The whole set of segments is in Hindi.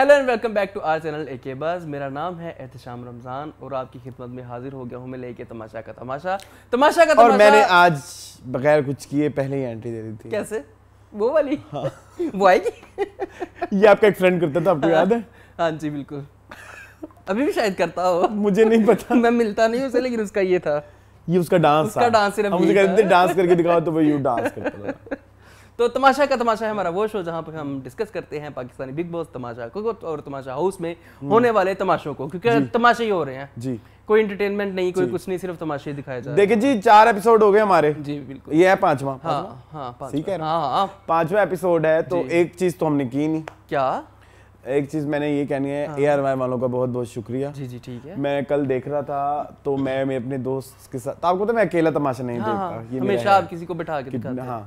Hello and welcome back to our channel ए के बस मेरा नाम है एहतशाम रमज़ान और आपकी खिदमत में हाजिर हो गया हूँ मैं लेके तमाशा का तमाशा तमाशा का और मैंने आज बगैर कुछ किए पहले ही एंट्री दे दी थी कैसे वो वाली हाँ। वो आएगी ये आपका एक फ्रेंड करता था आपको हाँ। याद है हाँ जी बिल्कुल अभी भी शायद करता हो मुझे नहीं पता मैं मिलता नहीं उसे लेकिन उसका ये था ये उसका डांस उसका डांस डांस करके दिखाओ तो वो यू डांस करता था तो तमाशा का तमाशा है हमारा वो शो जहाँ पर हम डिस्कस करते हैं पाकिस्तानी बिग बॉस तमाशा को और तमाशा हाउस में हम्म। होने वाले तमाशों को क्योंकि तमाशे ही हो रहे हैं जी कोई एंटरटेनमेंट नहीं कोई कुछ नहीं सिर्फ तमाशे दिखाया जा देखिए जी चार एपिसोड हो गए हमारे जी बिल्कुल ये है पांचवा हाँ, हाँ, ठीक है हाँ, पांचवा एपिसोड है तो एक चीज तो हमने की नहीं क्या एक चीज मैंने ये कहनी है ए आर वाई वालों का बहुत बहुत शुक्रिया जी जी ठीक है मैं कल देख रहा था तो मैं अपने दोस्त के साथ तो आपको तो मैं अकेला तमाशा नहीं हाँ, देखता हमेशा आप किसी को बैठा के दिखाते हाँ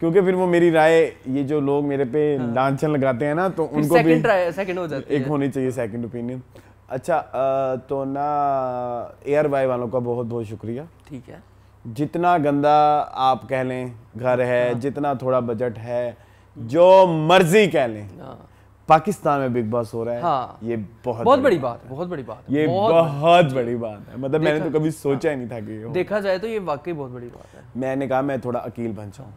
क्योंकि फिर वो मेरी राय ये जो लोग मेरे पे लाछन हाँ। लगाते हैं ना तो उनको भी सेकंड हो जाती एक होनी चाहिए सेकंड ओपिनियन अच्छा आ, तो ना एयर वाई वालों का बहुत बहुत शुक्रिया ठीक है जितना गंदा आप कह लें घर है हाँ। जितना थोड़ा बजट है जो मर्जी कह लें हाँ। पाकिस्तान में बिग बॉस हो रहा है हाँ। ये बहुत बहुत बड़ी, बड़ी बात है बहुत बड़ी बात ये बहुत, बहुत बड़ी बात है मतलब मैंने तो कभी सोचा हाँ। ही नहीं था कि देखा जाए तो ये वाकई बहुत बड़ी बात है मैंने कहा मैं थोड़ा अकील बन जाऊँ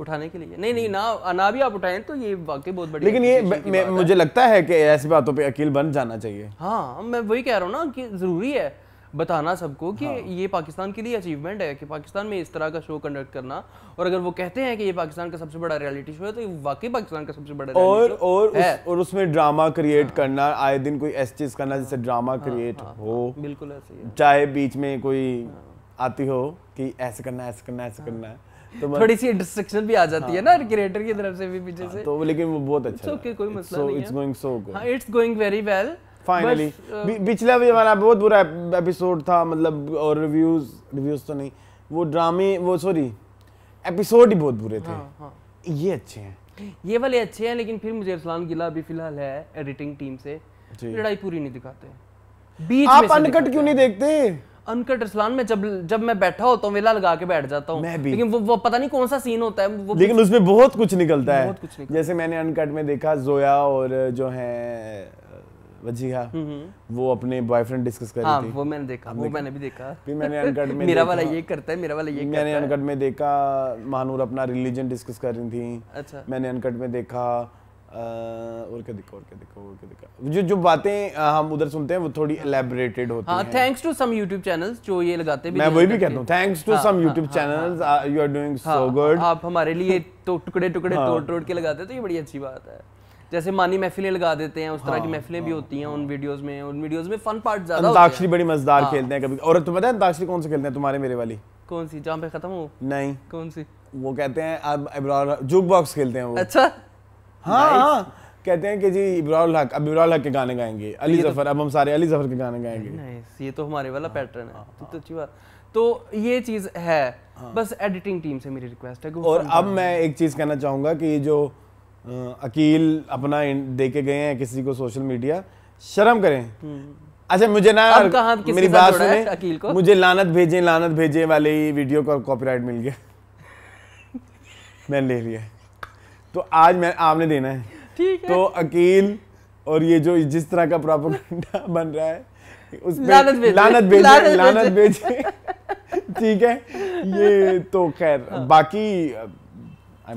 उठाने के लिए नहीं नहीं ना ना भी आप उठाएं तो ये वाकई बहुत बड़ी लेकिन ये मुझे लगता है कि ऐसी बातों पे अकील बन जाना चाहिए हाँ मैं वही कह रहा हूँ ना कि ज़रूरी है बताना सबको कि हाँ। ये पाकिस्तान के लिए अचीवमेंट है कि पाकिस्तान में इस तरह का शो कंडक्ट करना और अगर वो कहते हैं कि ये पाकिस्तान का सबसे बड़ा रियलिटी शो है तो ये वाकई पाकिस्तान का सबसे बड़ा और और है। उस, और उसमें ड्रामा क्रिएट हाँ। करना आए दिन कोई ऐसी चीज करना जिससे ड्रामा क्रिएट हाँ, हाँ, हाँ, हो हाँ, बिल्कुल ऐसे चाहे बीच में कोई हाँ। आती हो कि ऐसे करना ऐसे करना ऐसे हाँ। करना है तो थोड़ी सी इंटरसेक्शन भी आ जाती हाँ, है ना क्रिएटर हाँ, की तरफ से भी पीछे हाँ, से तो लेकिन वो बहुत अच्छा ओके okay, कोई मसला so, नहीं इट्स गोइंग सो गुड हां it's going very well finally पिछला भी हमारा बहुत बुरा एपिसोड था मतलब और रिव्यूज रिव्यूज तो नहीं वो ड्रामे वो सॉरी एपिसोड ही बहुत बुरे थे हाँ, ये अच्छे हैं ये वाले अच्छे हैं लेकिन फिर मुझे अरसलान गिला अभी फिलहाल है एडिटिंग टीम से लड़ाई पूरी नहीं दिखाते बीच आप अनकट क्यों नहीं देखते हैं? अनकट रसलान में जब जब मैं बैठा होता हूँ वेला लगा के बैठ जाता हूँ लेकिन वो, वो पता नहीं कौन सा सीन होता है वो लेकिन उसमें बहुत कुछ निकलता है कुछ निकलता जैसे मैंने अनकट में देखा जोया और जो है वजीहा हम्म, हम्म। वो अपने बॉयफ्रेंड डिस्कस कर रही हाँ, थी वो मैंने देखा वो मैंने भी देखा फिर मैंने अनकट में मेरा वाला ये करता है मेरा वाला ये मैंने अनकट में देखा महानूर अपना रिलीजन डिस्कस कर रही थी अच्छा मैंने अनकट में देखा और क्या दिखा और क्या दिखा और क्या दिखा जो जो बातें हम उधर सुनते हैं वो थोड़ी एलेबरेटेड होती हाँ, हैं thanks to some YouTube channels जो ये लगाते भी मैं वही भी कहता हूँ thanks to some YouTube channels you are doing so good आप हमारे लिए तो टुकड़े टुकड़े हाँ। तोड़ तोड़ के लगाते हैं तो ये बड़ी अच्छी बात है जैसे मानी महफिलें लगा देते हैं उस तरह की हाँ। महफिलें भी होती हैं उन वीडियोस में उन वीडियोस में फन पार्ट ज्यादा अंताक्षरी बड़ी मजेदार हाँ। खेलते हैं कभी और तुम्हें तो पता है अंताक्षरी कौन से खेलते हैं तुम्हारे मेरे वाली कौन सी जहाँ पे खत्म हो नहीं कौन सी वो कहते हैं अब एब्रार जूक बॉक्स खेलते हैं वो अच्छा हाँ, हाँ। कहते हैं कि जी इब्राउल हक अब इब्राउल हक के गाने गाएंगे अली तो- जफर अब हम सारे अली जफर के गाने गाएंगे ये तो हमारे वाला पैटर्न हाँ। है तो अच्छी बात तो ये चीज़ है हाँ, बस एडिटिंग टीम से मेरी रिक्वेस्ट है और अब मैं एक चीज़ कहना चाहूंगा कि ये जो अकील अपना देके गए हैं किसी को सोशल मीडिया शर्म करें हम्म। अच्छा मुझे ना मेरी बात सुने अकील को मुझे लानत भेजें लानत भेजें वाले वीडियो का कॉपीराइट मिल गया मैंने ले लिया तो आज मैं आपने देना है ठीक है तो अकील और ये जो जिस तरह का प्रोपागेंडा बन रहा है उस लानत भेजे लानत भेजे लानत भेजे ठीक है ये तो खैर हाँ। बाकी आई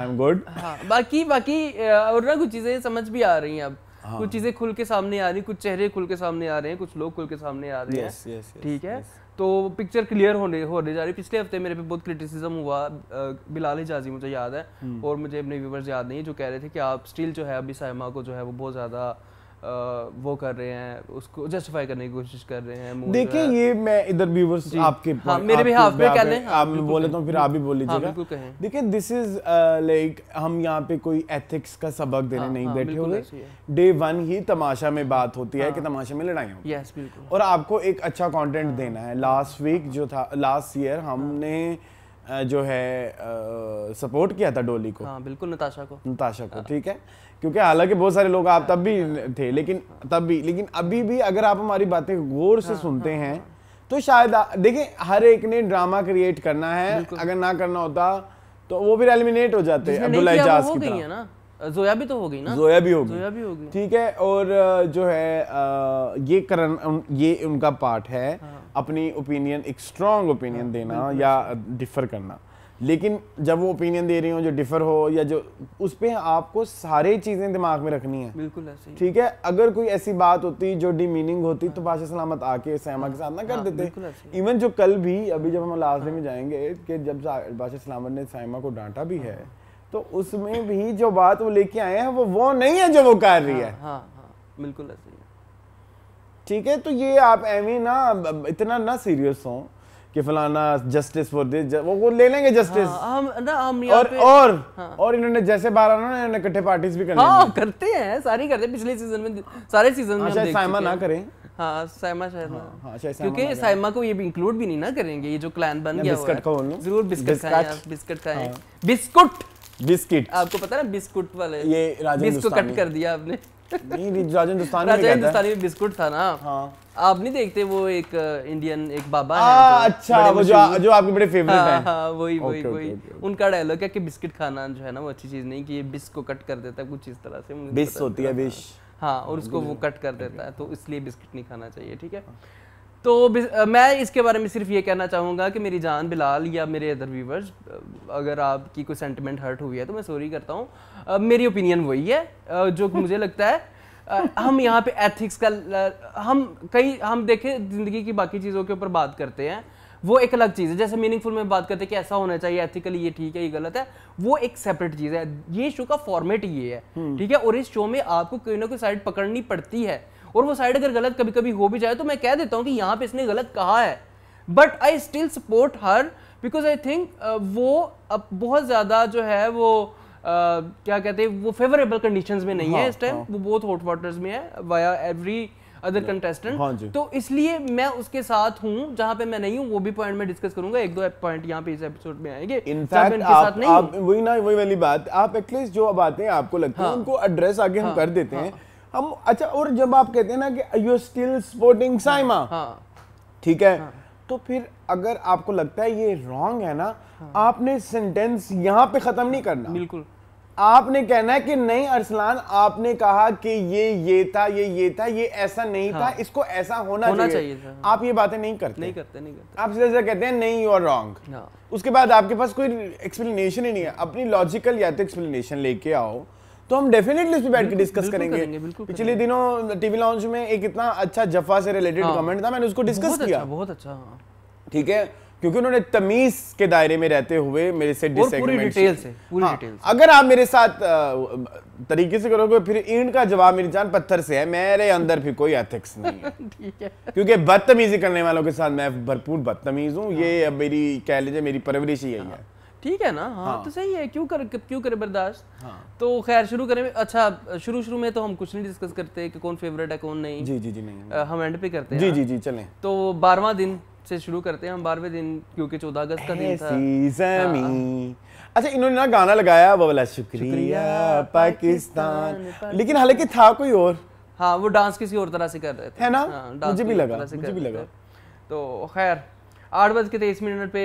एम गुड बाकी बाकी और ना कुछ चीजें समझ भी आ रही हैं अब हाँ। कुछ चीजें खुल के सामने आ रही कुछ चेहरे खुल के सामने आ रहे हैं कुछ लोग खुल के सामने आ रहे हैं ठीक है तो पिक्चर क्लियर होने होने जा रही पिछले हफ्ते मेरे पे बहुत क्रिटिसिज्म हुआ बिलाल हिजाजी मुझे याद है हम्म। और मुझे अपने व्यूवर्स याद नहीं जो कह रहे थे कि आप स्टिल जो है अभी सैमा को जो है वो बहुत ज़्यादा वो कर रहे हैं उसको जस्टिफाई करने की कोशिश कर रहे हैं देखिए ये मैं इधर व्यूवर्स आपके हाँ, मेरे भी हाफ पे कह लें आप हाँ, बोले तो फिर आप भी बोल हाँ, लीजिएगा देखिए दिस इज लाइक हम यहाँ पे कोई एथिक्स का सबक देने हाँ, नहीं हाँ, बैठे हुए डे वन ही तमाशा में बात होती है कि तमाशा में लड़ाई होगी और आपको एक अच्छा कॉन्टेंट देना है लास्ट वीक जो था लास्ट ईयर हमने जो है सपोर्ट किया था डोली को बिल्कुल नताशा को नताशा को ठीक है क्योंकि हालांकि बहुत सारे लोग आप तब भी थे लेकिन तब भी लेकिन अभी भी अगर आप हमारी बातें गौर से हाँ, सुनते हाँ, हैं हाँ। तो शायद देखिए हर एक ने ड्रामा क्रिएट करना है अगर ना करना होता तो वो फिर एलिमिनेट हो जाते अब्दुल्ला एजाज की तरह जोया भी तो हो गई ना जोया भी होगी जोया भी गई ठीक है और जो है ये करण ये उनका पार्ट है हाँ। अपनी ओपिनियन एक स्ट्रॉन्ग ओपिनियन देना या डिफर करना लेकिन जब वो ओपिनियन दे रही हो जो डिफर हो या जो उस पर आपको सारे चीज़ें दिमाग में रखनी है बिल्कुल ऐसे ठीक है अगर कोई ऐसी बात होती जो मीनिंग होती हाँ। तो बादशाह सलामत आके सहमा हाँ। के साथ ना कर हाँ, देते इवन जो कल भी अभी जब हम लास्ट में जाएंगे कि जब बादशाह सलामत ने सहमा को डांटा भी है तो उसमें भी जो बात वो लेके आए हैं वो वो नहीं है जो वो कर रही हाँ, है हाँ, हाँ, बिल्कुल ठीक है तो ये आप एवं ना इतना ना सीरियस हों कि फलाना जस्टिस फॉर दिस वो वो ले लेंगे जस्टिस हाँ, हम ना हम और पे, और हाँ. और इन्होंने जैसे बार आना ना इन्होंने इकट्ठे पार्टीज भी करनी हाँ, करते हैं सारी करते हैं पिछले सीजन में सारे सीजन में हाँ, हाँ, हाँ, हाँ, शायद साइमा ना करें हाँ साइमा शायद हाँ, हाँ, शायद क्योंकि साइमा को ये भी इंक्लूड भी नहीं ना करेंगे ये जो क्लैन बन गया बिस्किट का बोलूं जरूर बिस्किट खाएं बिस्किट है बिस्कुट बिस्किट आपको पता ना बिस्कुट वाले ये बिस्कुट कट कर दिया आपने नहीं में बिस्कुट था ना हाँ आप नहीं देखते वो एक इंडियन uh, एक बाबा आ, है तो अच्छा वो जो जो आपके बड़े फेवरेट हाँ, हैं हाँ, वही वही वही उनका डायलॉग है कि बिस्किट खाना जो है ना वो अच्छी चीज नहीं कि ये बिस्क को कट कर देता है कुछ इस तरह से बिस होती है बिश हाँ और हाँ, उसको वो कट कर देता है तो इसलिए बिस्किट नहीं खाना चाहिए ठीक है हाँ। तो मैं इसके बारे में सिर्फ ये कहना चाहूँगा कि मेरी जान बिलाल या मेरे अदर व्यूवर्स अगर आपकी कोई सेंटिमेंट हर्ट हुई है तो मैं सॉरी करता हूँ मेरी ओपिनियन वही है जो मुझे लगता है हम यहाँ पे एथिक्स का हम कई हम देखें ज़िंदगी की बाकी चीज़ों के ऊपर बात करते हैं वो एक अलग चीज़ है जैसे मीनिंगफुल में बात करते हैं कि ऐसा होना चाहिए एथिकली ये ठीक है ये गलत है वो एक सेपरेट चीज़ है ये शो का फॉर्मेट ये है हम्म। ठीक है और इस शो में आपको कोई ना कोई साइड पकड़नी पड़ती है और वो साइड अगर गलत कभी कभी हो भी जाए तो मैं कह देता हूँ कि यहाँ पे इसने गलत कहा है but I still support her because I think वो अब बहुत ज़्यादा जो है वो Uh, क्या कहते हैं वो फेवरेबल कंडीशन में नहीं हाँ, है इस टाइम हाँ. वो बहुत हॉट वाटर्स में है वाया एवरी अदर कंटेस्टेंट हाँ तो इसलिए मैं उसके साथ हूँ जहाँ पे मैं नहीं हूँ वो भी पॉइंट में डिस्कस करूंगा एक दो पॉइंट यहाँ पे इस एपिसोड में आएंगे इनफैक्ट आप, आप वही ना वही वाली बात आप एटलीस्ट जो बातें आपको लगती है हाँ। उनको एड्रेस आगे हाँ, हम कर देते हाँ। हैं हाँ, हम अच्छा और जब आप कहते हैं ना कि यू स्टिल स्पोर्टिंग साइमा हाँ, हाँ। ठीक है हाँ. तो फिर अगर आपको लगता है ये रॉन्ग है ना हाँ। आपने सेंटेंस यहाँ पे खत्म नहीं करना बिल्कुल आपने कहना है कि नहीं अरसलान आपने कहा कि ये ये था ये ये था ये ऐसा नहीं हाँ। था इसको ऐसा होना, होना चाहिए, चाहिए था आप ये बातें नहीं करते नहीं करते नहीं करते आप सीधा कहते हैं नहीं यू आर रॉन्ग उसके बाद आपके पास कोई एक्सप्लेनेशन ही नहीं है अपनी लॉजिकल या तो एक्सप्लेनेशन लेके आओ तो हम डेफिनेटली उस पर बैठ के डिस्कस करेंगे पिछले दिनों टीवी लॉन्च में एक इतना अच्छा जफा से रिलेटेड कमेंट हाँ। था मैंने उसको डिस्कस किया अच्छा, बहुत अच्छा हाँ। ठीक है क्योंकि उन्होंने तमीज के दायरे में रहते हुए मेरे से और पूरी डिटेल से पूरी हाँ, डिटेल से अगर आप मेरे साथ तरीके से करोगे फिर ईंट का जवाब मेरी जान पत्थर से है मेरे अंदर भी कोई एथिक्स नहीं है ठीक है क्योंकि बदतमीजी करने वालों के साथ मैं भरपूर बदतमीज हूँ हाँ। ये अब मेरी कह लीजिए मेरी परवरिश ही यही है ठीक है ना हाँ, हाँ तो सही है क्यों कर क्यों करे बर्दाश्त हाँ। तो खैर शुरू करें अच्छा शुरू शुरू में तो हम कुछ नहीं डिस्कस करते कि कौन फेवरेट है कौन नहीं जी जी जी नहीं हम एंड पे करते हैं जी जी जी चलें तो बारवा दिन से शुरू करते हैं हम बारहवें दिन क्योंकि चौदह अगस्त का दिन था हाँ। अच्छा इन्होंने ना गाना लगाया वो वाला शुक्रिया पाकिस्तान लेकिन हालांकि था कोई और हाँ वो डांस किसी और तरह से कर रहे थे है ना हाँ, मुझे भी लगा मुझे भी लगा तो खैर आठ बज के तेईस मिनट पे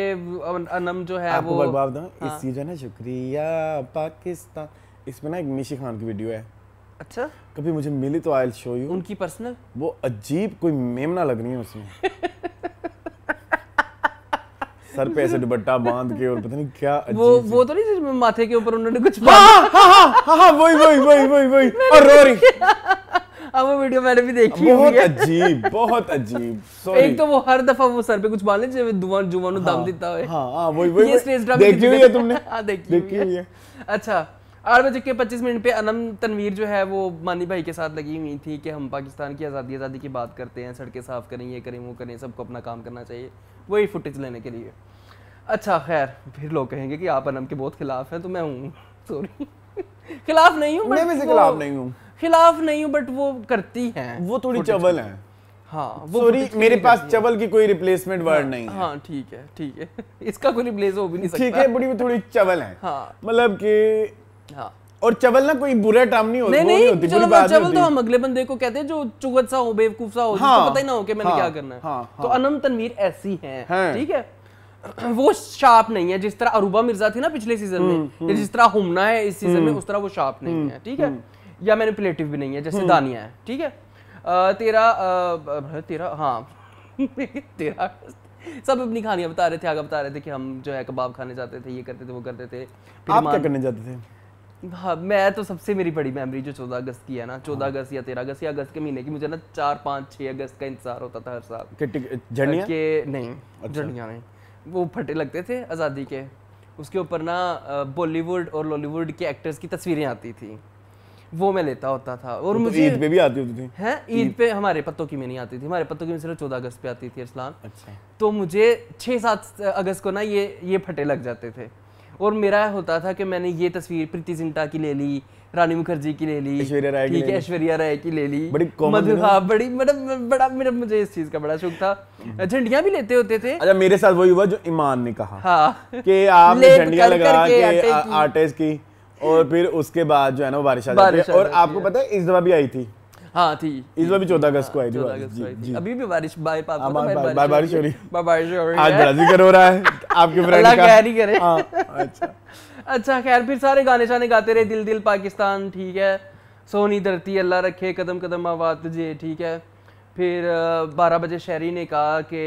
अनम जो है वो हाँ। इस सीजन है शुक्रिया पाकिस्तान इसमें ना एक मिशी खान की वीडियो है अच्छा कभी मुझे मिली तो आई शो यू उनकी पर्सनल वो अजीब कोई मेमना लग रही है उसमें सर पे ऐसे दुपट्टा बांध के और पता नहीं क्या अजीब वो वो तो नहीं माथे के ऊपर उन्होंने कुछ हाँ, हाँ हाँ हाँ हाँ वही वही वही वही वही और रोरी अब वो वीडियो मैंने भी देखी बहुत अजीब बहुत अजीब सॉरी एक तो वो हर दफा वो सर पे कुछ बांध ले जुवान जुवान दम हाँ, देता है हां हां वही वही ये स्टेज हाँ, देखी हुई है तुमने हां देखी हुई है अच्छा आठ बजे के पच्चीस मिनट पे अनम तनवीर जो है वो मानी भाई के साथ लगी हुई थी कि हम पाकिस्तान की आज़ादी आज़ादी की बात करते हैं सड़कें साफ करें ये करें वो करें सबको अपना काम करना चाहिए वही फुटेज लेने के लिए अच्छा खैर फिर लोग कहेंगे कि आप अनम के बहुत खिलाफ हैं तो मैं हूँ सॉरी खिलाफ नहीं हूँ खिलाफ नहीं हूँ खिलाफ नहीं हूँ बट वो करती हैं वो थोड़ी चबल हैं हाँ वो Sorry, मेरे पास चबल की कोई रिप्लेसमेंट वर्ड हाँ, नहीं है हाँ ठीक है ठीक है इसका कोई रिप्लेस हो भी नहीं सकता ठीक है बड़ी थोड़ी चबल है हाँ मतलब कि हाँ और चबल ना कोई बुरा टर्म नहीं, होता नहीं, नहीं होती चलो चबल तो हम अगले बंदे को कहते हैं जो चुगत सा हो बेवकूफ सा हो हाँ, पता ही ना हो कि मैंने हाँ, क्या करना है हाँ, तो अनम तनवीर ऐसी है ठीक है, है? वो शार्प नहीं है जिस तरह अरूबा मिर्जा थी ना पिछले सीजन में हम्म, हम्म। जिस तरह हुमना है इस सीजन में हम्म। उस तरह वो शार्प नहीं है ठीक है या मैनिपुलेटिव भी नहीं है जैसे हम्म। दानिया है ठीक है तेरा तेरा हाँ तेरा सब अपनी कहानियां बता रहे थे आगे बता रहे थे कि हम जो है कबाब खाने जाते थे ये करते थे वो करते थे आप क्या करने जाते थे हाँ मैं तो सबसे मेरी बड़ी मेमोरी जो चौदह अगस्त की है ना चौदह हाँ। अगस्त या तेरह अगस्त या अगस्त के महीने की मुझे ना चार पाँच छः अगस्त का इंतजार होता था हर साल के के नहीं अच्छा। नहीं वो फटे लगते थे आज़ादी के उसके ऊपर ना बॉलीवुड और लॉलीवुड के एक्टर्स की तस्वीरें आती थी वो मैं लेता होता था और तो मुझे ईद पे भी आती होती थी हैं ईद पे हमारे पत्तों की में नहीं आती थी हमारे पत्तों की में सिर्फ चौदह अगस्त पे आती थी अरसलान अच्छा तो मुझे छः सात अगस्त को ना ये ये फटे लग जाते थे और मेरा होता था कि मैंने ये तस्वीर प्रीति जिंटा की ले ली रानी मुखर्जी की ले ली ठीक है ऐश्वर्या राय की ले ली बड़ी मधु हाँ, बड़ी मतलब बड़ा मेरा मुझे इस चीज का बड़ा शौक था हम्म। झंडिया भी लेते होते थे अच्छा मेरे साथ वही हुआ जो ईमान ने कहा हाँ कि आप झंडियां लगा के आर्टिस्ट की और फिर उसके बाद जो है ना बारिश आ जाती है और आपको पता है इस दफा भी आई थी हाँ थी इस बार भी चौदह अगस्त को आई थी अभी भी बारिश बारिश हो रही बारिश हो रही आज हो रहा है आपके फ्रेंड का करे हाँ, अच्छा अच्छा खैर फिर सारे गाने शाने गाते रहे दिल दिल पाकिस्तान ठीक है सोनी धरती अल्लाह रखे कदम कदम आवाज तुझे ठीक है फिर बारह बजे शहरी ने कहा कि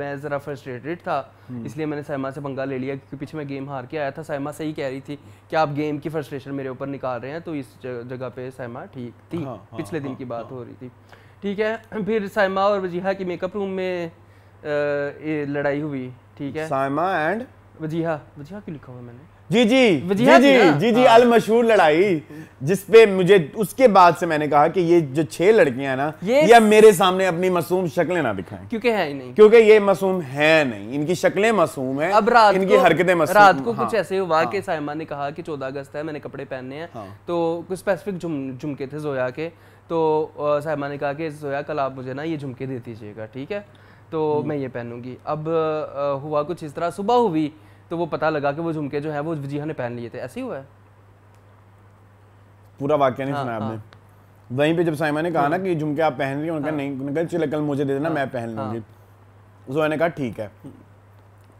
मैं ज़रा फ्रस्ट्रेटेड था हम्म। इसलिए मैंने सैमा से पंगा ले लिया क्योंकि पीछे मैं गेम हार के आया था सैमा सही कह रही थी कि आप गेम की फ्रस्ट्रेशन मेरे ऊपर निकाल रहे हैं तो इस जगह पे सैमा ठीक थी हाँ, हाँ, पिछले दिन हाँ, की बात हाँ। हो रही थी ठीक है फिर सैमा और वजीहा की मेकअप रूम में लड़ाई हुई ठीक है सैमा एंड वजीहा वजीहा क्यों लिखा हुआ मैंने जी जी जी हाँ। जी जी जी जी हाँ। अल मशहूर लड़ाई जिस पे मुझे उसके बाद से मैंने कहा कि ये जो छह लड़कियां ना ये, ये मेरे सामने अपनी मासूम शक्लें ना दिखाएं क्योंकि है ही नहीं क्योंकि ये मासूम है नहीं इनकी शक्लें मासूम है अब रात इनकी हरकतें मासूम रात को हाँ, कुछ ऐसे हुआ हाँ, कि साइमा ने कहा कि चौदह अगस्त है मैंने कपड़े पहनने हैं हाँ। तो कुछ स्पेसिफिक झुमके थे जोया के तो साइमा ने कहा कि जोया कल आप मुझे ना ये झुमके दे दीजिएगा ठीक है तो हम्म। मैं ये पहनूंगी अब हुआ कुछ इस तरह सुबह हुई तो वो पता लगा कि वो झुमके जो है वो जिया हाँ ने पहन लिए थे ऐसे ही हुआ है पूरा वाक्य नहीं हाँ, सुना आपने हाँ। वहीं पे जब साइमा ने कहा ना कि झुमके आप पहन रही उनका हाँ। नहीं उन्होंने कहा कल मुझे दे देना मैं पहन लूंगी जो तो ने कहा ठीक है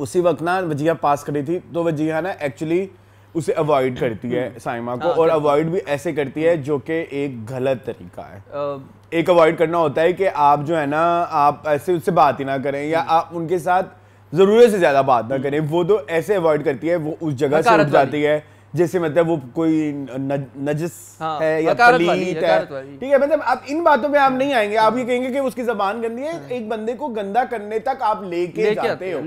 उसी वक्त ना वजिया पास करी थी तो वजिया ना एक्चुअली उसे अवॉइड करती है साइमा को और अवॉइड भी ऐसे करती है जो कि एक गलत तरीका है एक अवॉइड करना होता है कि आप जो है ना आप ऐसे उससे बात ही ना करें या हम्म। आप उनके साथ ज़रूरत से ज़्यादा बात ना हम्म। करें वो तो ऐसे अवॉइड करती है वो उस जगह से उठ जाती है जैसे मतलब वो कोई न, नजस हाँ, है या पलीत है ठीक है मतलब आप इन बातों पे आप नहीं आएंगे आप ये हाँ। कहेंगे कि उसकी जबान गंदी है हाँ। एक बंदे को गंदा करने तक आप लेके ले जाते हो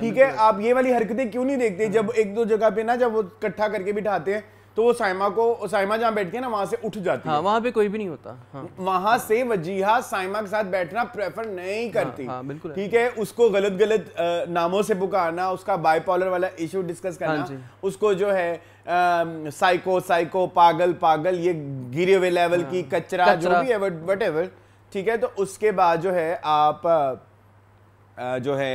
ठीक है आप ये वाली हरकतें क्यों नहीं देखते जब एक दो जगह पे ना जब वो इकट्ठा करके बिठाते हैं तो साइमा को साइमा जहाँ बैठती है ना वहां से उठ जाती हाँ, है वहां पे कोई भी नहीं होता हाँ, वहां हाँ, से वजीहा साइमा के साथ बैठना प्रेफर नहीं हाँ, करती हाँ, हाँ, ठीक है उसको गलत गलत नामों से पुकारना उसका बायपोलर वाला इश्यू डिस्कस करना हाँ उसको जो है आ, साइको साइको पागल पागल ये गिरे हुए लेवल हाँ, की कचरा, जो भी है वट एवर ठीक है तो उसके बाद जो है आप जो है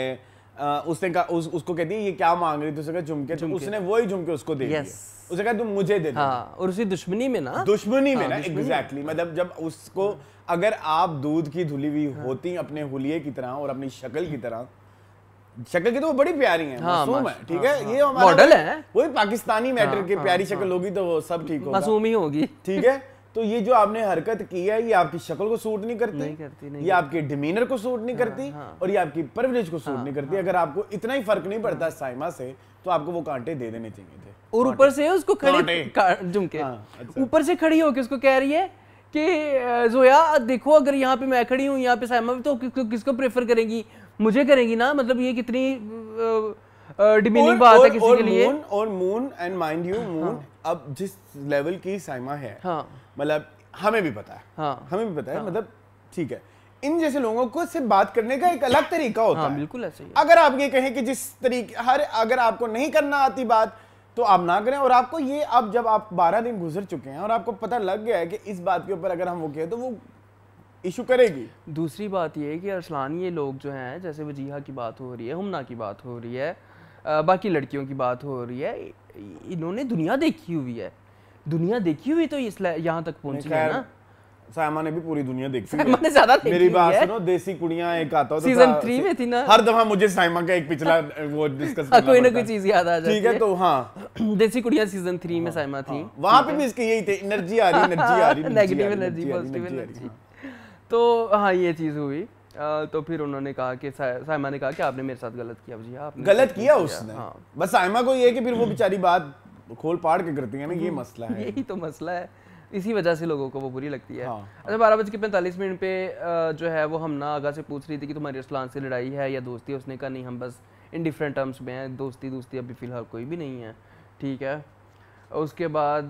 उसने कहा उसको कहती है ये क्या मांग रही थी उसने कहा झुमके उसने वही झुमके उसको दे दिया उसे कहा तुम मुझे दे दो हाँ, और उसी दुश्मनी में ना दुश्मनी में हाँ, ना एग्जैक्टली मतलब जब उसको अगर आप दूध की धुली हुई हाँ। होती अपने हुलिये की तरह और अपनी शक्ल की तरह शक्ल की तो वो बड़ी प्यारी है हाँ, मासूम है ठीक है हाँ, ये हमारा मॉडल है वही पाकिस्तानी मैटर की प्यारी शक्ल होगी तो वो सब ठीक होगा मासूम ही होगी ठीक है तो ये जो आपने हरकत की है ये आपकी शक्ल को सूट नहीं करती नहीं करती नहीं ये आपके डिमीनर को सूट नहीं करती और ये आपकी परवरिश को सूट नहीं करती अगर आपको इतना ही फर्क नहीं पड़ता साइमा से तो आपको वो कांटे दे देने चाहिए और ऊपर से उसको खड़ी जुम के ऊपर से खड़ी होके उसको कह रही है कि जोया देखो अगर यहाँ पे मैं खड़ी हूँ यहाँ पे साइमा तो कि, कि, किसको प्रेफर करेंगी मुझे करेंगी ना मतलब ये कितनी डिमीनिंग बात है किसी के लिए और moon and mind you moon अब जिस लेवल की सैमा है हाँ. मतलब हमें भी पता है हाँ. हमें भी पता है हाँ। मतलब ठीक है इन जैसे लोगों को सिर्फ बात करने का एक अलग तरीका हाँ, होता हाँ, है बिल्कुल ऐसे ही अगर आप ये कहें कि जिस तरीके हर अगर आपको नहीं करना आती बात तो आप ना करें और आपको ये अब जब आप बारह दिन गुजर चुके हैं और आपको पता लग गया है कि इस बात के ऊपर अगर हम वो कहें तो वो इशू करेगी दूसरी बात ये है कि अरसलान ये लोग जो हैं जैसे वजीहा की बात हो रही है हमना की बात हो रही है बाकी लड़कियों की बात हो रही है इन्होंने दुनिया देखी हुई है दुनिया देखी हुई तो यहाँ तक पहुंची है ना सायमा ने भी पूरी दुनिया देखी सायमा ने ज्यादा देखी मेरी बात सुनो देसी कुड़ियां एक आता तो सीजन थ्री में थी ना हर दफा मुझे सायमा का एक पिछला हाँ, वो डिस्कस हाँ, करना कोई ना कोई चीज याद आ जाती ठीक है तो हाँ देसी कुड़ियां सीजन थ्री में हाँ, सायमा थी वहां पे भी इसके यही थे एनर्जी आ रही एनर्जी आ रही नेगेटिव एनर्जी पॉजिटिव एनर्जी तो हाँ ये चीज हुई तो फिर उन्होंने कहा कि सायमा ने कहा कि आपने मेरे साथ गलत किया जी आपने गलत किया उसने बस सायमा को ये है कि फिर वो बेचारी बात खोल पाड़ के करती है ना ये मसला है यही तो मसला है इसी वजह से लोगों को वो बुरी लगती है हाँ, अच्छा बारह बज के पैंतालीस मिनट पे जो है वो हम ना आगा से पूछ रही थी कि तुम्हारी असलान से लड़ाई है या दोस्ती है उसने कहा नहीं हम बस इन डिफरेंट टर्म्स में हैं दोस्ती दोस्ती अभी फ़िलहाल कोई भी नहीं है ठीक है उसके बाद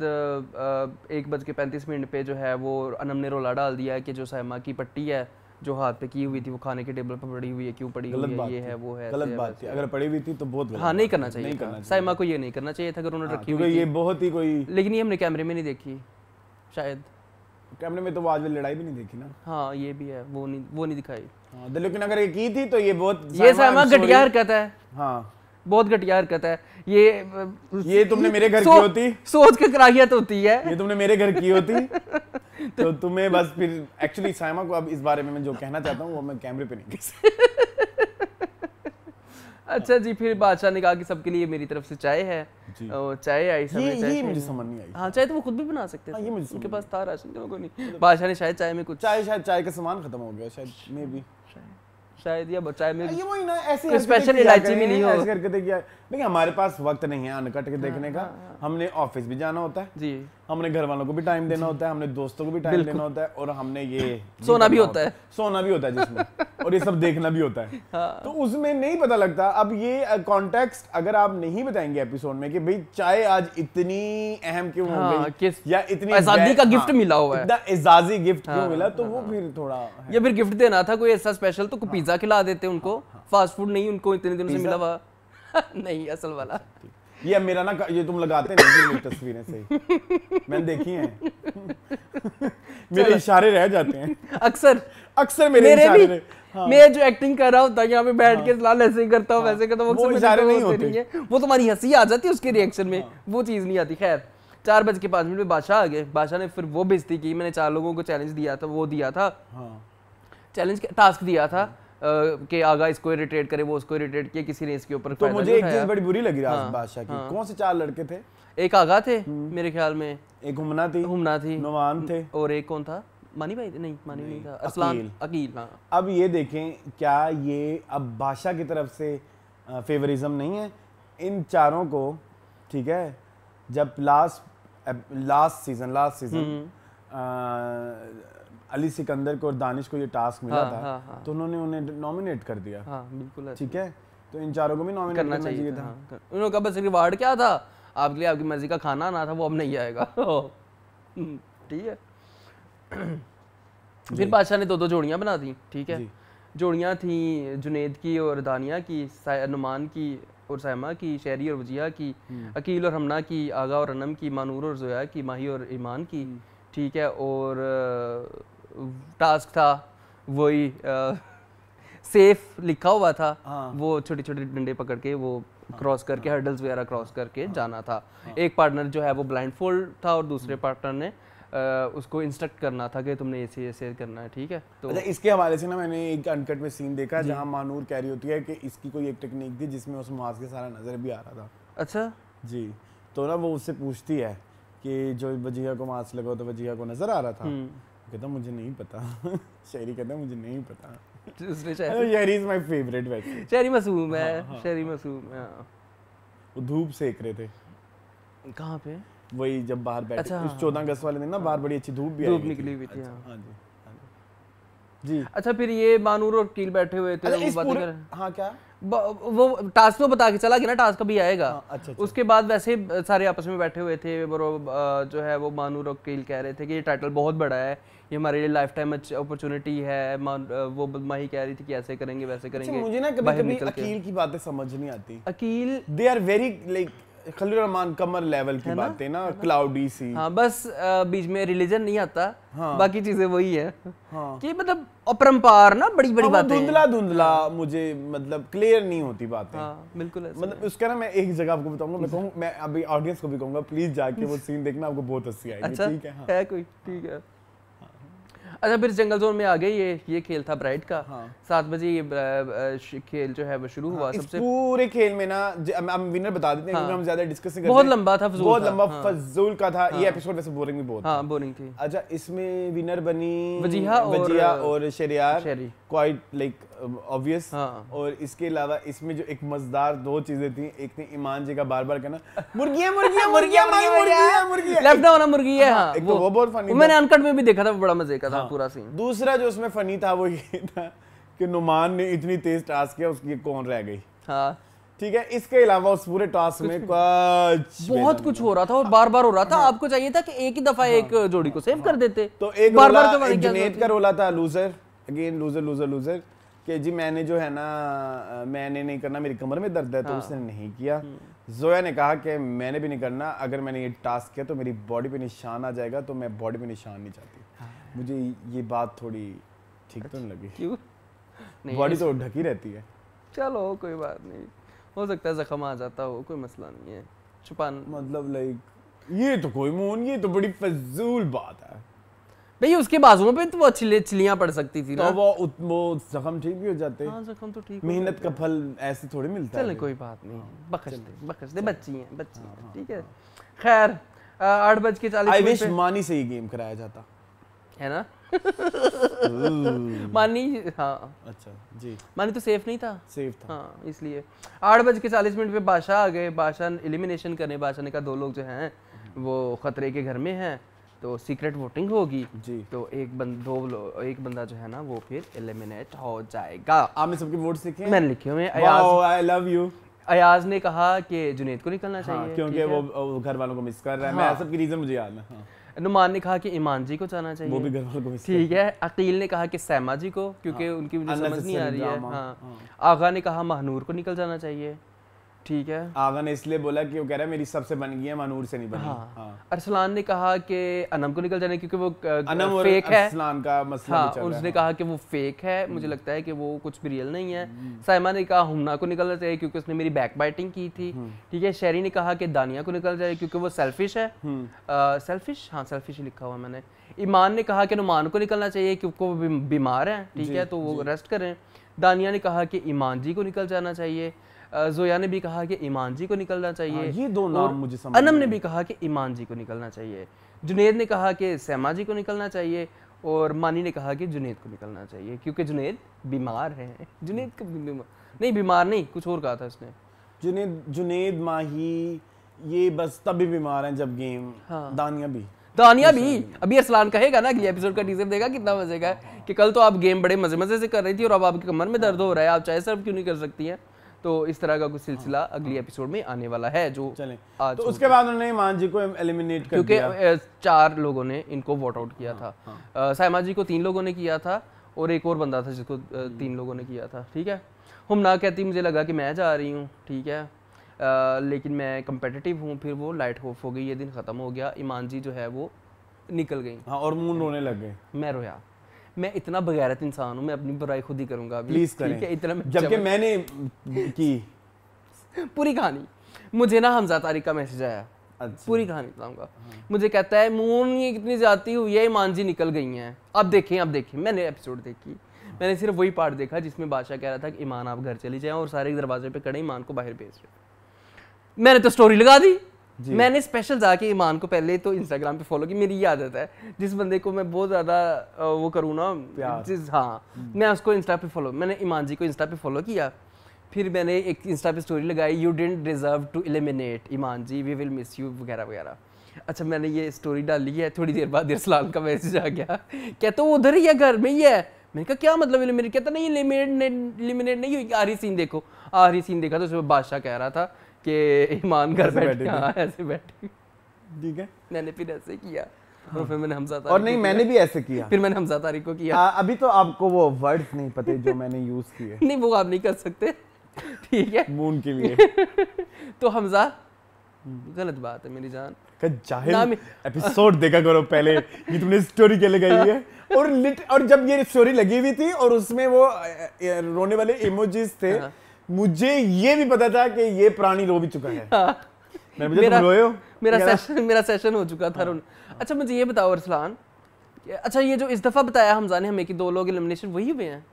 एक बज के पैंतीस मिनट पे जो है वो अनम ने रोला डाल दिया है कि जो सैमा की पट्टी है जो हाथ पे की हुई थी वो खाने के टेबल पर पड़ी हुई है क्यों पड़ी हुई है ये है वो है गलत बात थी अगर पड़ी हुई थी तो बहुत हाँ नहीं करना चाहिए साइमा को ये नहीं करना चाहिए था अगर उन्होंने रखी हुई ये बहुत ही कोई लेकिन ये हमने कैमरे में नहीं देखी शायद कैमरे में तो वो आज लड़ाई भी नहीं देखी ना हाँ ये भी है वो नहीं वो नहीं दिखाई हाँ तो लेकिन अगर ये की थी तो ये बहुत ये सामा घटिया हरकत है हाँ बहुत घटिया हरकत है ये ये तुमने मेरे घर की होती सोच के कराहियत तो होती है ये तुमने मेरे घर की होती तो तुम्हें बस फिर एक्चुअली सायमा को अब इस बारे में मैं जो कहना चाहता हूँ वो मैं कैमरे पे नहीं कह अच्छा जी फिर बादशाह ने कहा कि सबके लिए मेरी तरफ से चाय है चाय आई सब ये, ये मुझे समझ नहीं आई हाँ चाय तो वो खुद भी बना सकते हाँ, थे उनके पास था राशन तो कोई नहीं बादशाह ने शायद चाय में कुछ चाय शायद चाय का सामान खत्म हो गया शायद मे बी शायद या बचाए में हाँ, ये वही ना ऐसे स्पेशल इलायची नहीं हो ऐसे करके देखिए तो देखिए हमारे पास वक्त नहीं है अनकट के देखने हाँ, का हमने ऑफिस भी जाना होता है जी हमने घर वालों को भी टाइम देना होता है हमने दोस्तों को भी टाइम देना होता है और हमने ये सोना भी होता है सोना भी होता है जिसमें और ये सब देखना भी होता है हाँ। तो उसमें नहीं पता लगता अब ये कॉन्टेक्स्ट अगर आप नहीं बताएंगे एपिसोड में कि भाई चाय आज इतनी अहम क्यों हाँ, हो गई या इतनी आजादी का गिफ्ट हाँ, मिला हुआ है एजाजी गिफ्ट क्यों हाँ, मिला तो हाँ, वो फिर थोड़ा या फिर गिफ्ट देना था कोई ऐसा स्पेशल तो पिज्जा खिला देते उनको फास्ट फूड नहीं उनको इतने दिनों से मिला हुआ नहीं असल वाला अच्छा, ये मेरा ना ये तुम लगाते नहीं मेरी तस्वीरें सही मैंने देखी हैं मेरे इशारे रह जाते हैं अक्सर अक्सर मेरे, मेरे इशारे भी, हाँ। मैं जो एक्टिंग कर रहा होता है यहाँ पे बैठ हाँ। के लाल ऐसे ही करता हूँ हाँ। वैसे करता हूँ वो इशारे नहीं होते नहीं है वो तुम्हारी हंसी आ जाती है उसके रिएक्शन में हाँ। वो चीज़ नहीं आती खैर चार बज के पांच मिनट में बादशाह आ गए बादशाह ने फिर वो बेजती की मैंने चार लोगों को चैलेंज दिया था वो दिया था चैलेंज हाँ। टास्क दिया था हाँ। कि आगा इसको इरिटेट करे वो उसको इरिटेट किया किसी ने इसके ऊपर तो मुझे एक चीज बड़ी बुरी लगी हाँ, बादशाह की हाँ, कौन से चार लड़के थे एक आगा थे हम्म। मेरे ख्याल में एक हुमना थी हुमना थी नुमान थे और एक कौन था मानी भाई नहीं मानी नहीं, था असलान अकील, अकील हाँ अब ये देखें क्या ये अब बादशाह की तरफ से फेवरिज्म नहीं है इन चारों को ठीक है जब last last season last season Ali Sikandar को और दानिश को ये टास्क मिला हाँ, था हाँ, हाँ, तो उन्होंने उन्हें नॉमिनेट कर दिया हाँ, बिल्कुल ठीक है तो इन चारों को भी नॉमिनेट करना, चाहिए, था, हाँ। उन्होंने कहा बस रिवार्ड क्या था आपके लिए आपकी मर्जी का खाना ना था वो अब नहीं आएगा हम्म, ठीक है फिर बादशाह ने दो दो जोड़ियाँ बना दी ठीक है जोड़ियाँ थी जुनेद की और दानिया की नुमान की और सहमा की शहरी और वजिया की हम्म। अकील और हमना की आगा और अनम की मानूर और जोया की माही और ईमान की हम्म। ठीक है और टास्क था वही सेफ लिखा हुआ था हाँ। वो छोटे छोटे डंडे पकड़ के वो क्रॉस हाँ, करके हर्डल्स हाँ। वगैरह क्रॉस करके हाँ, जाना था हाँ, एक पार्टनर जो है वो ब्लाइंड फोल्ड था और दूसरे पार्टनर हम्म। ने आ, उसको इंस्ट्रक्ट करना था कि तुमने ऐसे ऐसे करना है ठीक है तो अच्छा इसके हवाले से ना मैंने एक अनकट में सीन देखा जहाँ मानूर कह रही होती है कि इसकी कोई एक टेक्निक थी जिसमें उस मास्क के सारा नज़र भी आ रहा था अच्छा जी तो ना वो उससे पूछती है कि जो वजीहा को मास्क लगा तो वजीहा को नज़र आ रहा था हम्म। कहता मुझे नहीं पता शहरी कहता मुझे नहीं पता तो उसने शहरी इज माय फेवरेट वैसे शहरी मसूम है हाँ, हाँ, शहरी हाँ। मसूम है हाँ। वो धूप सेक रहे थे कहाँ पे वही जब बाहर बैठे अच्छा, उस हाँ। चौदह अगस्त वाले दिन ना बाहर बड़ी अच्छी धूप भी धूप निकली हुई थी अच्छा, हाँ जी जी अच्छा फिर ये बानूर और कील बैठे हुए थे वो बातें कर हाँ क्या वो टास्क तो बता के चला गया ना टास्क कभी आएगा आ, हाँ, अच्छा, अच्छा उसके बाद वैसे सारे आपस में बैठे हुए थे वो जो है वो मानू रकील कह रहे थे कि ये टाइटल बहुत बड़ा है ये हमारे लिए लाइफ टाइम अपॉर्चुनिटी है वो माही कह रही थी कि ऐसे करेंगे वैसे अच्छा, करेंगे मुझे ना कभी कभी अकील की बातें समझ नहीं आती Aqeel they are very like Khalil Rehman Qamar level की बात है ना, क्लाउडी सी हाँ बस बीच में रिलीजन नहीं आता हाँ, बाकी चीजें वही है हाँ, कि मतलब अपरंपार ना बड़ी बड़ी हाँ, बातें धुंधला धुंधला हाँ। मुझे मतलब क्लियर नहीं होती बात हाँ, बिल्कुल मतलब उसका ना मैं एक जगह आपको बताऊंगा मैं कहूँ मैं अभी ऑडियंस को भी कहूंगा प्लीज जाके वो सीन देखना आपको बहुत हंसी आएगी अच्छा, ठीक हाँ। है कोई ठीक है अच्छा फिर जंगल जोन में आ गए ये ये खेल था ब्राइट का हाँ। सात बजे ये खेल जो है वो शुरू हाँ, हुआ हाँ, सबसे पूरे खेल में ना हम विनर बता देते हैं हाँ। हम ज्यादा डिस्कस नहीं करते बहुत लंबा था बहुत लंबा फजूल हाँ। का था ये एपिसोड हाँ। वैसे बोरिंग भी बहुत हाँ बोरिंग थी अच्छा इसमें विनर बनी वजीहा और, शेरियार क्वाइट लाइक ऑब्वियस हाँ। और इसके अलावा इसमें जो एक मजेदार दो चीजें थी एक थी ईमान जी का बार बार कहना मुर्गी मुर्गी है हाँ, हाँ, तो वो बहुत फनी मैंने अनकट में भी देखा था बड़ा मजे का था हाँ। पूरा सीन दूसरा जो उसमें फनी था वो ये था कि नुमान ने इतनी तेज टास्क किया उसकी कौन रह गई हाँ ठीक है इसके अलावा उस पूरे टास्क में कुछ बहुत कुछ हो रहा था और बार बार हो रहा था हाँ। आपको चाहिए था कि एक ही दफा हाँ। एक जोड़ी को सेव हाँ। कर देते तो एक बार बार, बार, बार, बार, बार, बार, बार बार का रोला था loser again loser loser loser कि जी मैंने जो है ना मैंने नहीं करना मेरी कमर में दर्द है तो हाँ। उसने नहीं किया हम्म। जोया ने कहा कि मैंने भी नहीं करना अगर मैंने ये टास्क किया तो मेरी बॉडी पे निशान आ जाएगा तो मैं बॉडी पे निशान नहीं चाहती हाँ। मुझे ये बात थोड़ी ठीक तो नहीं लगी क्यों बॉडी तो ढकी रहती है चलो कोई बात नहीं हो सकता है जख्म आ जाता हो कोई मसला नहीं है छुपान मतलब लाइक ये तो कोई मोन ये तो बड़ी फजूल बात है भाई उसके बाजुओं पे तो वो छिले चिलियां पड़ सकती थी तो ना तो वो उत, वो जख्म ठीक भी हो जाते हैं हाँ, जख्म तो ठीक मेहनत का फल ऐसे थोड़ी मिलता है कोई बात नहीं हाँ, बख्श दे बख्श दे बच्ची हैं बच्ची हाँ, हैं ठीक है खैर आठ बज के चालीस आई विश मानी से ही गेम कराया जाता है ना मानी हाँ अच्छा जी मानी तो सेफ नहीं था सेफ था हाँ इसलिए आठ बज के चालीस मिनट पे बादशाह आ गए बादशाह एलिमिनेशन करने बादशाह ने कहा दो लोग जो हैं वो खतरे के घर में हैं तो सीक्रेट वोटिंग होगी जी तो एक बंद दो एक बंदा जो है ना वो फिर एलिमिनेट हो जाएगा आपने सबके वोट लिखे मैंने लिखे हुए आई लव यू अयाज ने कहा कि जुनेद को निकलना हाँ, चाहिए हाँ, क्योंकि वो, घर वालों को मिस कर रहा है हाँ। मैं सबकी रीजन मुझे याद है हाँ। नुमान ने कहा कि ईमान जी को जाना चाहिए वो भी घर वालों को मिस ठीक है अकील ने कहा कि सैमा जी को क्योंकि हाँ। उनकी मुझे समझ नहीं आ रही है हाँ।, हाँ आगा ने कहा महनूर को निकल जाना चाहिए ठीक है आगा ने इसलिए बोला कि वो कह रहा है मेरी सबसे बन गई है मनूर से नहीं बनी हाँ, हाँ। अरसलान ने कहा कि अनम को निकल जाने क्योंकि वो अनम और फेक है अरसलान का मसला हाँ, उसने कहा कि वो फेक है हम्म। मुझे लगता है कि वो कुछ भी रियल नहीं है हम्म। साइमा ने कहा हुमना को निकलना चाहिए क्योंकि उसने मेरी बैक बाइटिंग की थी हम्म। ठीक है शेरी ने कहा कि दानिया को निकल जाए क्योंकि वो सेल्फिश है सेल्फिश हाँ सेल्फिश लिखा हुआ मैंने ईमान ने कहा कि नुमान को निकलना चाहिए क्योंकि वो बीमार है ठीक है तो वो रेस्ट करें दानिया ने कहा कि ईमान जी को निकल जाना चाहिए जोया ने भी कहा कि ईमान जी को निकलना चाहिए हाँ, ये दो नाम मुझे समझ अनम ने भी कहा कि ईमान जी को निकलना चाहिए जुनेद ने कहा कि सैमा जी को निकलना चाहिए और मानी ने कहा कि जुनेद को निकलना चाहिए क्योंकि जुनेद बीमार है जुनेद नहीं बीमार नहीं कुछ और कहा था उसने जुनेद जुनेद माही ये बस तभी बीमार हैं जब गेम हाँ। दानिया भी दानिया भी अभी अरसलान कहेगा ना अगले एपिसोड का टीजर देगा कितना मजे का कि कल तो आप गेम बड़े मजे मजे से कर रही थी और अब आपके कमर में दर्द हो रहा है आप चाय सर्व क्यों नहीं कर सकती हैं तो इस तरह का कुछ हाँ। सिलसिला हाँ, अगली हाँ, एपिसोड में आने वाला है जो आज तो उसके बाद उन्होंने ईमान जी को एलिमिनेट कर क्योंकि चार लोगों ने इनको वोट आउट किया हाँ, था हाँ, सायमा जी को तीन लोगों ने किया था और एक और बंदा था जिसको हम्म। तीन लोगों ने किया था ठीक है हम ना कहती मुझे लगा कि मैं जा रही हूँ ठीक है आ, लेकिन मैं कंपेटिटिव हूँ फिर वो लाइट ऑफ हो गई ये दिन ख़त्म हो गया ईमान जी जो है वो निकल गई हाँ और मुंह रोने लग गए मैं रोया मैं इतना बगैरत इंसान हूँ मैं अपनी बुराई खुद ही करूँगा प्लीज ठीक इतना जबकि मैंने की पूरी कहानी मुझे ना हमजा तारिक का मैसेज आया अच्छा। पूरी कहानी बताऊंगा मुझे कहता है मोन ये कितनी जाती हुई है ईमान जी निकल गई हैं अब देखें अब देखें मैंने एपिसोड देखी मैंने सिर्फ वही पार्ट देखा जिसमें बादशाह कह रहा था कि ईमान आप घर चली जाएं और सारे दरवाजे पे कड़े ईमान को बाहर भेज रहे मैंने तो स्टोरी लगा दी मैंने स्पेशल जाके ईमान को पहले तो इंस्टाग्राम पे फॉलो की मेरी ये आदत है जिस बंदे को मैं बहुत ज़्यादा वो करूँ ना जिस हाँ हम्म। मैं उसको इंस्टा पे फॉलो मैंने ईमान जी को इंस्टा पे फॉलो किया फिर मैंने एक इंस्टा पे स्टोरी लगाई you don't deserve to eliminate Iman ji we will miss you वगैरह वगैरह अच्छा मैंने ये स्टोरी डाली है थोड़ी देर बाद इरसलान का मैसेज आ गया कहते तो उधर ही है घर में ही है मैंने कहा क्या मतलब एलिमिनेट कहता नहीं एलिमिनेट नहीं हुई आ रही सीन देखो आ रही सीन देखा तो उसमें बादशाह कह रहा था के ईमान घर ऐसे बैठे हाँ, ठीक है मैंने फिर ऐसे किया हाँ। और फिर मैंने हमजा और नहीं मैंने भी ऐसे किया फिर मैंने हमजा को किया आ, अभी तो आपको वो वर्ड्स नहीं पते जो मैंने यूज किए नहीं वो आप नहीं कर सकते ठीक है मून के लिए तो हमजा गलत बात है मेरी जान एपिसोड देखा करो पहले ये तुमने स्टोरी लगाई है और लिट और जब ये स्टोरी लगी हुई थी और उसमें वो रोने वाले इमोजीज थे हाँ। मुझे ये भी पता था कि ये प्राणी रो भी चुका है हाँ। मैं मुझे मेरा, तो मेरा सेशन मेरा सेशन हो चुका था हाँ, हाँ। अच्छा मुझे ये बताओ अरसलान अच्छा ये जो इस दफा बताया हमजा ने हमें कि दो लोग एलिमिनेशन वही हुए हैं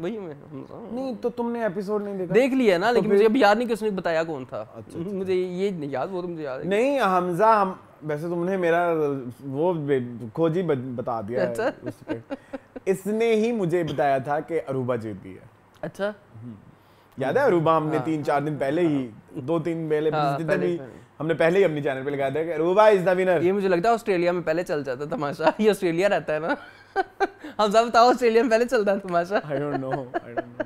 वही हुए हमजा नहीं तो तुमने एपिसोड नहीं देखा देख लिया ना तो लेकिन मुझे अब याद नहीं कि उसने बताया कौन था अच्छा, अच्छा। मुझे ये नहीं याद वो तो मुझे याद नहीं हमजा हम वैसे तुमने मेरा वो खोजी बता दिया अच्छा? इसने ही मुझे बताया था कि अरूबा जीत गई है अच्छा याद है रूबाम ने हाँ। तीन चार दिन पहले ही हाँ। दो तीन पहले जितने हाँ, भी हमने पहले ही अपने चैनल पे लगाया था कि रूबा इज द विनर ये मुझे लगता है ऑस्ट्रेलिया में पहले चल जाता तमाशा ये ऑस्ट्रेलिया रहता है ना हम सब बताओ ऑस्ट्रेलिया में पहले चलता है तमाशा आई डोंट नो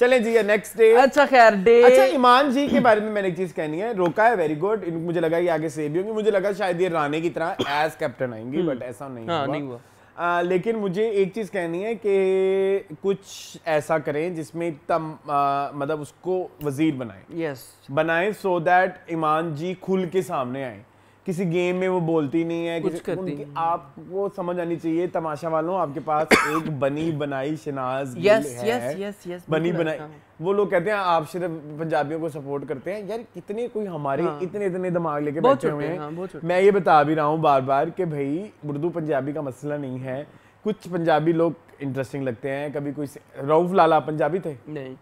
चलें जी नेक्स्ट डे अच्छा खैर डे अच्छा ईमान जी के बारे में मैंने एक चीज कहनी है रोका है वेरी गुड मुझे लगा कि आगे सेव भी होंगे मुझे लगा शायद ये राणे की तरह एज कैप्टन आएंगे बट ऐसा नहीं हुआ। नहीं हुआ आ, लेकिन मुझे एक चीज़ कहनी है कि कुछ ऐसा करें जिसमें तम मतलब उसको वजीर बनाएं यस yes. बनाएं सो so दैट ईमान जी खुल के सामने आए किसी गेम में वो बोलती नहीं है कुछ करती उनकी नहीं। आपको समझ आनी चाहिए तमाशा वालों आपके पास एक बनी बनाई शनाज yes, है yes, yes, yes, बनी बनाई वो लोग कहते हैं आप सिर्फ पंजाबियों को सपोर्ट करते हैं यार कितने कोई हमारे हाँ। इतने इतने दिमाग लेके बैठे हुए हैं हाँ, मैं ये बता भी रहा हूँ बार बार कि भाई उर्दू पंजाबी का मसला नहीं है कुछ पंजाबी लोग इंटरेस्टिंग लगते हैं कभी कोई रऊफ लाला पंजाबी थे नहीं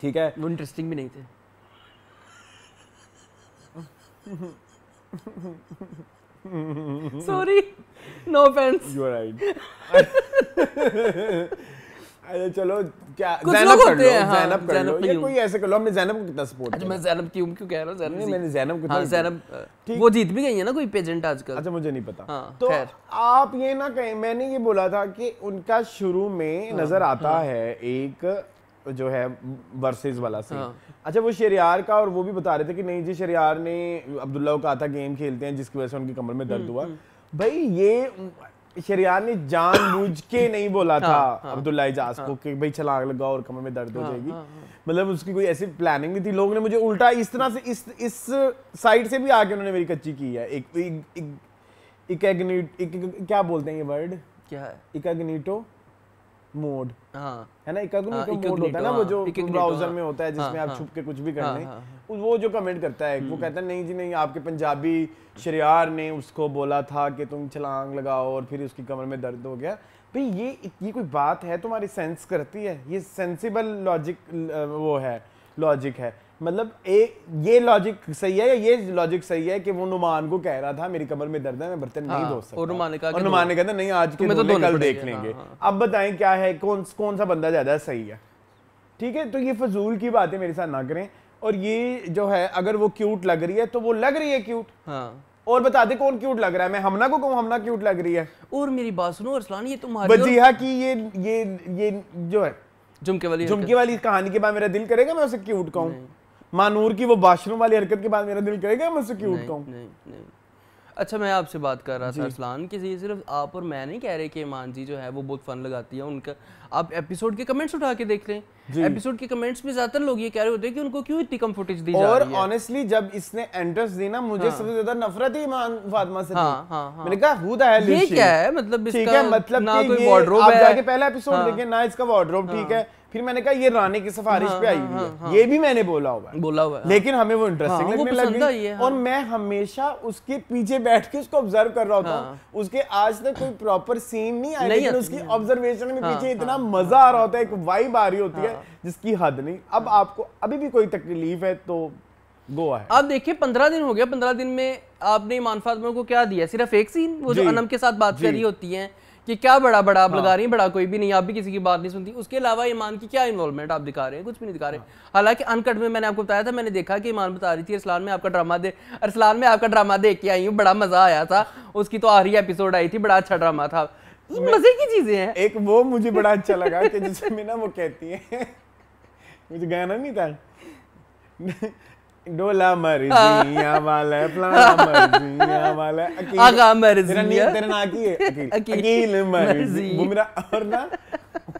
ठीक है वो इंटरेस्टिंग भी नहीं थे Sorry, no offense. You are right. अरे चलो क्या लोग होते हैं हाँ, जैनब कर जैनब लो या कोई ऐसे कर लो हमने जैनब को कितना सपोर्ट अच्छा मैं जैनब क्यों क्यों कह रहा हूँ जैनब नहीं मैंने जैनब को हाँ जैनब वो जीत भी गई है ना कोई पेजेंट आजकल अच्छा मुझे नहीं पता हाँ, तो आप ये ना कहें मैंने ये बोला था कि उनका शुरू में हाँ, नजर आता हाँ। है एक जो है वर्सेस वाला सीन अच्छा वो शरियार का और वो भी बता रहे थे कि नहीं जी शरियार ने अब्दुल्ला को कहा था गेम खेलते हैं जिसकी वजह से उनकी कमर में दर्द हम्म, हुआ हम्म। भाई ये शरियार ने जान बुझ के हाँ, नहीं बोला था हाँ, हाँ। अब्दुल्ला एजाज को कि भाई चल आग लगाओ और कमर में दर्द हो जाएगी मतलब उसकी कोई ऐसी प्लानिंग नहीं थी लोगों ने मुझे उल्टा इस तरह से इस इस साइड से भी आके उन्होंने मेरी कच्ची की है एक एक क्या बोलते हैं ये वर्ड क्या है इकाग्निटो मोड हाँ है ना इकाग्निटो हाँ, मोड होता है ना वो हाँ, जो ब्राउजर में हाँ। होता है जिसमें आप छुप के कुछ भी कर लें वो जो कमेंट करता है वो हम्म। कहता है नहीं जी नहीं आपके पंजाबी शरियार ने उसको बोला था कि तुम छलांग लगाओ और फिर उसकी कमर में दर्द हो गया भाई ये ये कोई बात है तुम्हारी सेंस करती है ये सेंसिबल लॉजिक वो है लॉजिक है मतलब ए, ये लॉजिक सही है या ये लॉजिक सही है कि वो नुमान को कह रहा था मेरी कमर में दर्द है मैं बर्तन नहीं हाँ, धो सकता और नुमान ने कहा नुमान ने कहा था नहीं आज के तो दो कल देख लेंगे हाँ, हाँ। अब बताएं क्या है कौन कौन सा बंदा ज्यादा सही है ठीक है तो ये फजूल की बातें मेरे साथ ना करें और ये जो है अगर वो क्यूट लग रही है तो वो लग रही है क्यूट और बता दे कौन क्यूट लग रहा है मैं हमना को कहूँ हमना क्यूट लग रही है और मेरी बात सुनो अरसलान ये तुम्हारी वजीहा की ये ये ये जो है झुमके वाली झुमके वाली कहानी के बाद मेरा दिल करेगा मैं उसे क्यूट कहूँ मानूर की वो बाथरूम वाली हरकत के बाद मेरा दिल करेगा मैं उससे क्यूट कहूँ नहीं नहीं अच्छा मैं आपसे बात कर रहा था अरसलान कि ये सिर्फ आप और मैं नहीं कह रहे कि मान जी जो है वो बहुत फन लगाती है उनका आप एपिसोड के कमेंट्स उठा के देख लें एपिसोड के कमेंट्स में ज्यादातर लोग ये कह रहे होते हैं कि उनको क्यों इतनी कम फुटेज दी और ऑनेस्टली जब इसने एंट्रेंस दी ना मुझे हाँ। सबसे ज्यादा नफरत ही ईमान फातिमा से हाँ, थी हाँ, हाँ। मैंने कहा हु द हेल ये क्या है मतलब इसका है, मतलब ना कोई वार्डरोब है आप जाके पहला एपिसोड हाँ। देखें ना इसका वार्डरोब हाँ। ठीक है फिर मैंने कहा ये रानी की सिफारिश हाँ, पे आई हाँ, हुई हाँ, है हाँ, ये भी मैंने बोला हुआ है बोला हुआ है लेकिन हमें वो इंटरेस्टिंग लगने लगी और मैं हमेशा उसके पीछे बैठ के उसको ऑब्जर्व कर रहा होता हूँ उसके आज तक कोई प्रॉपर सीन नहीं आया लेकिन उसकी ऑब्जर्वेशन में पीछे इतना मजा आ रहा होता है एक वाइब आ रही होती है हाँ। जिसकी हद नहीं अब आपको अभी भी कोई तकलीफ है तो गोवा है आप देखिए पंद्रह दिन हो गया पंद्रह दिन में आपने ईमान फातमा को क्या दिया सिर्फ एक सीन वो जो अनम के साथ बात कर रही होती है कि क्या बड़ा बड़ा आप हाँ। लगा रही हैं बड़ा कोई भी नहीं आप भी किसी की बात नहीं सुनती उसके अलावा ईमान की क्या इन्वॉल्वमेंट आप दिखा रहे हैं कुछ भी नहीं दिखा रहे हाँ। हालांकि अनकट में मैंने आपको बताया था मैंने देखा कि ईमान बता रही थी अरसलान में आपका ड्रामा दे अरसलान में आपका ड्रामा देख के आई हूँ बड़ा मजा आया था उसकी तो आखिरी एपिसोड आई थी बड़ा अच्छा ड्रामा था मजे की चीजें हैं एक वो मुझे बड़ा अच्छा लगा कि जिसमें ना वो कहती है मुझे गाना नहीं था डोला मर्जिया वाला फलाना मर्जिया वाला अकील आगा मर्जिया तेरा, तेरा नाम की है अकील अकील, अकील मर्जी वो मेरा और ना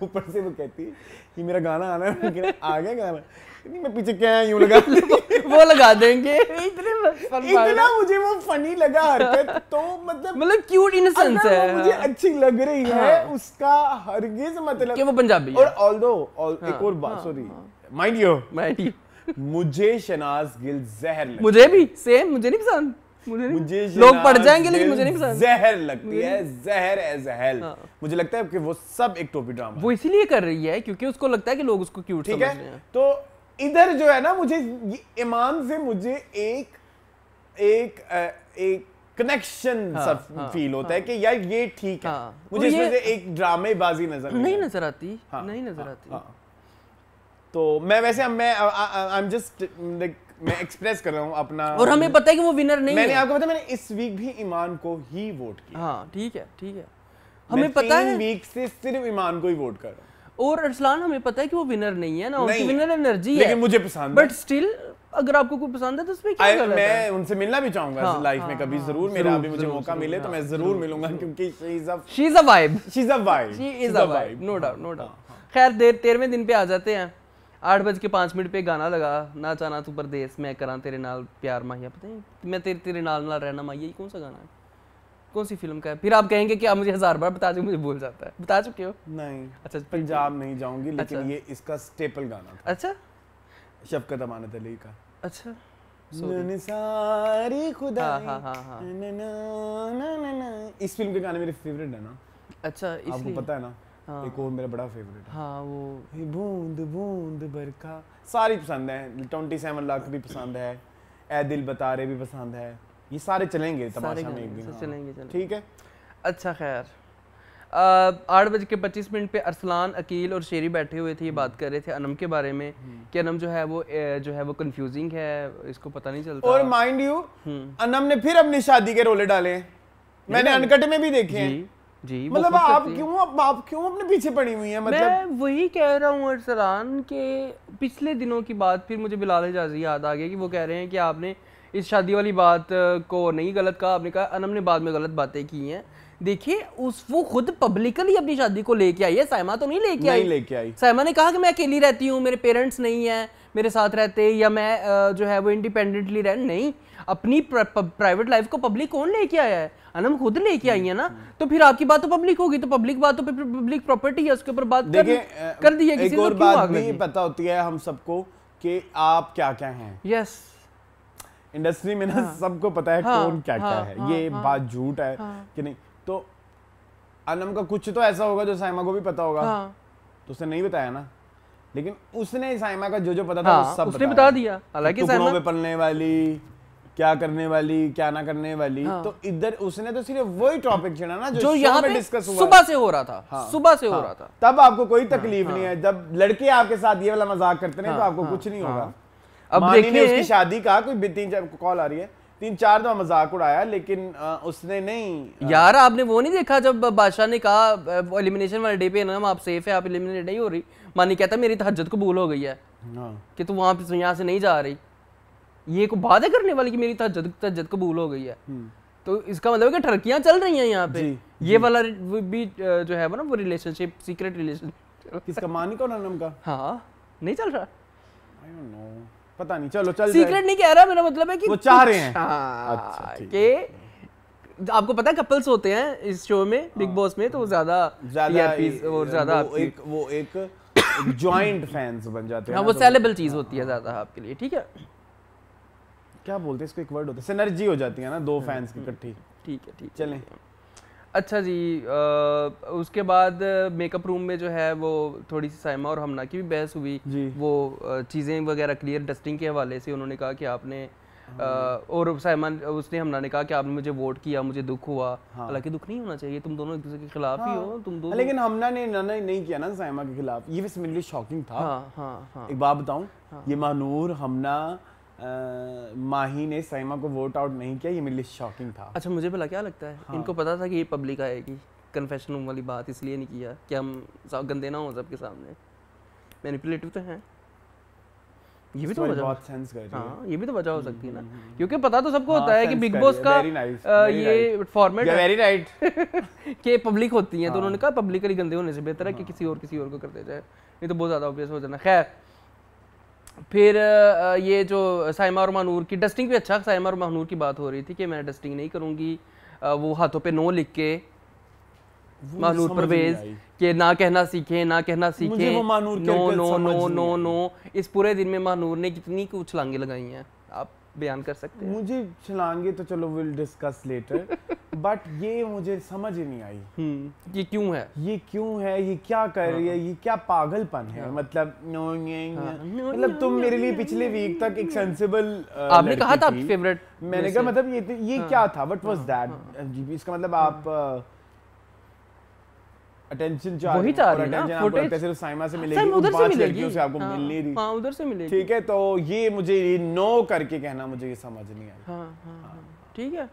ऊपर से वो कहती है कि मेरा गाना आना है आ गया गाना मैं पीछे क्या यूं लगा वो लगा देंगे इतना मुझे वो फनी लगा हरकत तो मतलब मतलब क्यूट है मुझे अच्छी लग रही है हाँ। उसका हरगिज मतलब कि वो पंजाबी और ऑल्दो एक हाँ। और बात sorry mind you mind you मुझे शनाज गिल जहर लगती मुझे भी सेम मुझे नहीं पसंद मुझे, मुझे लोग पढ़ जाएंगे लेकिन मुझे नहीं पसंद जहर लगती है जहर एज हेल हाँ। मुझे लगता है कि वो सब एक टोपी ड्रामा वो इसीलिए कर रही है क्योंकि उसको लगता है कि लोग उसको क्यूट ठीक है तो इधर जो है ना मुझे इमाम से मुझे एक एक एक कनेक्शन हाँ, सब हाँ, फील होता हाँ, है कि यार ये ठीक हाँ, है तो मुझे इसमें से एक ड्रामेबाजी नजर नहीं नजर आती हाँ, नहीं हाँ, नजर आती हाँ, तो मैं वैसे मैं आई एम जस्ट लाइक मैं एक्सप्रेस कर रहा हूँ अपना और हमें पता है कि वो विनर नहीं मैंने आपको पता मैंने इस वीक भी ईमान को ही वोट किया हाँ ठीक है ठीक है हमें पता है वीक से सिर्फ ईमान को ही वोट कर रहा हूँ और अरसलान हमें पता है कि वो विनर नहीं है ना नहीं उनकी विनर एनर्जी है मुझे पसंद बट स्टिल अगर आपको कोई पसंद है तो उसमें क्या गलत मैं है? उनसे मिलना भी चाहूंगा हाँ, लाइफ हाँ, में कभी हाँ, जरूर मेरा अभी मुझे मौका मिले तो मैं जरूर मिलूंगा क्योंकि she is a vibe she is a vibe she is a vibe no doubt no doubt खैर देर तेरहवें दिन पे आ जाते हैं आठ बज के पाँच मिनट पे गाना लगा ना चाहना तू परदेस मैं करा तेरे नाल प्यार माहिया पता है मैं तेरे तेरे नाल ना रहना माहिया ये कौन सा गाना है कौन सी फिल्म का है फिर आप कहेंगे कि आप मुझे हजार बार बता दें मुझे भूल जाता है बता चुके हो नहीं अच्छा पंजाब नहीं जाऊंगी लेकिन अच्छा। ये इसका स्टेपल गाना था अच्छा शफकत अमानत अली का अच्छा सारी खुदाई हाँ, हाँ, हाँ, इस फिल्म के गाने मेरे फेवरेट है ना अच्छा आपको पता है ना हाँ, एक और मेरा बड़ा फेवरेट है हाँ वो बूंद बूंद बरखा सारी पसंद है ट्वेंटी सेवन लाख भी पसंद है ए दिल बता रहे भी पसंद है ये सारे चलेंगे तमाशा में एक दिन हाँ। चलेंगे ठीक है अच्छा खैर आठ बज के पच्चीस मिनट पे अरसलान अकील और शेरी बैठे हुए थे ये बात हम्म। कर रहे थे अनम के बारे में हम्म। कि अनम जो है वो जो है वो कंफ्यूजिंग है इसको पता नहीं चलता और माइंड हम्म। यू अनम ने फिर अपनी शादी के रोले डाले मैंने अनकट में भी देखे जी, जी मतलब आप क्यों आप, आप क्यों अपने पीछे पड़ी हुई है मतलब मैं वही कह रहा हूँ अरसलान के पिछले दिनों की बात फिर मुझे बिलाल एजाजी याद आ गया कि वो कह रहे हैं कि आपने इस शादी वाली बात को नहीं गलत कहा आपने कहा अनम ने बाद में गलत बातें की हैं देखिए उस वो खुद पब्लिकली अपनी शादी को लेके आई है सायमा तो नहीं लेके आई लेके आई सायमा ने कहा कि मैं अकेली रहती हूँ मेरे पेरेंट्स नहीं है मेरे साथ रहते या मैं जो है वो इंडिपेंडेंटली रह नहीं अपनी प्राइवेट लाइफ को पब्लिक कौन लेके आया है अनम खुद लेके आई है ना हम्म, हम्म। तो फिर आपकी बात तो पब्लिक होगी तो पब्लिक बात तो पब्लिक प्रॉपर्टी है उसके ऊपर बात कर, कर दी है किसी एक और तो बात भी पता होती है हम सबको कि आप क्या क्या हैं यस yes. इंडस्ट्री में ना हाँ, सबको पता है हाँ, कौन क्या हाँ, क्या है हाँ, ये हाँ, बात झूठ है हाँ, कि नहीं तो अनम का कुछ तो ऐसा होगा जो साइमा को भी पता होगा हाँ, तो उसने नहीं बताया ना लेकिन उसने साइमा का जो जो पता था हाँ, सब उसने बता दिया हालांकि साइमा पलने वाली क्या करने वाली क्या ना करने वाली हाँ। तो इधर उसने तो सिर्फ वही टॉपिक छेड़ा ना जो, जो यहाँ पे डिस्कस हुआ सुबह से हो रहा था हाँ, सुबह से हाँ, हो रहा था तब आपको कोई तकलीफ हाँ, नहीं हाँ। है जब लड़के आपके साथ ये वाला मजाक करते हैं तो हाँ, आपको हाँ, कुछ नहीं होगा अब देखिए उसकी शादी का कोई तीन चार कॉल आ रही है तीन चार दफा तो मजाक उड़ाया लेकिन आ, उसने नहीं आ, यार आपने वो नहीं देखा जब बादशाह ने कहा एलिमिनेशन वाले डे पे ना आप सेफ है आप एलिमिनेट नहीं हो रही मानी कहता मेरी तहजत भूल हो गई है हाँ। कि तू वहाँ यहाँ से नहीं जा रही ये को बात है करने वाली कि मेरी तहजत तहजत भूल हो गई है हम्म। तो इसका मतलब है कि ठरकियां चल रही हैं यहाँ पे जी, ये जी. वाला भी जो है वो ना वो रिलेशनशिप सीक्रेट रिलेशनशिप किसका मानी कौन का हाँ नहीं चल रहा आई डोंट नो पता नहीं चलो चल सीक्रेट नहीं कह रहा मेरा मतलब है कि वो चाह रहे हैं हाँ, अच्छा के आपको पता है कपल्स होते हैं इस शो में बिग बॉस हाँ। में तो ज्यादा और ज्यादा एक वो एक ज्वाइंट फैंस बन जाते हैं हाँ, वो सेलेबल तो- चीज होती है ज्यादा आपके लिए ठीक है क्या बोलते हैं इसको एक वर्ड होता है सिनर्जी हो जाती है ना दो फैंस की हम्म, इकट्ठी ठीक है ठीक चलें अच्छा जी आ, उसके बाद मेकअप रूम में जो है वो थोड़ी सी साइमा और हमना की भी बहस हुई वो चीज़ें वगैरह क्लियर डस्टिंग के हवाले से उन्होंने कहा कि आपने आ, हाँ। और साइमा उसने हमना ने कहा कि आपने मुझे वोट किया मुझे दुख हुआ हाँ। हालांकि दुख नहीं होना चाहिए तुम दोनों एक दूसरे के खिलाफ ही हो हाँ। तुम दोनों लेकिन हमना ने नहीं किया ना साइमा के खिलाफ ये वैसे शॉकिंग था एक बात बताऊँ ये मानूर हमना माही ने सैमा को वोट आउट नहीं किया ये मेरे लिए शॉकिंग था अच्छा मुझे भला क्या लगता है हाँ। इनको पता था कि ये पब्लिक आएगी कन्फेशन रूम वाली बात इसलिए नहीं किया कि हम गंदे ना हो सबके सामने मैनिपुलेटिव तो हैं ये भी तो वजह बहुत सेंस कर रही हाँ, है ये भी तो वजह हो सकती है ना हम्म, हम्म। क्योंकि पता तो सबको हाँ, होता है कि बिग बॉस का ये फॉर्मेट है वेरी राइट के पब्लिक होती है तो हाँ। उन्होंने कहा पब्लिकली गंदे होने से बेहतर है कि हाँ। किसी और किसी और को करते जाए नहीं तो बहुत ज्यादा ऑब्वियस हो जाना खैर फिर ये जो साइमा और महानूर की डस्टिंग भी अच्छा साइमा और महानूर की बात हो रही थी कि मैं डस्टिंग नहीं करूँगी वो हाथों पे नो लिख के महानूर परवेज के ना कहना सीखे ना कहना सीखे no no no no no इस पूरे दिन में महानूर ने कितनी कुछ लांगे लगाई हैं आप बयान कर सकते हैं मुझे छलांगे तो चलो विल डिस्कस लेटर बट ये मुझे समझ ही नहीं आई हम्म, ये क्यों है ये क्यों है ये क्या कर रही है हाँ। ये क्या पागलपन है हाँ। मतलब नो हाँ। मतलब तुम मेरे लिए पिछले वीक तक एक सेंसिबल आपने कहा था फेवरेट मैंने कहा मतलब ये ये क्या था व्हाट वाज दैट इसका मतलब आप अटेंशन चाहिए वही चाह रही है फुटेज सिर्फ साइमा से मिलेगी उधर से तो मिलेगी से आपको हाँ, मिल नहीं रही हां उधर से मिलेगी ठीक है तो ये मुझे ये नो करके कहना मुझे ये समझ नहीं आया हां हां हाँ। ठीक है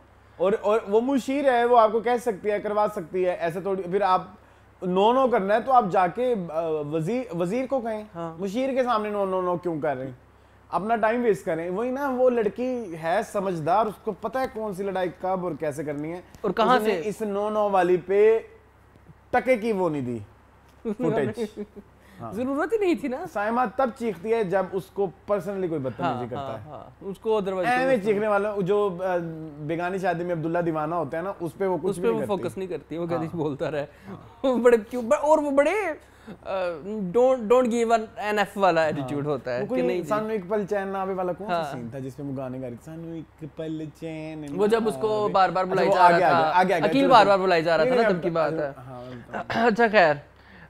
और और वो मुशीर है वो आपको कह सकती है करवा सकती है ऐसा थोड़ी फिर आप नो नो करना है तो आप जाके वजीर वजीर को कहें हाँ। मुशीर के सामने नो नो नो क्यों कर रहे हैं अपना टाइम वेस्ट करें वही ना वो लड़की है समझदार उसको पता है कौन सी लड़ाई कब और कैसे करनी है और कहां से इस नो नो वाली पे टके की वो नहीं दी फुटेज हाँ। जरूरत ही नहीं थी ना सायमा तब चीखती है जब उसको पर्सनली कोई बदतमीजी हाँ, करता हाँ, है हाँ।, हाँ। उसको दरवाजे चीखने वाला जो बेगानी शादी में अब्दुल्ला दीवाना होता है ना उस पर वो कुछ उस पर वो फोकस नहीं करती वो कभी हाँ। बोलता रहे बड़े क्यों और वो बड़े डोंट डोंट गिव एन एनएफ वाला एटीट्यूड होता है कि नहीं सानू एक पल चैन नावे वाला कौन सा सीन था जिसमें वो गाने गा रही सानू एक पल चैन वो जब उसको बार-बार अच्छा, बुलाई जा रहा था अकील बार-बार बुलाई जा रहा था ना तब की बात है अच्छा खैर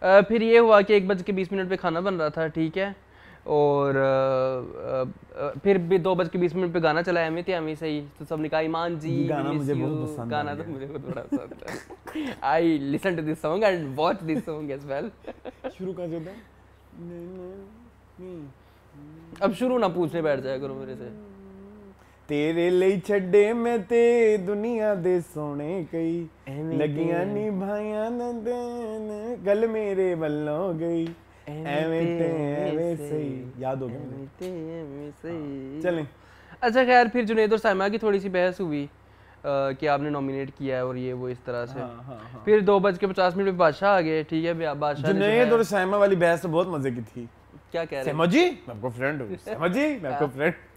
फिर ये हुआ कि एक बज के बीस मिनट पे खाना बन रहा था ठीक है और फिर भी दो बज के बीस मिनट पे गाना चला अमित थी एमी से ही तो सब ने कहा ईमान जी गाना मुझे बहुत पसंद गाना तो मुझे बहुत बड़ा पसंद है I listen to this song and watch this song as well शुरू कर देता अब शुरू ना पूछने बैठ जाए करो मेरे से ਤੇਰੇ ਲਈ ਛੱਡੇ ਮੈਂ ਤੇ ਦੁਨੀਆ ਦੇ ਸੋਹਣੇ ਕਈ ਲੱਗੀਆਂ ਨਿਭਾਈਆਂ ਨੰਦਨ ਗੱਲ ਮੇਰੇ ਵੱਲੋਂ ਗਈ ਐਵੇਂ ਤੇ ਐਵੇਂ चलें अच्छा खैर फिर जुनेद और की थोड़ी सी बहस हुई कि आपने नॉमिनेट किया है और ये वो इस तरह से हाँ, हाँ, हाँ। फिर दो बज के पचास मिनट बादशाह आ गए ठीक है बादशाह जुनेद और वाली बहस तो बहुत मजे की थी क्या कह रहे हैं जी मैं आपको फ्रेंड हूँ जी मैं आपको फ्रेंड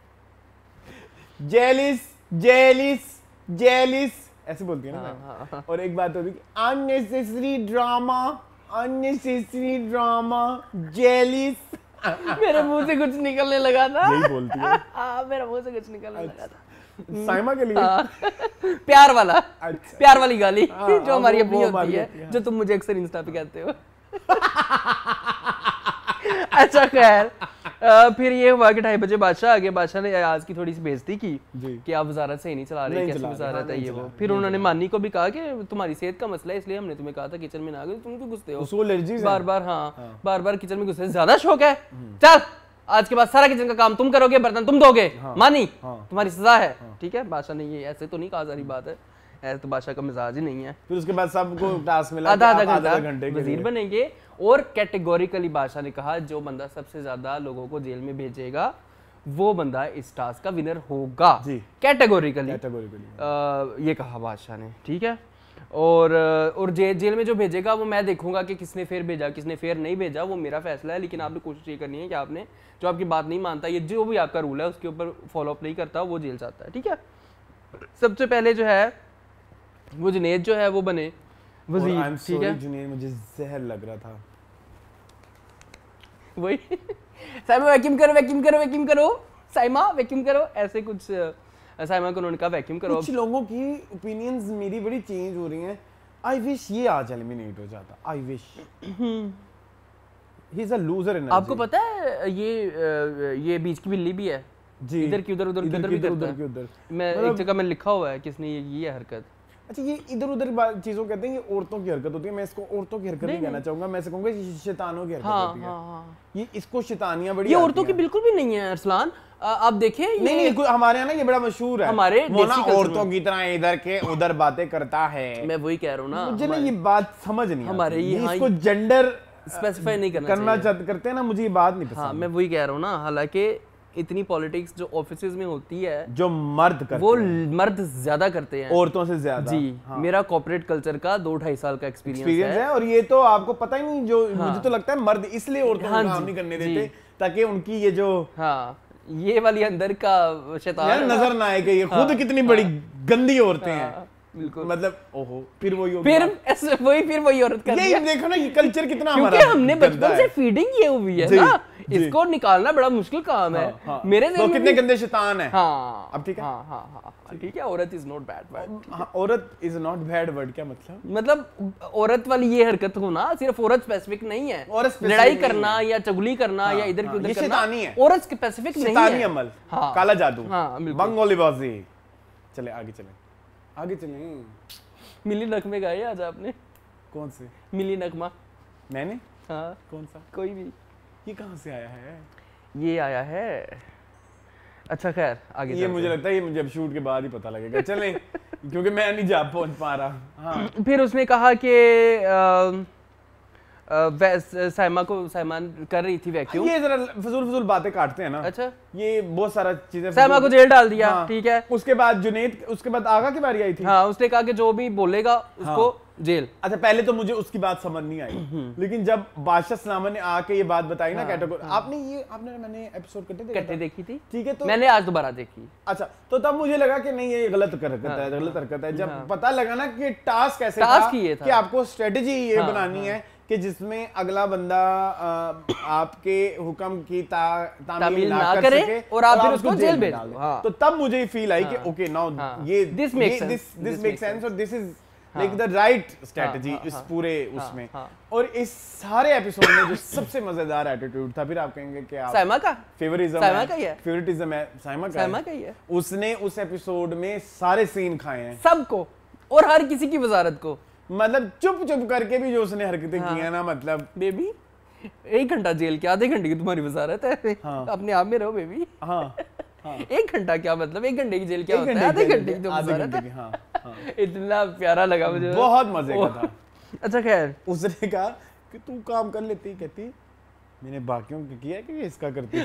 जेलिस जेलिस जेलिस ऐसे बोलती है ना हाँ, हाँ. और एक बात होती unnecessary drama unnecessary drama jealous मेरे मुंह से कुछ निकलने लगा था यही बोलती है हाँ मेरे मुंह से कुछ निकलने लगा अच्छा। था साइमा के लिए आ, हाँ। प्यार वाला अच्छा। प्यार वाली गाली आ, हाँ, हाँ, जो हमारी अपनी होती है, है जो तुम मुझे अक्सर इंस्टा पे कहते हो अच्छा खैर फिर ये हुआ कि ढाई बजे बादशाह आगे बादशाह ने आज की थोड़ी सी बेजती की कि आप वजारत सही नहीं चला रहे नहीं कैसे चला वजारत हाँ, है ये वो फिर उन्होंने मानी को भी कहा कि तुम्हारी सेहत का मसला है इसलिए हमने तुम्हें कहा था किचन में ना गए तुम क्यों तो घुसते हो बार बार हाँ, हाँ बार बार किचन में घुसते ज्यादा शौक है हम्म। चल आज के बाद सारा किचन का काम तुम करोगे बर्तन तुम दोगे हाँ। मानी तुम्हारी सजा है ठीक है बादशाह ने ये ऐसे तो नहीं कहा सारी बात है ऐसे तो बादशाह का मिजाज ही नहीं है फिर उसके बाद सबको टास्क मिला आधा आधा घंटे वजीर बनेंगे और कैटेगोरिकली बादशाह ने कहा जो बंदा सबसे ज्यादा लोगों को जेल में भेजेगा वो बंदा इस टास्क का विनर होगा कैटेगोरिकली कैटेगोरिकली ये कहा बादशाह ने ठीक है और और जे, जेल में जो भेजेगा वो मैं देखूंगा कि किसने फेर भेजा किसने फेर नहीं भेजा वो मेरा फैसला है लेकिन आपने कोशिश ये करनी है कि आपने जो आपकी बात नहीं मानता ये जो भी आपका रूल है उसके ऊपर फॉलोअप नहीं करता वो जेल जाता है ठीक है सबसे पहले जो है वो जुनेद जो है वो बने वजीर ठीक है जूनियर मुझे जहर लग रहा था वही साइमा वैक्यूम करो वैक्यूम करो वैक्यूम करो साइमा वैक्यूम करो ऐसे कुछ साइमा को उन्होंने कहा वैक्यूम करो कुछ लोगों की ओपिनियंस मेरी बड़ी चेंज हो रही हैं आई विश ये आज एलिमिनेट हो जाता I wish he is a loser इन आपको पता है ये ये बीच की बिल्ली भी है जी इधर की उधर उधर की उधर की उधर मैं एक मतलब जगह में लिखा हुआ है किसने ये ये हरकत अच्छा ये इधर उधर चीजों कहते हैं ये औरतों की हरकत होती है मैं इसको औरतों की हरकत नहीं कहना चाहूंगा मैं कहूंगा शैतानों की हरकत हाँ, होती है हाँ, हाँ. ये इसको शैतानियां बड़ी ये औरतों की बिल्कुल भी नहीं है अरसलान आप देखें ये नहीं नहीं हमारे यहाँ ना ये बड़ा मशहूर है हमारे वो ना औरतों की तरह इधर के उधर बातें करता है मैं वही कह रहा हूँ ना मुझे ना ये बात समझ नहीं हमारे ये इसको जेंडर स्पेसिफाई नहीं करना करना करते हैं ना मुझे ये बात नहीं हाँ, पसंद मैं वही कह रहा हूँ ना हालांकि इतनी पॉलिटिक्स जो ऑफिस में होती है जो मर्द करते वो है। मर्द ज्यादा करते हैं औरतों से ज्यादा जी हाँ। मेरा कॉपरेट कल्चर का दो ढाई साल का एक्सपीरियंस है।, है और ये तो आपको पता ही नहीं जो हाँ। मुझे तो लगता है मर्द इसलिए औरतों हाँ काम नहीं करने देते ताकि उनकी ये जो हाँ ये वाली अंदर का शैतान नजर ना आए कि ये हाँ। खुद कितनी बड़ी हाँ। गंदी औरतें हाँ। हैं बिल्कुल मतलब ओहो फिर वही फिर वही फिर वही औरत कर ये देखो ना ये कल्चर कितना हमारा क्योंकि हमने बचपन से फीडिंग ये हुई है ना इसको निकालना बड़ा मुश्किल काम है हाँ, हाँ। मेरे तो कितने गंदे शैतान है हाँ, अब ठीक है हाँ, हाँ, हाँ, हाँ। ठीक है औरत इज नॉट बैड वर्ड औरत इज नॉट बैड वर्ड क्या मतलब मतलब औरत वाली ये हरकत होना सिर्फ औरत स्पेसिफिक नहीं है लड़ाई करना या चगली करना या इधर की उधर करना है औरत स्पेसिफिक नहीं है अमल काला जादू बाजी चले आगे चले आगे चलें मिली नकमे गाए आज आपने कौन से मिली नकमा मैंने हाँ कौन सा कोई भी ये कहाँ से आया है ये आया है अच्छा खैर आगे ये मुझे लगता है ये मुझे अब शूट के बाद ही पता लगेगा चलें क्योंकि मैं नहीं जा पहुंच पा रहा हाँ फिर उसने कहा कि साइमा को साइमान कर रही थी वैक्यूम ये जरा फजूल फजूल बातें काटते हैं ना अच्छा ये बहुत सारा चीजें साइमा को जेल डाल दिया हाँ। ठीक हाँ। है उसके बाद जुनेद उसके बाद आगा की बारी आई थी हाँ उसने कहा कि जो भी बोलेगा हाँ। उसको हाँ। जेल अच्छा पहले तो मुझे उसकी बात समझ नहीं आई हम्म, हम्म। लेकिन जब बादशाह सलामा ने आके ये बात बताई ना कैटेगोरी हाँ, आपने ये आपने मैंने एपिसोड कटे कटे देखी थी ठीक है तो मैंने आज दोबारा देखी अच्छा तो तब मुझे लगा कि नहीं ये गलत हरकत है गलत हरकत है जब पता लगा ना कि टास्क कैसे टास्क ये था कि आपको स्ट्रेटेजी ये बनानी है कि जिसमें अगला बंदा आपके हुक्म की ता, तामील ना, ना करे और तो आप फिर उसको जेल भेज दो हाँ। तो तब मुझे ये फील आई हाँ। कि ओके नाउ हाँ। ये this make this this make sense और this is like the right strategy इस हाँ। पूरे हाँ। उसमें हाँ। और इस सारे एपिसोड में जो सबसे मजेदार एटीट्यूड था फिर आप कहेंगे कि आप साइमा का फेवरिज्म साइमा का ही है फेवरेटिज्म है साइमा का साइमा का ही है उसने उस एपिसोड में सारे सीन खाए हैं सबको और हर किसी की वजारत को मतलब चुप चुप करके भी जो उसने हरकतें हाँ। की है ना मतलब बेबी एक घंटा जेल के आधे घंटे की तुम्हारी वजारत है हाँ। अपने आप में रहो बेबी हाँ, हाँ। एक घंटा क्या मतलब एक घंटे की जेल क्या होता है आधे घंटे की तो वजारत है हाँ, हाँ। इतना प्यारा लगा मुझे बहुत मजे का था अच्छा खैर उसने कहा कि तू काम कर लेती कहती मैंने बाकियों को किया कि इसका करती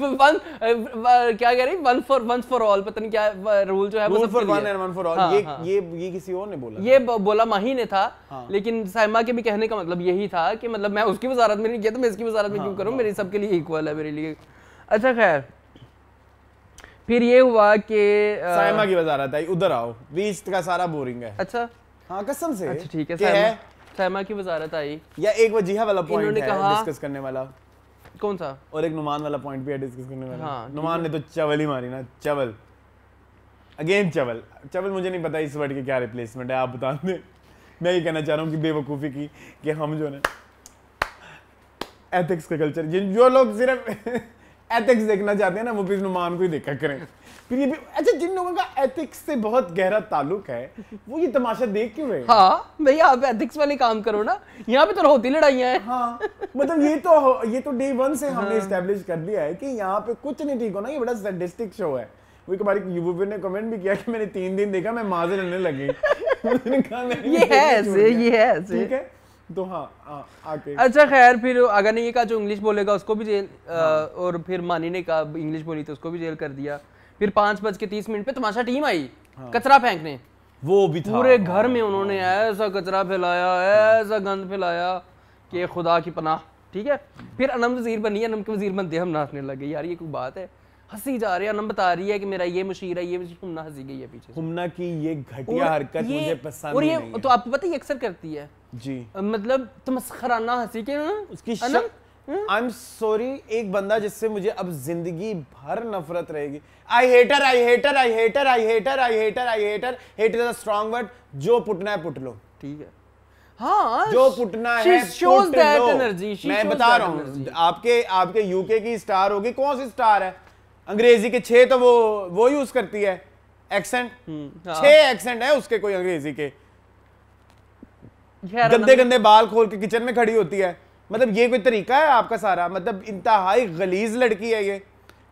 वन uh, क्या कह रही one for one for all पता नहीं क्या रूल uh, जो है वो for one and one for all ये हाँ। ये ये किसी और ने बोला ये बोला माही ने था हाँ। लेकिन साइमा के भी कहने का मतलब यही था कि मतलब मैं उसकी वजारत में नहीं किया तो मैं इसकी वजारत में हाँ, क्यों करूं मेरे सबके लिए इक्वल है मेरे लिए अच्छा खैर फिर ये हुआ कि uh, साइमा की वजारत आई उधर आओ बीच का सारा बोरिंग है अच्छा हाँ कसम से अच्छा ठीक है फैमा की वजारत आई या एक वजीहा वाला पॉइंट है डिस्कस करने वाला कौन सा और एक नुमान वाला पॉइंट भी है डिस्कस करने वाला हाँ, नुमान ने तो चवल ही मारी ना चवल अगेन चवल चवल मुझे नहीं पता इस वर्ड के क्या रिप्लेसमेंट है आप बता दें मैं ये कहना चाह रहा हूँ कि बेवकूफ़ी की कि हम जो है एथिक्स का कल्चर जिन जो लोग सिर्फ एथिक्स देखना चाहते हैं ना वो भी नुमान को ही देखा करें फिर ये भी अच्छा जिन लोगों का एथिक्स से बहुत गहरा ताल्लुक है वो ये तमाशा देख क्यों रहे हाँ भैया आप एथिक्स वाले काम करो ना यहाँ पे तो होती लड़ाइयाँ है हाँ मतलब ये तो ये तो डे वन से हमने स्टेब्लिश हाँ। कर दिया है कि यहाँ पे कुछ नहीं ठीक होना ये बड़ा सडिस्टिक शो है एक ने कमेंट भी किया कि मैंने तीन दिन देखा मैं माजे लड़ने लगी ये है ऐसे ये है ऐसे ठीक है तो हाँ आके अच्छा खैर फिर अगर नहीं ये कहा जो इंग्लिश बोलेगा उसको भी जेल हाँ। और फिर मानी ने कहा इंग्लिश बोली तो उसको भी जेल कर दिया फिर पांच बज के तीस मिनट पे तमाशा टीम आई हाँ। कचरा फेंकने वो भी था पूरे घर में उन्होंने ऐसा कचरा फैलाया ऐसा गंद फैलाया कि हाँ। खुदा की पनाह ठीक है फिर अनम वजीर बनी अनम के वजीर बनते हम नाचने लगे यार ये कोई बात है हंसी जा रही है नम बता रही है कि मेरा ये मशीर है ये हुमना हंसी गई है पीछे हुमना की ये घटिया हरकत मुझे पसंद और ये नहीं तो आपको पता है अक्सर करती है जी मतलब तुम तमस्खराना हंसी के हाँ? उसकी आई एम सॉरी एक बंदा जिससे मुझे अब जिंदगी भर नफरत रहेगी I hater I hater I hater I hater I hater I hater hate is a strong word जो पुटना है पुट लो ठीक है हाँ जो पुटना है पुट लो मैं बता रहा हूँ आपके आपके यूके की स्टार होगी कौन सी स्टार है अंग्रेजी के छह तो वो वो यूज करती है एक्सेंट हम्म, हाँ। एक्सेंट है उसके कोई अंग्रेजी के गंदे मतलब गंदे बाल खोल के किचन में खड़ी होती है मतलब ये कोई तरीका है आपका सारा मतलब इंतहाई गलीज लड़की है ये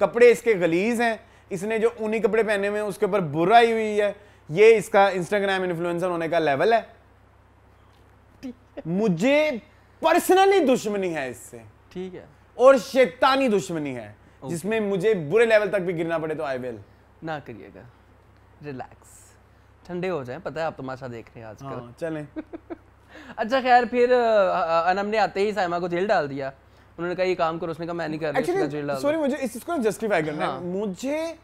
कपड़े इसके गलीज हैं इसने जो ऊनी कपड़े पहने हुए उसके ऊपर बुराई हुई है ये इसका इंस्टाग्राम इन्फ्लुएंसर होने का लेवल है मुझे पर्सनली दुश्मनी है इससे ठीक है और शैतानी दुश्मनी है जिसमें मुझे बुरे लेवल तक भी गिरना पड़े तो आई विल ना करिएगा रिलैक्स ठंडे हो जाए पता है आप तमाशा देख रहे हैं आजकल हाँ, चलें अच्छा खैर फिर अनम ने आते ही साइमा को जेल डाल दिया उन्होंने कहा ये काम करो उसने कहा मैं नहीं कर रही जेल डाल सॉरी मुझे इस इसको जस्टिफाई करना है हाँ. मुझे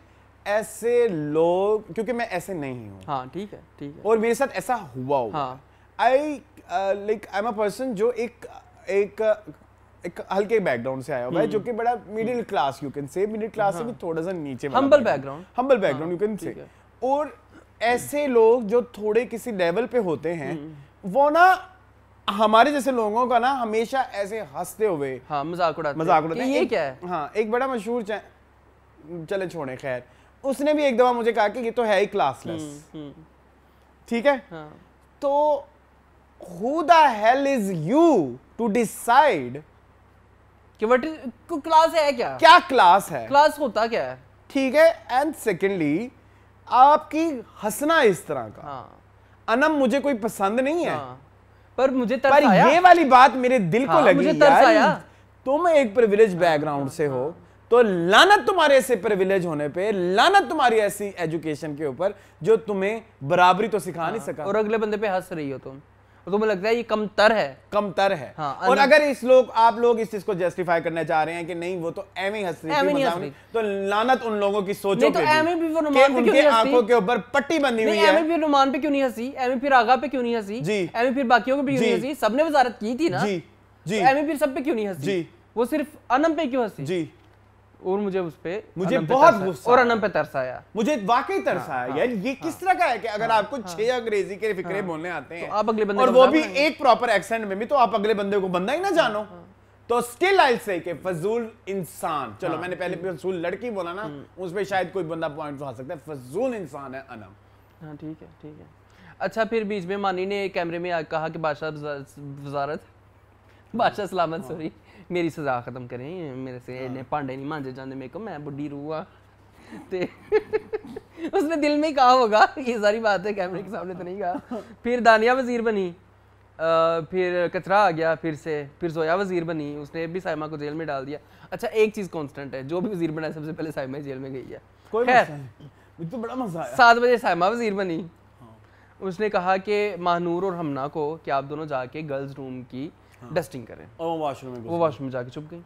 ऐसे लोग क्योंकि मैं ऐसे नहीं हूँ हाँ ठीक है ठीक है और मेरे साथ ऐसा हुआ हुआ I like I am a person जो एक एक एक हल्के बैकग्राउंड से आया हुआ है हम्म। जो कि बड़ा middle class you can say middle class से भी हाँ। थोड़ा सा नीचे humble background humble background you can say और ऐसे लोग जो थोड़े किसी लेवल पे होते हैं हम्म। वो ना हमारे जैसे लोगों का ना हमेशा ऐसे हंसते हुए हाँ, मजाक उड़ाते मजाक उड़ाते ये क्या है हाँ एक बड़ा मशहूर चले छोड़े खैर उसने भी एक दफा मुझे कहा कि ये तो है ही क्लासलेस हम्म, ठीक है हाँ. तो who the hell is you to decide कि वट क्लास है क्या क्या क्लास है क्लास होता क्या है ठीक है एंड सेकेंडली आपकी हंसना इस तरह का हाँ। अनम मुझे कोई पसंद नहीं है हाँ। पर मुझे तरस पर आया। ये वाली बात मेरे दिल हाँ, को लगी मुझे तरस आया। तुम एक प्रिविलेज बैकग्राउंड हाँ, से हो तो लानत तुम्हारे ऐसे प्रिविलेज होने पे लानत तुम्हारी ऐसी एजुकेशन के ऊपर जो तुम्हें बराबरी तो सिखा नहीं हाँ। सका और अगले बंदे पे हंस रही हो तुम तो मुझे लगता है ये कमतर है कमतर है हाँ, और अगर इस लोग आप लोग इस चीज को जस्टिफाई करना चाह रहे हैं कि नहीं वो तो एम ही हंसती रही मतलब थी तो लानत उन लोगों की सोचो तो एम ए उनके आंखों के ऊपर पट्टी बंधी हुई है एम ए नुमान पे क्यों नहीं हंसी एम फिर आगा पे क्यों नहीं हंसी जी एम फिर बाकियों को भी क्यों नहीं हंसी सबने वजारत की थी ना जी जी एम तो फिर सब पे क्यों नहीं हंसी जी वो सिर्फ अनम पे क्यों हंसी जी और मुझे उस पे मुझे बहुत गुस्सा और अनम पे तरस आया मुझे वाकई तरस हाँ, आया हाँ, यार ये हाँ, किस तरह का है कि अगर हाँ, आपको हाँ। छह अंग्रेजी के फिक्रे हाँ। बोलने आते तो हैं तो आप अगले बंदे और वो भी एक प्रॉपर एक्सेंट में भी तो आप अगले बंदे को बंदा ही ना जानो तो स्टिल आई से के फजूल इंसान चलो मैंने पहले फजूल लड़की बोला ना हम्म। उस पे शायद कोई बंदा पॉइंट उठा सकता है फजूल इंसान है अनम हाँ ठीक है ठीक है अच्छा फिर बीच में मानी ने कैमरे में कहा कि बादशाह वजारत बादशाह सलामत सॉरी मेरी सजा खत्म करें मेरे से इन्ने हाँ। भांडे नहीं मांजे जाते मेरे को मैं बुढ़ी रूह हाँ तो उसने दिल में ही कहा होगा ये सारी बात है कैमरे के सामने तो नहीं कहा फिर दानिया वजीर बनी फिर कचरा आ गया फिर से फिर सोया वजीर बनी उसने भी साइमा को जेल में डाल दिया अच्छा एक चीज़ कॉन्स्टेंट है जो भी वजीर बनाया सबसे पहले साइमा जेल में गई है खैर तो बड़ा मजा आया सात बजे साइमा वजीर बनी हाँ। उसने कहा कि महानूर और हमना को कि आप दोनों जाके गर्ल्स रूम की हाँ। डस्टिंग करें और वो वॉशरूम में वो वॉशरूम में जाके छुप गई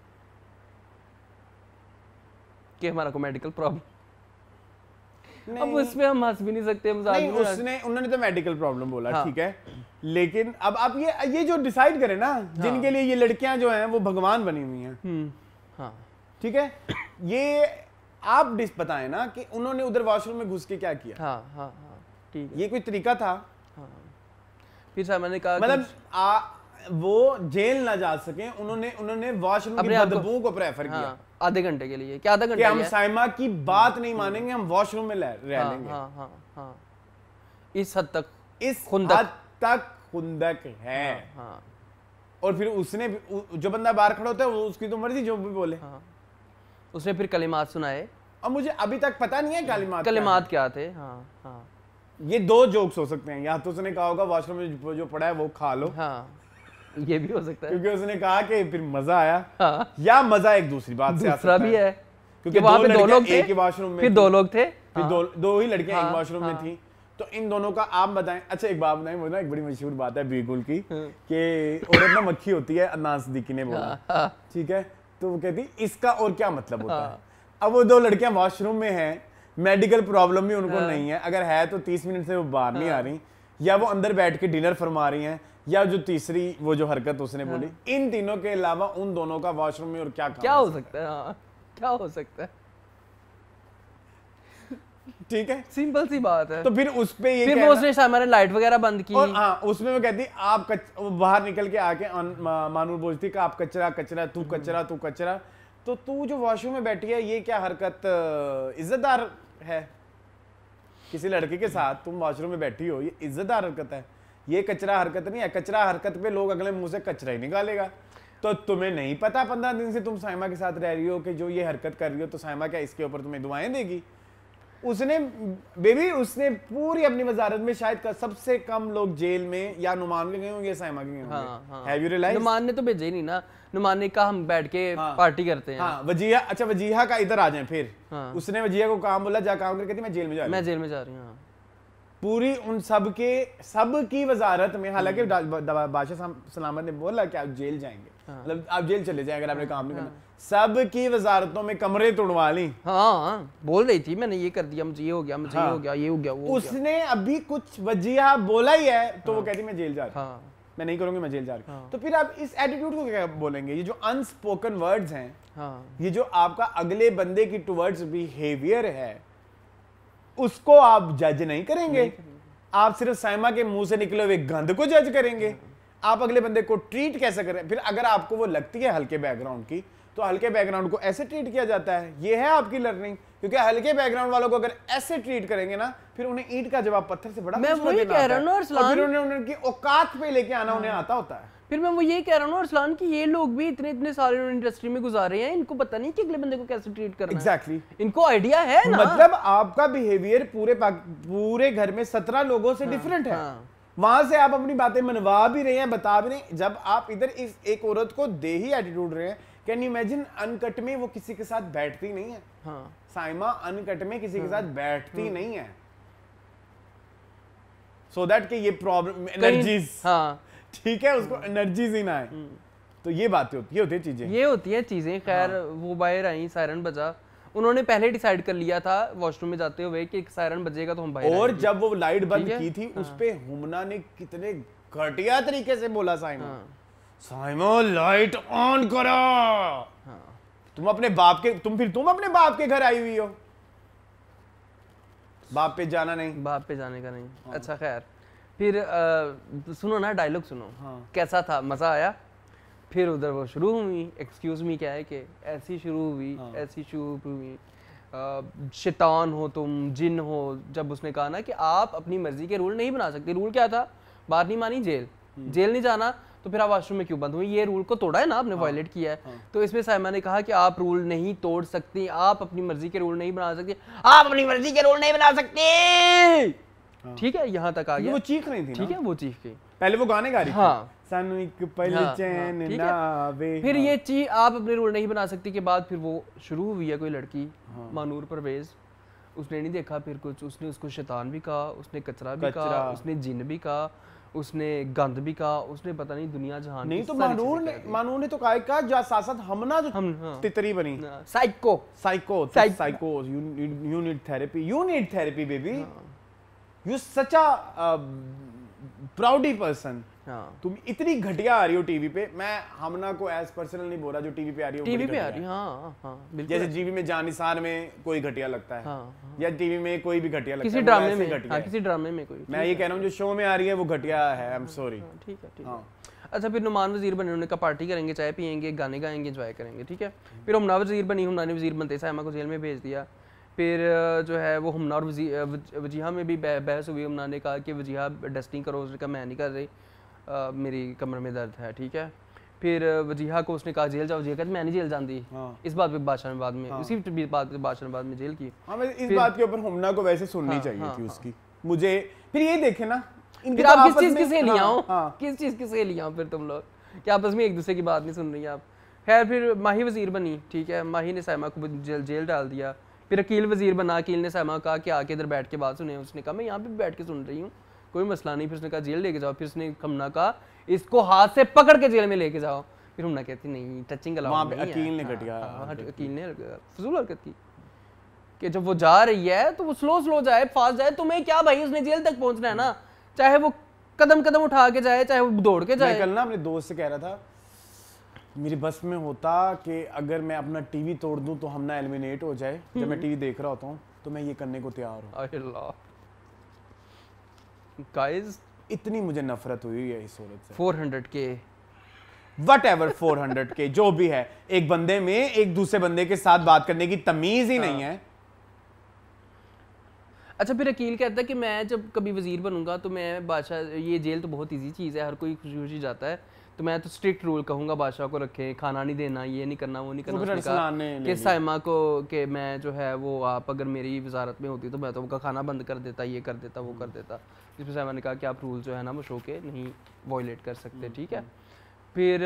कि हमारा को मेडिकल प्रॉब्लम अब उसमें हम हंस भी नहीं सकते नहीं, उसने उन्होंने तो मेडिकल प्रॉब्लम बोला हाँ। ठीक है लेकिन अब आप ये ये जो डिसाइड करें ना हाँ। जिनके लिए ये लड़कियां जो हैं वो भगवान बनी हुई हैं हम्म, हाँ। ठीक है ये आप डिस बताएं ना कि उन्होंने उधर वॉशरूम में घुस के क्या किया हाँ, हाँ, हाँ, ठीक है। ये कोई तरीका था हाँ। फिर साहब मैंने कहा मतलब वो जेल ना जा सके उन्होंने उन्होंने वॉशरूम की बदबू को प्रेफर किया हाँ, आधे घंटे के लिए क्या आधा घंटे हम साइमा की बात नहीं मानेंगे हम वॉशरूम में रह हाँ, लेंगे हाँ, इस हद तक इस हद तक खुंदक है और फिर उसने जो बंदा बाहर खड़ा होता है वो उसकी तो मर्जी जो भी बोले हाँ। उसने फिर कलिमात सुनाए और मुझे अभी तक पता नहीं है कलिमात कलिमात क्या, क्या थे हाँ, हाँ। ये दो जोक्स हो सकते हैं या तो उसने कहा होगा वॉशरूम में जो पड़ा है वो खा लो हाँ ये भी हो सकता है क्योंकि उसने कहा कि फिर मजा आया हाँ। या मजा एक दूसरी बात से आ भी है क्योंकि वहां पे दो लोग थे एक वॉशरूम में फिर दो लोग थे फिर हाँ। दो दो ही लड़कियां एक वॉशरूम हाँ। में हाँ। थी तो इन दोनों का आप बताएं अच्छा एक बात बताएं वो ना एक बड़ी मशहूर बात है बीगुल की कि औरत ना मक्खी होती है अनास दिखने ने बोला ठीक है तो वो कहती इसका और क्या मतलब होता है अब वो दो लड़कियां वॉशरूम में हैं मेडिकल प्रॉब्लम भी उनको नहीं है अगर है तो तीस मिनट से वो बाहर नहीं आ रही या वो अंदर बैठ के डिनर फरमा रही हैं या जो तीसरी वो जो हरकत उसने हाँ। बोली इन तीनों के अलावा उन दोनों का वॉशरूम में और क्या क्या हो सकता है हाँ, क्या हो सकता है ठीक है सिंपल सी बात है तो फिर उस पे ये फिर उसने हमारे लाइट वगैरह बंद की और हाँ उसमें वो कहती आप कच, बाहर निकल के आके मानूर बोलती का आप कचरा कचरा तू हम्म। कचरा तू कचरा तो तू जो वॉशरूम में बैठी है ये क्या हरकत इज्जतदार है किसी लड़के के साथ तुम वॉशरूम में बैठी हो ये इज्जतदार हरकत है ये कचरा हरकत नहीं है कचरा हरकत पे लोग अगले मुंह से कचरा ही निकालेगा तो तुम्हें नहीं पता पंद्रह दिन से तुम साइमा के साथ रह रही हो कि जो ये हरकत कर रही हो तो साइमा क्या इसके ऊपर तुम्हें दुआएं देगी उसने बेबी उसने पूरी अपनी वजारत में शायद का सबसे कम लोग जेल में या नुमान के गए होंगे साइमा के गए होंगे हाँ, हाँ. नुमान ने तो भेजे ही नहीं ना नुमान ने कहा हम बैठ के हाँ, पार्टी करते हैं हाँ, वजीहा अच्छा वजीहा का इधर आ जाए फिर हाँ. उसने वजीहा को काम बोला जा काम करके मैं जेल में जा रही मैं जेल में जा रही हूँ हाँ। पूरी उन सब के सब की वजारत में हालांकि हम्म। बादशाह सलामत ने बोला कि आप जेल जाएंगे हाँ। मतलब हाँ। आप जेल चले जाएं अगर आपने हाँ। काम नहीं हाँ। करना सब की वजारतों में कमरे तोड़वा ली हाँ, हाँ बोल रही थी मैंने ये कर दिया मुझे ये हो गया मुझे हाँ। ये हो गया ये हो गया वो उसने हो गया। अभी कुछ वजिया बोला ही है तो हाँ। वो कहती मैं जेल जा रही हाँ। मैं नहीं करूंगी मैं जेल जा रही हाँ। तो फिर आप इस एटीट्यूड को क्या बोलेंगे ये जो अनस्पोकन वर्ड्स हैं ये जो आपका अगले बंदे की टूवर्ड्स बिहेवियर है उसको आप जज नहीं करेंगे आप सिर्फ साइमा के मुंह से निकले हुए गंध को जज करेंगे आप अगले बंदे को ट्रीट कैसे करें फिर अगर आपको वो लगती है हल्के बैकग्राउंड की तो हल्के बैकग्राउंड को ऐसे ट्रीट किया जाता है ये है आपकी लर्निंग क्योंकि हल्के बैकग्राउंड वालों को अगर ऐसे ट्रीट करेंगे ना फिर उन्हें ईट का जवाब पत्थर से बड़ा मैं वही कह रहा हूं और फिर उन्हें उनकी औकात पे लेके आना उन्हें हाँ। आता होता है फिर मैं वो ये कह रहा हूँ अरसलान की ये लोग भी इतने इतने सारे इंडस्ट्री में गुजारे हैं इनको पता नहीं कि अगले बंदे को कैसे ट्रीट करना exactly. है इनको आइडिया है ना मतलब आपका बिहेवियर पूरे पूरे घर में सत्रह लोगों से डिफरेंट हाँ, है हाँ. वहां से आप अपनी बातें मनवा भी रहे हैं बता भी रहे हैं जब आप इधर इस एक औरत को दे ही एटीट्यूड रहे हैं कैन यू इमेजिन अनकट में वो किसी के साथ बैठती नहीं है हाँ। साइमा अनकट में किसी हाँ। के साथ बैठती हाँ। नहीं है सो so दैट के ये प्रॉब्लम एनर्जीज हाँ ठीक है उसको एनर्जीज हम्म। ही ना है हम्म। तो ये बातें होती है होती है चीजें ये होती है चीजें खैर हाँ। वो बाहर आई सायरन बजा उन्होंने पहले डिसाइड कर लिया था वॉशरूम में जाते हुए कि सायरन बजेगा तो हम बाहर और जब वो लाइट बंद की थी उस हाँ। पे हुमना ने कितने घटिया तरीके से बोला साइमन साइमन लाइट ऑन करो तुम अपने बाप के तुम फिर तुम अपने बाप के घर आई हुई हो बाप पे जाना नहीं बाप पे जाने का नहीं हाँ। अच्छा खैर फिर आ, सुनो ना डायलॉग सुनो हाँ। कैसा था मज़ा आया फिर उधर वो शुरू हुई एक्सक्यूज मी क्या है कि ऐसी शुरू हुई हाँ। ऐसी शुरू हुई शैतान हो तुम जिन हो जब उसने कहा ना कि आप अपनी मर्जी के रूल नहीं बना सकते रूल क्या था बात नहीं मानी जेल हम्म। जेल नहीं जाना तो फिर आप वॉशरूम में क्यों बंद हुई ये रूल को तोड़ा है ना आपने वायलेट हाँ। किया है हाँ। तो इसमें साइमा ने कहा कि आप रूल नहीं तोड़ सकती आप अपनी मर्जी के रूल नहीं बना सकती आप अपनी मर्जी के रूल नहीं बना सकती हाँ। ठीक है यहाँ तक आ गया वो चीख रही थी ठीक है वो चीख गई पहले वो गाने गा रही हाँ।, हाँ, हाँ चैन फिर ये चीज आप अपने रोल नहीं बना सकती के बाद फिर वो शुरू हुई है कोई लड़की मानूर परवेज उसने नहीं देखा फिर कुछ उसने उसको शैतान भी कहा उसने कचरा भी कहा उसने जिन भी कहा उसने गंद भी कहा उसने पता नहीं दुनिया जहान नहीं तो मानूर ने मानूर ने तो कहा जा साथ साथ जो हम, हाँ, तितरी बनी psycho psycho psycho you need therapy you need therapy baby you such a proudy person तुम इतनी घटिया आ रही हो टीवी पे मैं हमना को एज पर्सनल नहीं बोल रहा जो टीवी पे आ रही हो टीवी पे आ रही हाँ, हाँ, हाँ जैसे जीवी में जानिसार में कोई घटिया लगता है हाँ, हाँ। या टीवी में कोई भी घटिया लगता किसी ड्रामे में घटिया हाँ, किसी ड्रामे में कोई मैं ये कह रहा हूँ जो शो में आ रही है वो घटिया है आई एम सॉरी ठीक है ठीक है हाँ। अच्छा फिर नुमान वजीर बने उन्होंने कहा पार्टी करेंगे चाय पियेंगे गाने गाएंगे एंजॉय करेंगे ठीक है फिर हम ना वजीर बनी हम नानी वजीर बनते सायमा को जेल में भेज दिया फिर जो है वो हमना और वजी वजीहा में भी बहस हुई हमना ने कहा कि वजीहा डस्टिंग करो उसने कहा मैं नहीं कर रही आ, मेरी कमर में दर्द है ठीक है फिर वजीहा को उसने कहा जेल जाओ जेल कहते मैं नहीं जेल जाती हाँ। इस बात पे बादशाह ने बाद में हाँ। उसी भी बात पे बादशाह ने बाद में जेल की हाँ, इस बात के ऊपर हमना को वैसे सुननी हाँ, चाहिए हाँ, थी हाँ। उसकी मुझे फिर ये देखे ना फिर आप तो हाँ, हाँ। किस चीज़ की सहेलियाँ हो किस चीज़ की सहेलियाँ फिर तुम लोग क्या आपस में एक दूसरे की बात नहीं सुन रही आप खैर फिर माही वजीर बनी ठीक है माही ने सायमा को जेल जेल डाल दिया फिर अकील वजीर बना अकील ने सहमा कहा कि आके इधर बैठ के बात सुने उसने कहा मैं यहाँ पे बैठ के सुन रही हूँ कोई मसला नहीं फिर उसने कहा जेल लेके जाओ फिर उसने खमना कहा इसको हाथ से पकड़ के जेल में लेके जाओ फिर हमना कहती नहीं हाँ, टचिंग हाँ, हाँ, तो अकील ने फजूल हरकत की कि जब वो जा रही है तो वो स्लो स्लो जाए फास्ट जाए तुम्हें क्या भाई उसने जेल तक पहुंचना है ना चाहे वो कदम कदम उठा के जाए चाहे वो दौड़ के जाए कल ना अपने दोस्त से कह रहा था मेरी बस में होता कि अगर मैं अपना टीवी तोड़ दूं तो हम ना एलिमिनेट हो जाए जब मैं हम्म। टीवी देख रहा होता हूँ तो मैं ये करने को तैयार हूँ गाइस इतनी मुझे नफरत हुई है इस औरत से 400 के वट एवर फोर हंड्रेड के जो भी है एक बंदे में एक दूसरे बंदे के साथ बात करने की तमीज ही नहीं हाँ। है अच्छा फिर अकील कहता है कि मैं जब कभी वजीर बनूंगा तो मैं बादशाह ये जेल तो बहुत इजी चीज़ है हर कोई खुशी खुशी जाता है तो मैं तो स्ट्रिक्ट रूल कहूंगा बादशाह को रखे खाना नहीं देना ये नहीं करना वो नहीं करना कि साइमा को कि मैं जो है वो आप अगर मेरी वजारत में होती तो मैं तो उनका खाना बंद कर देता ये कर देता वो कर देता जिसमें साइमा ने कहा कि आप रूल जो है ना वो शो के नहीं वॉयलेट कर सकते ठीक है फिर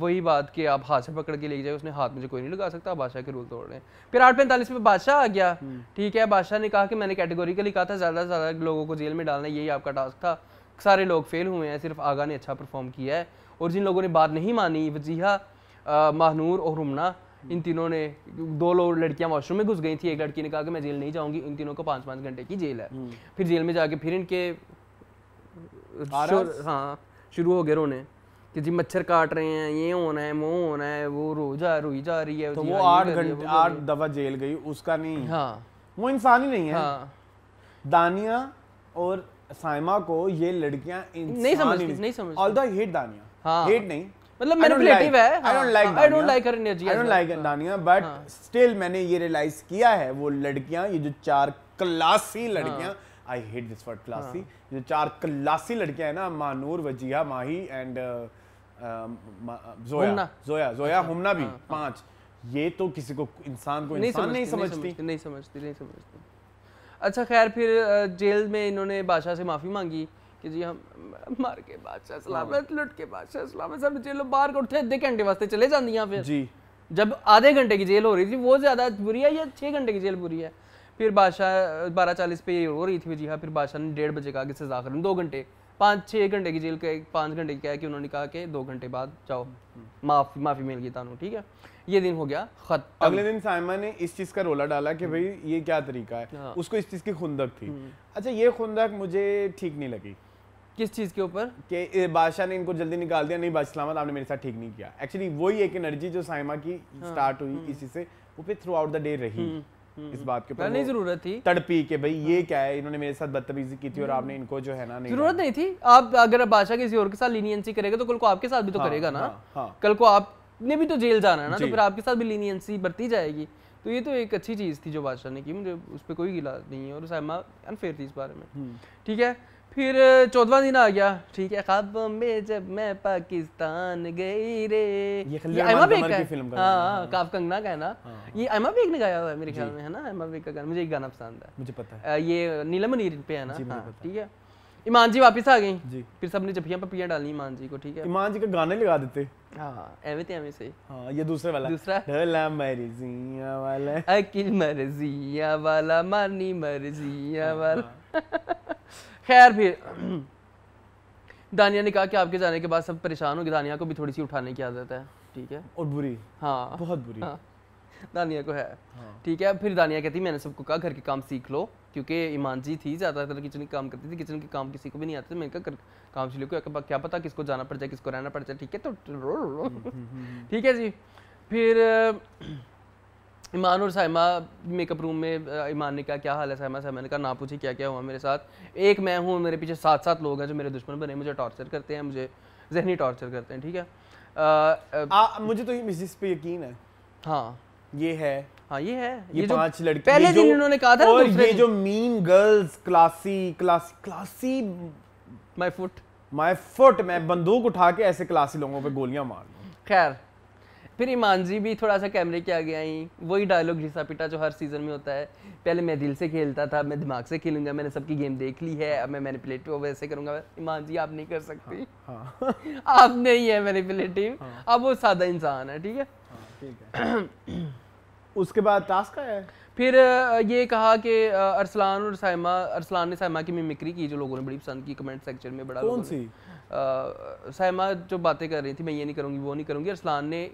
वही बात कि आप हाथ से पकड़ के ले जाए उसने हाथ मुझे कोई नहीं लगा सकता बादशाह के रूल तोड़ रहे हैं फिर आठ पैंतालीस में बादशाह आ गया हम्म। ठीक है बादशाह ने कहा कि मैंने कैटेगोरी लिए कहा था ज़्यादा से ज़्यादा लोगों को जेल में डालना यही आपका टास्क था सारे लोग फेल हुए हैं सिर्फ आगा ने अच्छा परफॉर्म किया है और जिन लोगों ने बात नहीं मानी वजीहा महानूर और रुमना इन तीनों ने दो लोग लड़कियां वॉशरूम में घुस गई थी एक लड़की ने कहा कि मैं जेल नहीं जाऊंगी इन तीनों को पाँच पाँच घंटे की जेल है हम्म। फिर जेल में जाके फिर इनके हाँ शुरू हो गए रोने कि जी मच्छर काट रहे हैं ये होना है वो होना है वो रो जा रोई जा रही है तो वो आठ घंटे आठ दफा जेल गई उसका नहीं हाँ वो इंसान ही नहीं है हाँ दानिया और साइमा को ये लड़कियां नहीं समझती नहीं समझती ऑल्दो आई हेट दानिया हां हेट नहीं मतलब मैनिपुलेटिव है I don't like I don't like her energy I don't like Dania but still मैंने ये रियलाइज किया है वो लड़कियां ये जो चार क्लासी लड़कियां I hate this word classy जो चार क्लासी लड़कियां है ना Mahnoor Wajiha Mahi and uh, um, Zoya Zoya Zoya अच्छा। हुमना भी हाँ, हाँ। पांच ये तो किसी को इंसान को इंसान नहीं समझती नहीं समझती नहीं समझती अच्छा खैर फिर जेल में इन्होंने बादशाह से माफ़ी मांगी कि जी हम मार के बादशाह सलामत हाँ। लुट के बादशाह सलामत सब जेलों बाहर उठते अद्धे घंटे वास्ते चले जाती हैं फिर जी जब आधे घंटे की जेल हो रही थी वो ज़्यादा बुरी है या छः घंटे की जेल बुरी है फिर बादशाह बारह चालीस पे हो रही थी जी हाँ फिर बादशाह ने डेढ़ बजे कहा कि सजा करूँ दो घंटे पाँच छः घंटे की जेल के पाँच घंटे की कह के उन्होंने कहा कि दो घंटे बाद जाओ माफ़ी हम्म। माफ़ी मिल गई थानू ठीक है ये दिन हो गया खत्म अगले दिन साइमा ने इस चीज का रोला डाला कि हम्म। भाई ये क्या तरीका है हाँ। उसको इस चीज की खुंदक थी हम्म। अच्छा ये खुंदक मुझे ठीक नहीं लगी किस चीज के ऊपर के बादशाह ने इनको जल्दी निकाल दिया नहीं बादशाह सलामत आपने मेरे साथ ठीक नहीं किया एक्चुअली वही एक एनर्जी जो साइमा की स्टार्ट हाँ। हुई हम्म। इसी से वो फिर थ्रू आउट द डे रही इस बात के ऊपर नहीं जरूरत थी तड़पी के भाई ये हाँ। क्या है इन्होंने मेरे साथ बदतमीजी की थी और आपने इनको जो है ना नहीं जरूरत नहीं थी आप अगर बादशाह किसी और के साथ लीनियंसी करेगा तो कल को आपके साथ भी तो हाँ, करेगा ना हाँ, हाँ. कल को आप ने भी तो जेल जाना है ना तो फिर आपके साथ भी लीनियंसी बरती जाएगी तो ये तो एक अच्छी चीज़ थी जो बादशाह ने की मुझे उस पर कोई गिला नहीं है और सामा अनफेयर थी इस बारे में हम्म। ठीक है फिर चौदवा दिन आ गया ठीक है ख्वाब में जब मैं पाकिस्तान गई रे ये, बेग का फिल्म हाँ, हाँ, हाँ काफ कंगना का है ना हाँ। ये अमा बेग ने गाया हुआ है मेरे ख्याल में है ना अमा बेग का गाना मुझे एक गाना पसंद है मुझे पता है ये नीलम नीर पे है ना ठीक है ईमान जी वापस आ गई जी फिर सबने जपियां पपिया डाली ईमान जी को ठीक है ईमान जी के गाने लगा देते हाँ एवे ते से हाँ ये दूसरे वाला दूसरा ढला वाला अकिल वाला मानी हाँ, वाला हाँ। खैर फिर दानिया ने कहा कि आपके जाने के बाद सब परेशान हो गए दानिया को भी थोड़ी सी उठाने की आदत है ठीक है और बुरी हाँ बहुत बुरी हाँ दानिया को है हाँ। ठीक है फिर दानिया कहती मैंने सबको कहा घर के काम सीख लो क्योंकि ईमान जी थी ज़्यादातर मतलब किचन के काम करती थी किचन के काम किसी को भी नहीं आते थे मैंने कहा काम सीख लो क्या पता किसको जाना पड़ जाए किसको रहना पड़ जाए ठीक है तो हम्म, हम्म, हम्म, ठीक है जी फिर ईमान और साइमा मेकअप रूम में ईमान ने कहा क्या हाल है साइमा साइमा ने कहा ना पूछे क्या क्या हुआ मेरे साथ एक मैं हूँ मेरे पीछे सात सात लोग हैं जो मेरे दुश्मन बने मुझे टॉर्चर करते हैं मुझे जहनी टॉर्चर करते हैं ठीक है आ, आ, आ, मुझे तो ये चीज़ पर यकीन है हाँ ये है हाँ ये है ये, ये पांच लड़के पहले दिन इन्होंने कहा था और ये जो mean girls classy classy classy my foot my foot मैं बंदूक उठा के ऐसे क्लासी लोगों पे गोलियां मार खैर फिर ईमान जी भी थोड़ा सा कैमरे के आगे आई वही डायलॉग घिसा पिटा जो हर सीज़न में होता है पहले मैं दिल से खेलता था मैं दिमाग से खेलूंगा मैंने सबकी गेम देख ली है अब मैं मैनिपुलेटिव वैसे करूंगा ईमान जी आप नहीं कर सकती हाँ, हाँ. आप नहीं है मैनिपुलेटिव हाँ. अब वो सादा इंसान है ठीक है उसके बाद टास्क आया फिर ये कहा कि अरसलान और साइमा अरसलान ने साइमा की मिमिक्री की जो लोगों ने बड़ी पसंद की कमेंट सेक्शन में बड़ा कौन सी साइमा जो बातें कर रही थी मैं ये नहीं करूँगी वो नहीं करूँगी अरसलान ने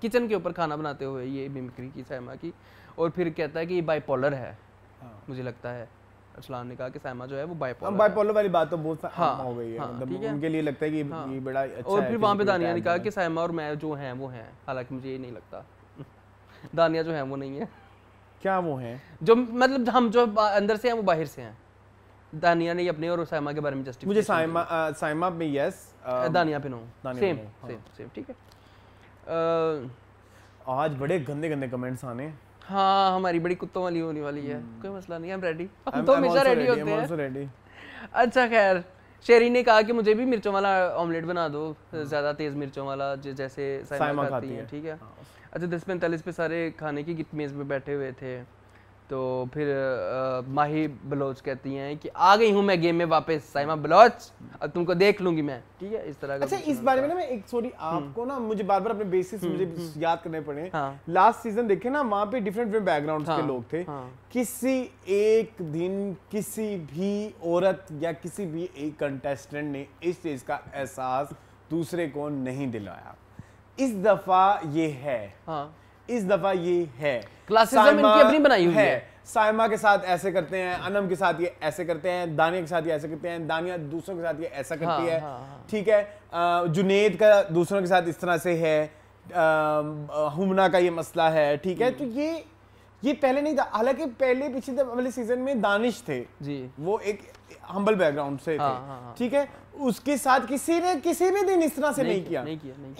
किचन के ऊपर खाना बनाते हुए ये मिमिक्री की साइमा की और फिर कहता है कि ये बाइपोलर है हाँ। मुझे लगता है असलान ने कहा कि सैमा जो है वो बाइपोलर बाइपोलर वाली बात तो बहुत हाँ, हो गई है हाँ, मतलब हाँ, उनके लिए लगता है कि ये हाँ, बड़ा अच्छा और फिर वहाँ पे दानिया ने कहा कि सैमा और मैं जो हैं वो हैं हालांकि मुझे ये नहीं लगता दानिया जो है वो नहीं है क्या वो हैं जो मतलब हम जो अंदर से हैं वो बाहर से हैं दानिया ने अपने और सैमा के बारे में जस्टिफाई मुझे सैमा सैमा में यस दानिया पे नो सेम सेम सेम ठीक है आज बड़े गंदे गंदे कमेंट्स आने हाँ हमारी बड़ी कुत्तों वाली होने वाली है हम्म। कोई मसला नहीं हम रेडी तो हमेशा रेडी होते हैं अच्छा खैर शेरी ने कहा कि मुझे भी मिर्चों वाला ऑमलेट बना दो हाँ। ज़्यादा तेज़ मिर्चों वाला जैसे साइमा खाती है ठीक है हाँ। अच्छा दस पैंतालीस पे सारे खाने की मेज़ पे बैठे हुए थे तो फिर आ, माही बलोच कहती हैं कि आ गई हूँ मैं गेम में वापस साइमा बलोच अब तुमको देख लूंगी मैं ठीक है इस तरह का अच्छा इस बारे में ना मैं एक सॉरी हम्म। आपको ना मुझे बार बार अपने बेसिस हम्म, मुझे हम्म। याद करने पड़े हाँ। लास्ट सीजन देखे ना वहाँ पे डिफरेंट बैकग्राउंड हाँ, के लोग थे हाँ। किसी एक दिन किसी भी औरत या किसी भी एक कंटेस्टेंट ने इस चीज का एहसास दूसरे को नहीं दिलाया इस दफा ये है हाँ। इस दफा ये है क्लासिज्म इनकी अपनी बनाई हुई है साइमा के साथ ऐसे करते हैं अनम के साथ ये ऐसे करते हैं दानिया के साथ ये ऐसे करते हैं दानिया दूसरों के साथ ये ऐसा हाँ, करती हाँ, है हाँ, हाँ. ठीक है जुनेद का दूसरों के साथ इस तरह से है हुमना का ये मसला है ठीक है हम्म। तो ये ये पहले नहीं था हालांकि पहले पिछले वाले सीजन में दानिश थे जी वो एक हम्बल बैकग्राउंड से हाँ, हाँ, हाँ। ठीक है उसके साथ किसी ने किसी ने दिन इस तरह से नहीं, किया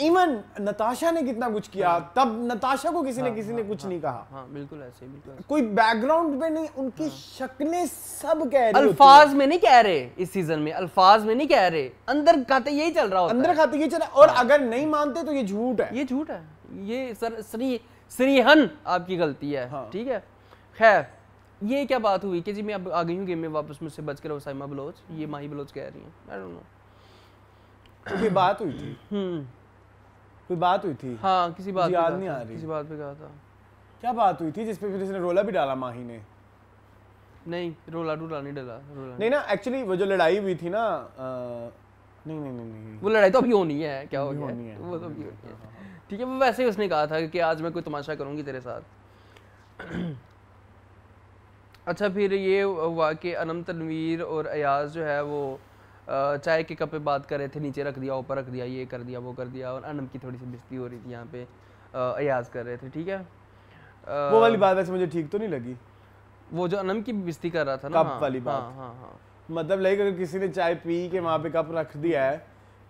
इवन नताशा ने कितना कुछ किया तब नताशा को किसी ने किसी ने कुछ नहीं कहा बिल्कुल ऐसे बिल्कुल कोई बैकग्राउंड पे नहीं उनकी शक्लें सब कह रहे अल्फाज में नहीं कह रहे इस सीजन में अल्फाज में नहीं कह रहे अंदर खाते यही चल रहा होता अंदर खाते यही चल रहा और अगर नहीं मानते तो ये झूठ है ये झूठ है ये सर सर श्रीहन आपकी गलती है हाँ। ठीक है खैर ये क्या बात हुई कि जी मैं अब आ गई हूँ गेम में वापस मुझसे बच कर साइमा बलोच ये माही बलोच कह रही बात हुई थी हम्म। कोई बात हुई थी हाँ किसी बात याद नहीं आ रही किसी बात पे कहा था क्या बात हुई थी जिसपे फिर इसने रोला भी डाला माही ने नहीं रोला डूला नहीं डाला रोला नहीं ना एक्चुअली वो जो लड़ाई हुई थी ना नहीं नहीं नहीं वो लड़ाई तो अभी होनी है क्या होनी है वो तो अभी होनी है हाँ, हाँ, ठीक है वो वैसे ही उसने कहा था कि आज मैं कोई तमाशा करूँगी तेरे साथ अच्छा फिर ये हुआ कि अनम तनवीर और अयाज जो है वो चाय के कप पे बात कर रहे थे नीचे रख दिया ऊपर रख दिया ये कर दिया वो कर दिया और अनम की थोड़ी सी बिस्ती हो रही थी यहाँ पे अयाज कर रहे थे ठीक है वो वाली बात वैसे मुझे ठीक तो नहीं लगी वो जो अनम की बिस्ती कर रहा था ना कप हाँ, वाली हाँ, बात हाँ, हाँ, हाँ. मतलब लाइक अगर किसी ने चाय पी के वहाँ पे कप रख दिया है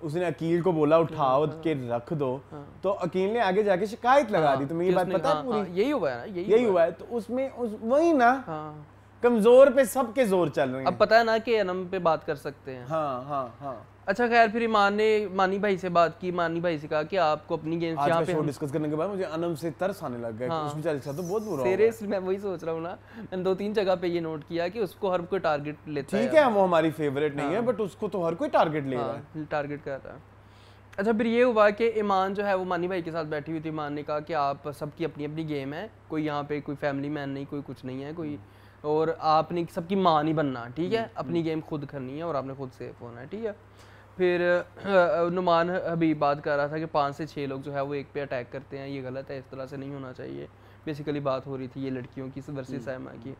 उसने अकील को बोला उठाओ हाँ, हाँ, के रख दो हाँ। तो अकील ने आगे जाके शिकायत लगा हाँ। दी तुम्हें ये बात पता हाँ, पूरी यही हुआ है ना यही हुआ है तो उसमें उस वही ना हाँ। कमजोर पे सबके जोर चल रहे हैं अब पता है ना कि अनम पे बात कर सकते हैं हाँ हाँ हाँ अच्छा खैर फिर ईमान ने मानी भाई से बात की मानी भाई से कहा कि आपको अपनी गेम्स यहाँ पे डिस्कस करने के बाद मुझे अनम से तरस आने लग गया हाँ, उस बेचारे के साथ तो बहुत बुरा सीरियसली मैं वही सोच रहा हूँ ना मैंने दो तीन जगह पे ये नोट किया कि उसको हर कोई टारगेट लेता है ठीक है वो हमारी फेवरेट नहीं है बट हाँ। उसको तो हर कोई टारगेट ले रहा है टारगेट हाँ, कर रहा है अच्छा फिर ये हुआ कि ईमान जो है वो मानी भाई के साथ बैठी हुई थी ईमान ने कहा कि आप सबकी अपनी अपनी गेम है कोई यहाँ पे कोई फैमिली मैन नहीं कोई कुछ नहीं है कोई और आपने सबकी माँ नहीं बनना ठीक है हम्म, अपनी गेम हम्म। खुद करनी है और आपने खुद सेफ होना है ठीक है फिर नुमान हबीब बात कर रहा था कि पाँच से छः लोग जो है वो एक पे अटैक करते हैं ये गलत है इस तरह से नहीं होना चाहिए बेसिकली बात हो रही थी ये लड़कियों की वर्षी सहमा हम्म। की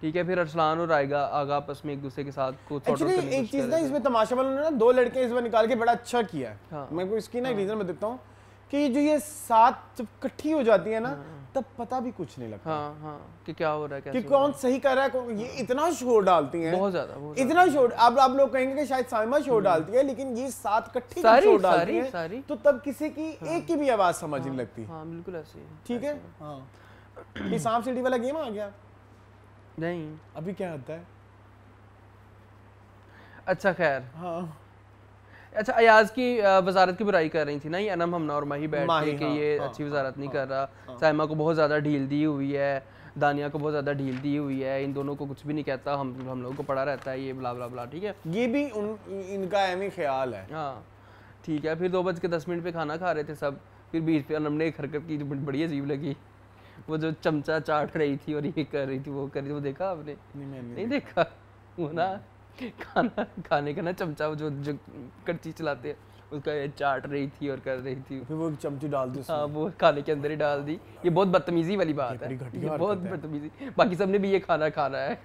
ठीक है फिर अरसलान और आएगा आगा आपस में एक दूसरे के साथ एक्चुअली एक चीज ना इसमें तमाशा वालों ने ना दो लड़के इस बार निकाल के बड़ा अच्छा किया है हाँ। मैं को इसकी ना रीजन बताता हाँ। हूँ कि जो ये साथ इकट्ठी हो जाती है ना हाँ। तब पता भी कुछ नहीं लगता हाँ, हाँ, कि क्या हो रहा है कि कौन सही कर रहा है कौन ये इतना शोर डालती है बहुत ज्यादा इतना शोर अब आप लोग कहेंगे कि शायद साइमा शोर हम्म। डालती है लेकिन ये सात कट्ठी शोर डालती है सारी तो तब किसी की हाँ। एक की भी आवाज समझ नहीं हाँ, लगती हाँ बिल्कुल ऐसे ठीक है हाँ। ये सांप सीढ़ी वाला गेम आ गया नहीं अभी क्या होता है अच्छा खैर हाँ अच्छा अयाज की वजारत की बुराई कर रही थी ना ये अनम हमना और माही बैठ के हाँ, ये हाँ, अच्छी वजारत हाँ, नहीं हाँ, कर रहा हाँ। साइमा को बहुत ज़्यादा ढील दी हुई है दानिया को बहुत ज़्यादा ढील दी हुई है इन दोनों को कुछ भी नहीं कहता हम हम लोगों को पढ़ा रहता है ये बला बला बला ठीक है ये भी उन इनका अहमी ख्याल है हाँ ठीक है फिर दो बज के दस मिनट पे खाना खा रहे थे सब फिर बीच पे अनम ने एक हरकत की जो बड़ी अजीब लगी वो जो चमचा चाट रही थी और ये कर रही थी वो कर रही थी वो देखा आपने नहीं देखा वो ना खाना खाने का ना चमचा जो जो कड़ची चलाते हैं उसका ये चाट रही थी और कर रही थी फिर वो चमची डाल दी हाँ वो खाने के अंदर ही डाल दी ये बहुत बदतमीजी वाली बात है ये बहुत बदतमीजी बाकी सबने भी ये खाना खाना है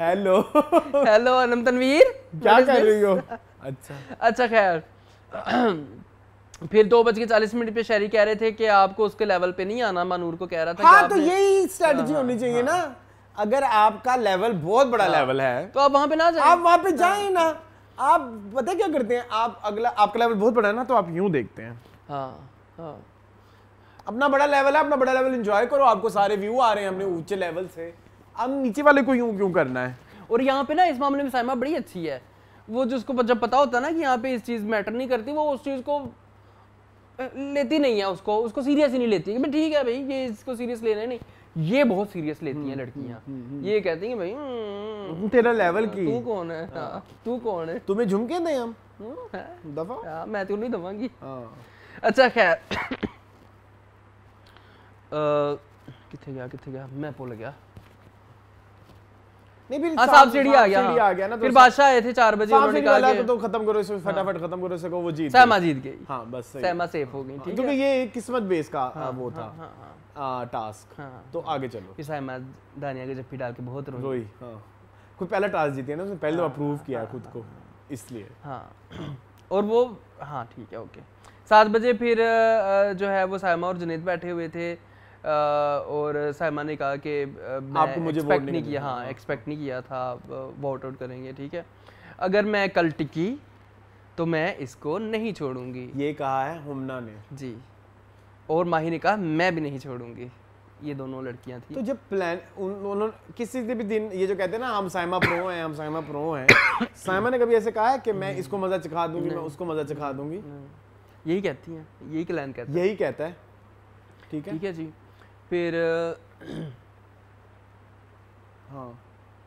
हेलो हेलो अनम तनवीर क्या कर रही हो अच्छा अच्छा खैर फिर दो बज के चालीस मिनट पे शहरी कह रहे थे कि आपको उसके लेवल पे नहीं आना मानूर को कह रहा था हाँ, तो यही स्ट्रेटजी हाँ, हाँ, होनी चाहिए हाँ। ना अगर आपका लेवल बहुत बड़ा लेवल हाँ। है तो आप वहां पे ना जाए आप वहां पे जाए हाँ। ना आप पता क्या करते हैं आप अगला आपका लेवल बहुत बड़ा है ना तो आप यूं देखते हैं हाँ हाँ अपना बड़ा लेवल है अपना बड़ा लेवल एंजॉय करो आपको सारे व्यू आ रहे हैं अपने ऊंचे लेवल से अब नीचे वाले को यूं क्यों करना है और यहाँ पे ना इस मामले में साइमा बड़ी अच्छी है वो जिसको जब पता होता है ना कि यहाँ पे इस चीज़ मैटर नहीं करती वो उस चीज़ को लेती नहीं है उसको उसको सीरियस ही नहीं लेती ठीक है भाई ये इसको सीरियस लेना नहीं ये बहुत सीरियस लेती हैं हम्म, लड़कियाँ हम्म, हम्म, ये कहती हैं भाई तेरा लेवल की तू कौन है तू कौन है हाँ। तुम्हें झुमके दें हम दफा हाँ, मैं तो नहीं दवांगी हाँ। अच्छा खैर कितने गया कितने गया मैं पोल गया नहीं फिर आ गया आ गया ना तो फिर बादशाह आए थे चार बजे तो खत्म फटाफट खत्म जीत गई हो गई किस्मत बेस का टास्क हाँ। तो आगे चलो फिर सारे मैच दानिया के जफ्फी डाल के बहुत रोई रोई खुद हाँ। पहला टास्क जीती है ना उसने पहले तो अप्रूव हाँ, किया खुद को इसलिए हाँ और वो हाँ ठीक है ओके सात बजे फिर जो है वो सायमा और जुनेद बैठे हुए थे और सायमा ने कहा कि आपको मुझे एक्सपेक्ट नहीं, नहीं किया हाँ एक्सपेक्ट नहीं किया था वोट आउट करेंगे ठीक है अगर मैं कल टिकी तो मैं इसको नहीं छोड़ूंगी ये कहा है हुमना ने जी और माही ने कहा मैं भी नहीं छोड़ूंगी ये दोनों लड़कियां थी तो जब प्लान उन्होंने किसी भी दिन ये जो कहते हैं ना हम साइमा प्रो हैं हम साइमा प्रो हैं साइमा ने कभी ऐसे कहा है कि मैं इसको मजा चखा दूंगी मैं उसको मजा चखा दूंगी यही कहती हैं यही प्लान कहता है यही कहता है ठीक है ठीक है जी फिर हाँ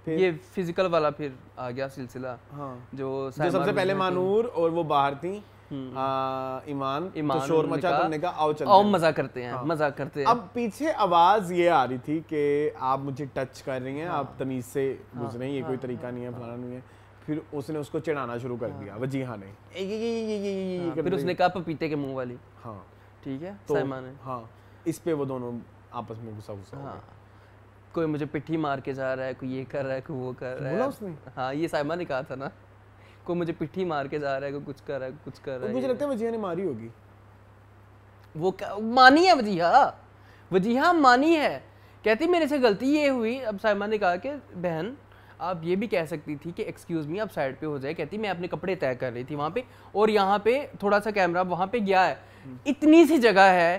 ये फिजिकल वाला फिर आ गया सिलसिला हाँ जो, जो सबसे पहले मानूर और वो बाहर थी ईमान हम्म। ईमान तो शोर मचा करने का आओ चलते आओ मजा करते हैं हाँ। मजा करते हैं अब पीछे आवाज ये आ रही थी कि आप मुझे टच कर रही हैं हाँ। आप तमीज से हाँ। गुजरे ये कोई हाँ। तरीका नहीं है फलाना नहीं है फिर उसने उसको चिढ़ाना शुरू कर हाँ। दिया जी ने ये ये ये ये ये फिर उसने कहा पपीते के मुंह वाली हाँ ठीक है तो हाँ इस पे वो दोनों आपस में गुस्सा गुस्सा हाँ कोई मुझे पिट्ठी मार के जा रहा है कोई ये कर रहा है कोई वो कर तो रहा है उसने हाँ ये साइमा ने कहा था ना को मुझे पिट्ठी मार के जा रहा है को कुछ कर रहा है कुछ कर रहा है मुझे लगता है वजीहा ने मारी होगी वो मानी है वजीहा वजीहा हाँ, मानी है कहती मेरे से गलती ये हुई अब साइमा ने कहा कि बहन आप ये भी कह सकती थी कि एक्सक्यूज़ मी आप साइड पे हो जाए कहती मैं अपने कपड़े तय कर रही थी वहाँ पे और यहाँ पे थोड़ा सा कैमरा वहाँ पे गया है हम्म। इतनी सी जगह है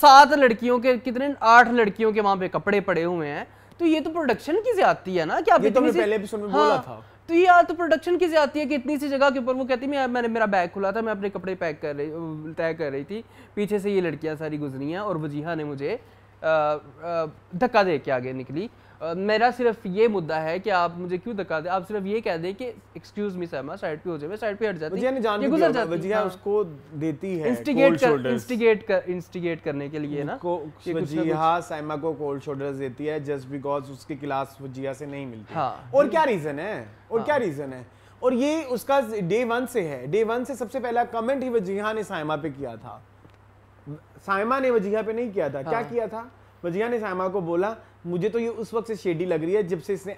सात लड़कियों के कितने आठ लड़कियों के वहाँ पे कपड़े पड़े हुए हैं तो ये तो प्रोडक्शन की ज्यादा है ना कि आप ये तो पहले एपिसोड में हाँ, बोला था तो ये तो प्रोडक्शन की ज्यादा है कि इतनी सी जगह के ऊपर वो कहती मैं मैंने मेरा बैग खुला था मैं अपने कपड़े पैक कर रही तय कर रही थी पीछे से ये लड़कियाँ सारी गुजरी हैं और वजीहा ने मुझे धक्का दे के आगे निकली मेरा सिर्फ ये मुद्दा है कि आप मुझे क्यों धक्का दे आप सिर्फ ये कह दें कि एक्सक्यूज मी सहमा साइड पे हो जाए साइड पे हट जाती है जान तो गुजर जाती है हाँ। उसको देती है इंस्टिगेट कर इंस्टिगेट कर इंस्टिगेट करने के लिए ना वजीहा सहमा को कोल्ड शोल्डर्स देती है जस्ट बिकॉज उसके क्लास वजीहा से नहीं मिलती हाँ और क्या रीजन है और क्या रीजन हाँ। है और ये उसका डे वन से है डे वन से सबसे पहला कमेंट ही वजीहा ने सायमा पे किया था सायमा ने वजीहा पे नहीं किया था क्या हाँ। किया था वजिया ने सामा को बोला मुझे तो ये उस वक्त से शेडी लग रही है जब से इसने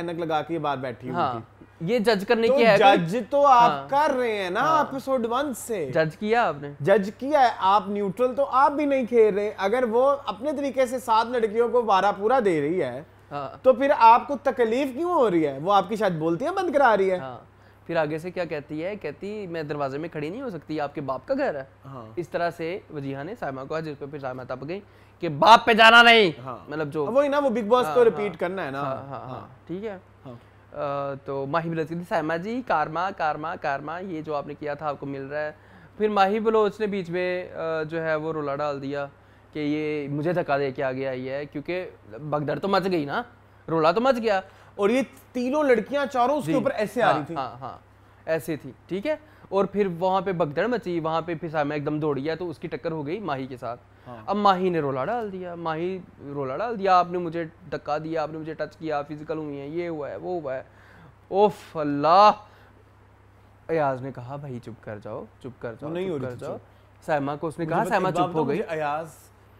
एनक लगा के बाहर बैठी हुई हाँ। थी ये जज करने तो की है जज तो आप हाँ, कर रहे हैं ना हाँ, एपिसोड वन से जज किया आपने जज किया है आप न्यूट्रल तो आप भी नहीं खेल रहे अगर वो अपने तरीके से सात लड़कियों को बारह पूरा दे रही है हाँ, तो फिर आपको तकलीफ क्यों हो रही है वो आपकी शायद बोलती है बंद करा रही है हाँ, फिर आगे से क्या कहती है कहती मैं दरवाजे में खड़ी नहीं हो सकती आपके बाप का घर है हाँ। इस तरह से वजीहा ने सायमा को जिस पर फिर सायमा तप गई कि बाप पे जाना नहीं हाँ। मतलब जो वही ना वो बिग बॉस हाँ, को रिपीट हाँ, करना है ना हाँ हाँ, हाँ, हाँ। ठीक है हाँ। तो माही बलोच कहती सायमा जी कारमा कारमा कारमा ये जो आपने किया था आपको मिल रहा है फिर माही बलोच ने बीच में जो है वो रोला डाल दिया कि ये मुझे धक्का दे के आ गया ये क्योंकि बगदड़ तो मच गई ना रोला तो मच गया और ये तीनों लड़कियां चारों उसके ऊपर ऐसे हाँ, आ रही थी हाँ हाँ ऐसे थी ठीक है और फिर वहां पे बगदड़ मची वहां पे फिर सामने एकदम दौड़ गया तो उसकी टक्कर हो गई माही के साथ हाँ। अब माही ने रोला डाल दिया माही रोला डाल दिया आपने मुझे धक्का दिया आपने मुझे टच किया फिजिकल हुई है ये हुआ है वो हुआ है ओफ अल्लाह अयाज ने कहा भाई चुप कर जाओ चुप कर जाओ नहीं चुप कर जाओ सैमा को उसने कहा सैमा चुप हो तो गई अयाज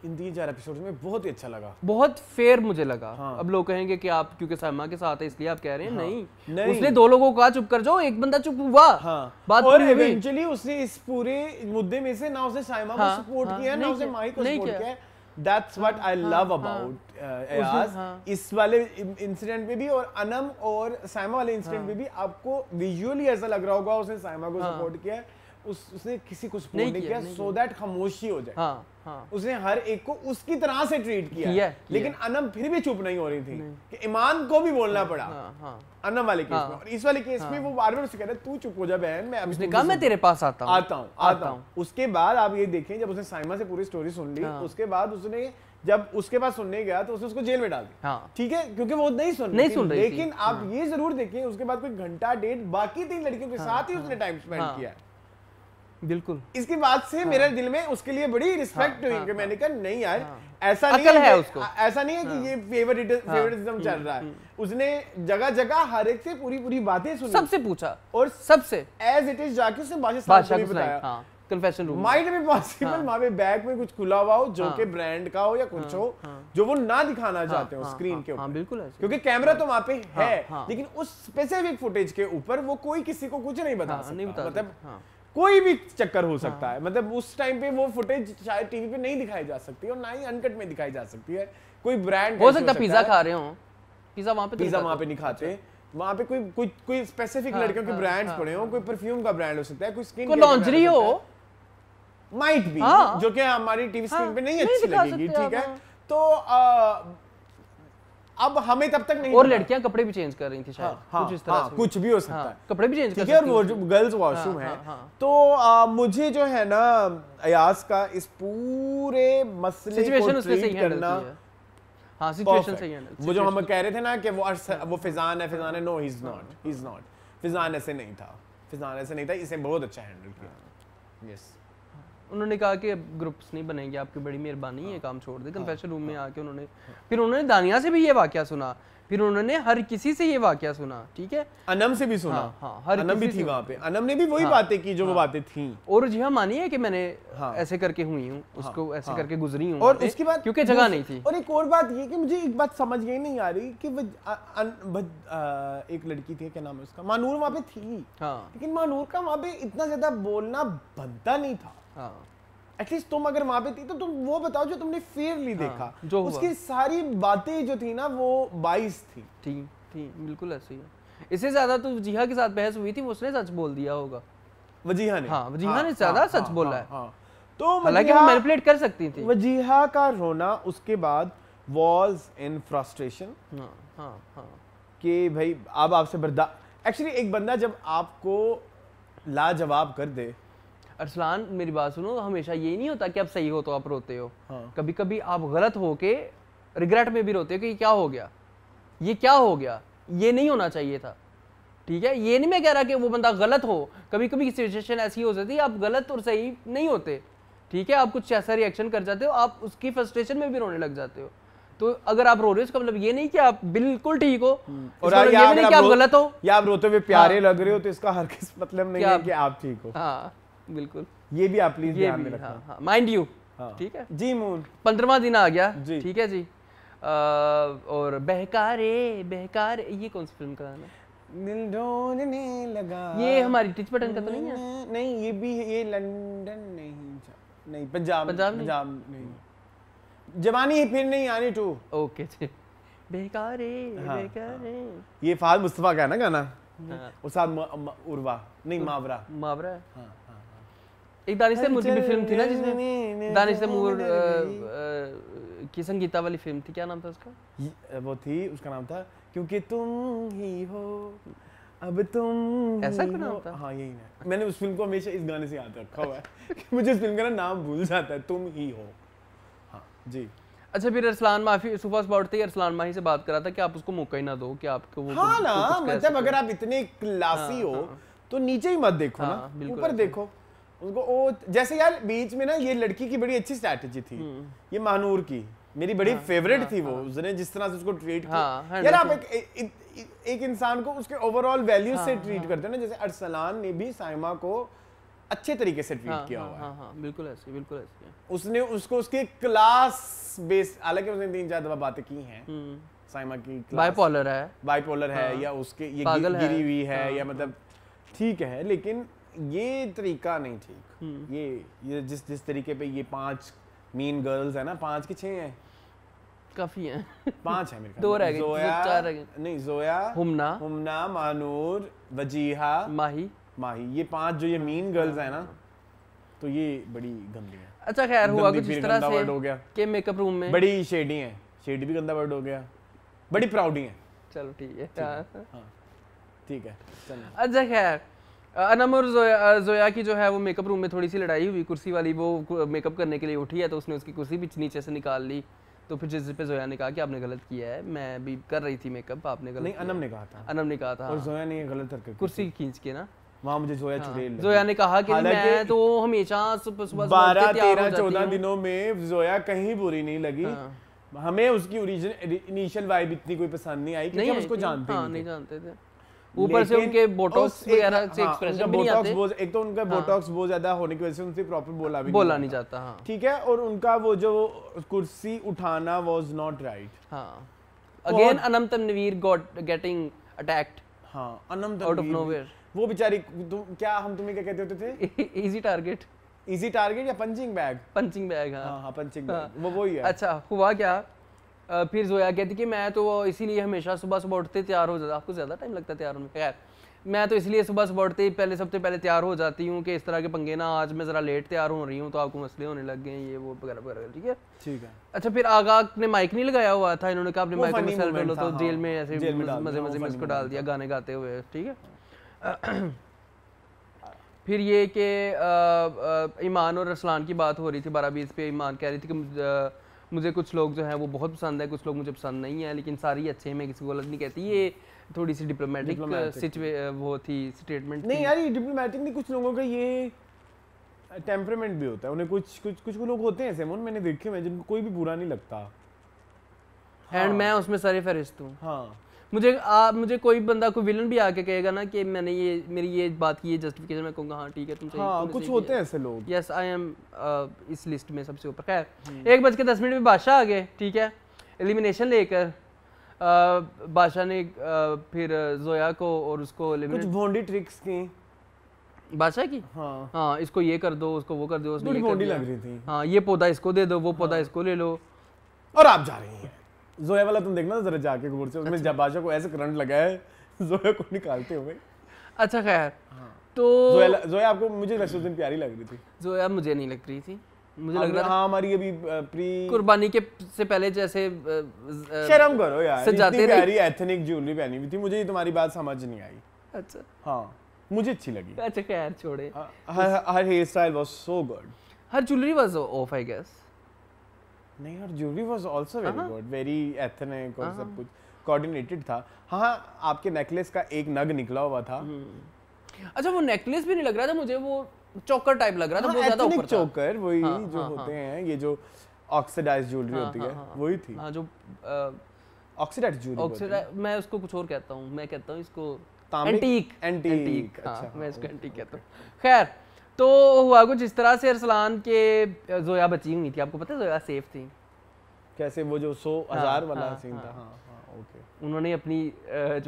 इन तीन चार एपिसोड में बहुत ही अच्छा लगा बहुत फेयर मुझे लगा हाँ। अब लोग कहेंगे कि आप क्योंकि सलमा के साथ है इसलिए आप कह रहे हैं हाँ। नहीं नहीं उसने दो लोगों को कहा चुप कर जाओ एक बंदा चुप हुआ हाँ। बात और इवेंचुअली उसने इस पूरे मुद्दे में से ना उसने साइमा हाँ, को सपोर्ट हाँ, किया ना उसने माई को सपोर्ट किया that's what I love about Ayaz इस वाले इंसिडेंट में भी और अनम और साइमा वाले इंसिडेंट हाँ। में भी आपको विजुअली ऐसा लग रहा होगा उसने साइमा को सपोर्ट हाँ। किया है उस उसने किसी को सपोर्ट नहीं, नहीं किया सो दैट so खामोशी हो जाए हाँ, हाँ. उसने हर एक को उसकी तरह से ट्रीट किया, किया, किया। लेकिन अनम फिर भी चुप नहीं हो रही थी कि ईमान को भी बोलना हाँ, पड़ा हाँ, हाँ, अनम वाले केस हाँ, में और इस वाले केस हाँ, में वो बार बार उसे कह रहा तू चुप हो जा बहन मैं उसने कहा मैं तेरे पास आता हूँ आता हूँ आता हूँ उसके बाद आप ये देखें जब उसने साइमा से पूरी स्टोरी सुन ली हाँ। उसके बाद उसने जब उसके पास सुनने गया तो उसने उसको जेल में डाल दिया हाँ। ठीक है क्योंकि वो नहीं सुन नहीं सुन रही लेकिन आप हाँ। ये जरूर देखिए उसके बाद कोई घंटा डेढ़ बाकी तीन लड़कियों के हाँ, साथ ही हाँ, उसने टाइम स्पेंड हाँ, किया बिल्कुल इसकी बात से हाँ। मेरे दिल में उसके लिए बड़ी रिस्पेक्ट हाँ, हुई हाँ, हाँ, मैंने कहा नहीं यार हाँ, ऐसा नहीं है, है उसको ऐसा नहीं है कि हाँ, ये फेवरेट फेवरेटिज्म हाँ। चल रहा है हम्म, हम्म। उसने जगह जगह हर एक से पूरी पूरी बातें सुनी सबसे पूछा और सबसे एज इट इज जाके उसने बादशाह बताया कन्फेशन रूम माइट में पॉसिबल हाँ। वहां पे बैग में कुछ खुला हुआ हो जो हाँ, के ब्रांड का हो या कुछ हाँ, हो जो वो ना दिखाना चाहते हो स्क्रीन के ऊपर बिल्कुल क्योंकि कैमरा तो वहां पे है लेकिन उस स्पेसिफिक फुटेज के ऊपर वो कोई किसी को कुछ नहीं बता सकता मतलब कोई भी चक्कर हो सकता हाँ। है मतलब उस टाइम पे वो फुटेज शायद टीवी पे नहीं दिखाई जा सकती और ना ही अनकट में दिखाई जा सकती है कोई ब्रांड हो सकता पिज्जा खा रहे हो पिज्जा वहां पे पिज्जा तो वहां पे नहीं खाते अच्छा। वहाँ पे कोई कोई कोई स्पेसिफिक हाँ, लड़कियों हाँ, के ब्रांड्स हाँ, पड़े हो हाँ। कोई परफ्यूम का ब्रांड हो सकता है कोई स्किन लॉन्जरी हो माइट भी हाँ। जो कि हमारी टीवी स्क्रीन हाँ, पे नहीं अच्छी लगेगी ठीक है तो अब हमें तब तक नहीं और लड़कियां कपड़े भी चेंज कर रही थी शायद हाँ, कुछ इस हाँ, तरह हाँ, से कुछ भी हो सकता हाँ, है कपड़े भी चेंज कर सकती और वो गर्ल्स वॉशरूम हाँ, है हाँ, तो आ, मुझे जो है ना अयास का इस पूरे मसले को ट्रीट करना हाँ सिचुएशन सही है वो जो हम कह रहे थे ना कि वो वो फिजान है फिजान है no he is not he is not Faizan ऐसे नहीं था फिजान ऐसे नहीं था इसे बहुत अच्छा हैंडल किया यस उन्होंने कहा कि ग्रुप्स नहीं बनेंगे आपकी बड़ी मेहरबानी है हाँ। काम छोड़ दे कन्फेशन हाँ। रूम में हाँ। आके उन्होंने फिर उन्होंने दानिया से भी ये वाक्य सुना फिर उन्होंने हर किसी से ये वाक्य सुना ठीक है अनम से भी सुना हाँ, हाँ, हर अनम भी थी वहाँ पे अनम ने भी वही हाँ, बातें की जो हाँ, वो बातें थी और जी मानी है कि मैंने हाँ, ऐसे करके हुई हूँ हाँ, उसको ऐसे हाँ, करके गुजरी हूँ और उसके बाद क्योंकि जगह नहीं थी और एक और बात ये कि मुझे एक बात समझ गई नहीं आ रही कि एक लड़की थी क्या नाम है उसका मानूर वहाँ पे थी लेकिन मानूर का वहाँ पे इतना ज्यादा बोलना बनता नहीं था एटलीस्ट हाँ। तुम अगर वहां पे थी तो तुम वो बताओ जो तुमने फेयरली हाँ, देखा जो उसकी सारी बातें जो थी ना वो बाइस थी थी थी बिल्कुल ऐसी है इससे ज्यादा तो वजीहा के साथ बहस हुई थी उसने सच बोल दिया होगा वजीहा ने हाँ वजीहा हाँ, ने ज्यादा सच बोला है तो हालांकि वो मैनिपुलेट कर सकती थी वजीहा का रोना उसके बाद वॉज इन फ्रस्ट्रेशन कि भाई अब आपसे बर्दाश्त एक्चुअली एक बंदा जब आपको लाजवाब कर दे अरसलान मेरी बात सुनो हमेशा ये नहीं होता कि आप सही हो तो आप रोते हो हाँ। कभी कभी आप गलत हो के रिग्रेट में भी रोते हो कि क्या हो गया ये क्या हो गया ये नहीं होना चाहिए था ठीक है ये नहीं मैं कह रहा कि वो बंदा गलत हो कभी कभी सिचुएशन ऐसी हो जाती है आप गलत और सही नहीं होते ठीक है आप कुछ ऐसा रिएक्शन कर जाते हो आप उसकी फ्रस्ट्रेशन में भी रोने लग जाते हो तो अगर आप रो रहे हो इसका मतलब ये नहीं कि आप बिल्कुल ठीक हो हम्म। और मतलब ये नहीं कि आप गलत हो या आप रोते हुए प्यारे हाँ। लग रहे हो तो इसका हर किस मतलब नहीं है कि आप ठीक हो हाँ बिल्कुल ये भी आप प्लीज माइंड यू ठीक है जी मून पंद्रवा दिन आ गया ठीक है जी और बहकारे ये कौन सी फिल्म का गाना दिल ढूंढने लगा ये हमारी टिच पटन का तो नहीं है नहीं ये भी ये लंदन नहीं नहीं पंजाब पंजाब पंजाब नहीं जवानी ही फिर नहीं टू तो। ओके जी हाँ, हाँ। ये मुस्तफा का है ना गाना हाँ। उर्वा नहीं मावरा मावरा हाँ एक दानिश तैमूर की भी फिल्म थी ना जिसमें दानिश तैमूर की संगीता वाली फिल्म थी क्या नाम था उसका वो थी उसका नाम था क्योंकि तुम ही हो अब तुम ऐसा क्यों नाम था हाँ यही ना मैंने उस फिल्म को हमेशा इस गाने से याद रखा हुआ है मुझे उस फिल्म का ना नाम भूल जाता है तुम ही हो हाँ जी अच्छा फिर अरसलान माफी सुफास बाउटते अरसलान माही से बात करा था कि आप उसको मौका ही ना दो कि आपको वो हाँ ना मतलब अगर आप इतने क्लासी हाँ, हो हाँ, हाँ। तो नीचे ही मत देखो ना ऊपर देखो उसको ओ जैसे यार बीच में ना ये लड़की की बड़ी अच्छी स्ट्रैटेजी थी हम्म। ये मानूर की मेरी बड़ी हाँ, फेवरेट हाँ, थी वो हाँ, उसने जिस तरह से उसको ट्रीट हाँ, किया हाँ, यार आप हाँ। एक, एक, एक इंसान को उसके ओवरऑल वैल्यूज से ट्रीट हाँ, हाँ, करते हो ना जैसे अरसलान ने भी साइमा को अच्छे तरीके से ट्रीट हाँ, किया हाँ, हुआ हाँ, हाँ, बिल्कुल ऐसे बिल्कुल ऐसे उसने उसको उसके क्लास बेस हालांकि उसने तीन चार दफा बातें की हैं हम्म। साइमा की बाइपोलर है बाइपोलर है या उसके ये गिरी हुई है या मतलब ठीक है लेकिन ये तरीका नहीं ठीक हम्म। ये ये जिस जिस तरीके पे ये पांच मीन गर्ल्स है ना पांच के छह हैं काफी हैं पांच हैं मेरे दो रह गए चार रह गए नहीं जोया हुमना हुमना मानूर वजीहा माही माही ये पांच जो ये मीन गर्ल्स है ना हाँ। तो ये बड़ी गंदी है अच्छा खैर हुआ कुछ इस तरह से हो गया के मेकअप रूम में बड़ी शेडी है शेडी भी गंदा वर्ड हो गया बड़ी प्राउडी है चलो ठीक है ठीक है हाँ। हाँ। अच्छा खैर अनमर जोया, जोया की जो है वो मेकअप रूम में थोड़ी सी लड़ाई हुई कुर्सी वाली वो मेकअप करने के लिए उठी है तो उसने उसकी कुर्सी भी नीचे से निकाल ली तो फिर जिस पे जोया ने कहा कि आपने गलत किया है मैं भी कर रही थी मेकअप आपने गलत नहीं अनम ने कहा था अनम ने कहा था और हाँ। जोया ने गलत करके कुर्सी खींच के ना वहाँ मुझे जोया हाँ, चुड़ैल जोया ने कहा कि मैं तो हमेशा सुबह सुबह बारह तेरह चौदह दिनों में जोया कहीं बुरी नहीं लगी हाँ। हमें उसकी ओरिजिनल इनिशियल वाइब इतनी कोई पसंद नहीं आई क्योंकि हम उसको जानते नहीं जानते हाँ, थे ऊपर से उनके बोटॉक्स वगैरह हाँ, से एक्सप्रेशन हाँ, भी नहीं आते एक तो उनका हाँ। बोटॉक्स बहुत ज्यादा होने की वजह से उनसे प्रॉपर बोला भी बोला नहीं जाता हां ठीक है और उनका वो जो कुर्सी उठाना वाज नॉट राइट हां again Anum Tanveer got getting attacked हां अनम आउट ऑफ नोवेयर वो बेचारी तुम क्या हम तुम्हें क्या कहते होते थे इजी टारगेट इजी टारगेट या पंचिंग बैग पंचिंग बैग हां हां पंचिंग बैग वो वही है अच्छा हुआ क्या फिर जोया कहती कि मैं तो इसीलिए हमेशा सुबह सुबह उठते तैयार हो जाता आपको ज़्यादा टाइम लगता है तैयार होने खैर मैं तो इसलिए सुबह सुबह उठते ही पहले सबसे पहले तैयार हो जाती हूँ कि इस तरह के पंगे ना आज मैं ज़रा लेट तैयार हो रही हूँ तो आपको मसले होने लग गए ये वो वगैरह वगैरह ठीक है ठीक है अच्छा फिर आगा ने माइक नहीं लगाया हुआ था इन्होंने कहा अपने माइक में सेल कर लो तो हाँ। जेल में ऐसे मज़े मज़े में इसको डाल दिया गाने गाते हुए ठीक है फिर ये कि ईमान और रसलान की बात हो रही थी बारह बीस पे ईमान कह रही थी कि मुझे कुछ लोग जो है वो बहुत पसंद है कुछ लोग मुझे पसंद नहीं है लेकिन सारी अच्छे हैं मैं किसी को गलत नहीं कहती ये थोड़ी सी डिप्लोमेटिक वो थी स्टेटमेंट नहीं यार ये डिप्लोमेटिक नहीं कुछ लोगों का ये टेम्परमेंट uh, भी होता है उन्हें कुछ कुछ कुछ लोग होते हैं सेमोन मैंने देखे हैं जिनको कोई भी बुरा नहीं लगता एंड हाँ। मैं उसमें सरे फहरिस्त हूँ हाँ मुझे आ, मुझे कोई बंदा कोई विलन भी आके कहेगा ना कि मैंने ये मेरी ये बात की ये जस्टिफिकेशन मैं कहूँगा हाँ ठीक है तुम हाँ, सही हाँ, कुछ होते हैं ऐसे लोग यस आई एम इस लिस्ट में सबसे ऊपर खैर हम्म। एक बज के दस मिनट में बादशाह आ गए ठीक है एलिमिनेशन लेकर बादशाह ने फिर जोया को और उसको कुछ भोंडी ट्रिक्स की बादशाह की हाँ हाँ इसको ये कर दो उसको वो कर दो उसने ये कर लग रही हाँ, ये पौधा इसको दे दो वो पौधा हाँ। इसको ले लो और आप जा रहे हैं जोया वाला तुम देखना जरा जाके कबूर से उसमें अच्छा। बादशाह को ऐसे करंट लगा है जोया को निकालते हुए अच्छा खैर हाँ। तो जोया, जोया आपको मुझे उस दिन प्यारी लग रही थी जोया मुझे नहीं लग रही थी मुझे लग रहा हाँ हमारी अभी प्री कुर्बानी के से पहले जैसे शर्म करो यार सजाते प्यारी एथनिक ज्वेलरी पहनी हुई थी मुझे तुम्हारी बात समझ नहीं आई अच्छा हाँ मुझे अच्छी लगी अच्छा खैर छोड़े हाँ, her hair style was so good her jewellery was off I guess नहीं और jury was also very good very ethnic और सब uh-huh. कुछ कोऑर्डिनेटेड था हाँ आपके नेकलेस का एक नग निकला हुआ था हम्म। अच्छा वो नेकलेस भी नहीं लग रहा था मुझे वो चोकर टाइप लग रहा था बहुत हाँ, ज्यादा ऊपर चोकर वही हाँ, जो हाँ, होते हैं ये जो ऑक्सीडाइज ज्वेलरी होती है वही थी हाँ जो ऑक्सीडाइज ज्वेलरी मैं उसको कुछ और कहता हूँ मैं कहता हूँ इसको एंटीक एंटीक अच्छा मैं इसको एंटीक कहता हूं खैर तो हुआ कुछ इस तरह से अरसलान के जोया बची हुई थी आपको पता है जोया सेफ थी कैसे वो जो सो हाँ, हजार हाँ, वाला हाँ, सीन हाँ, था हाँ, हाँ, ओके हाँ, उन्होंने अपनी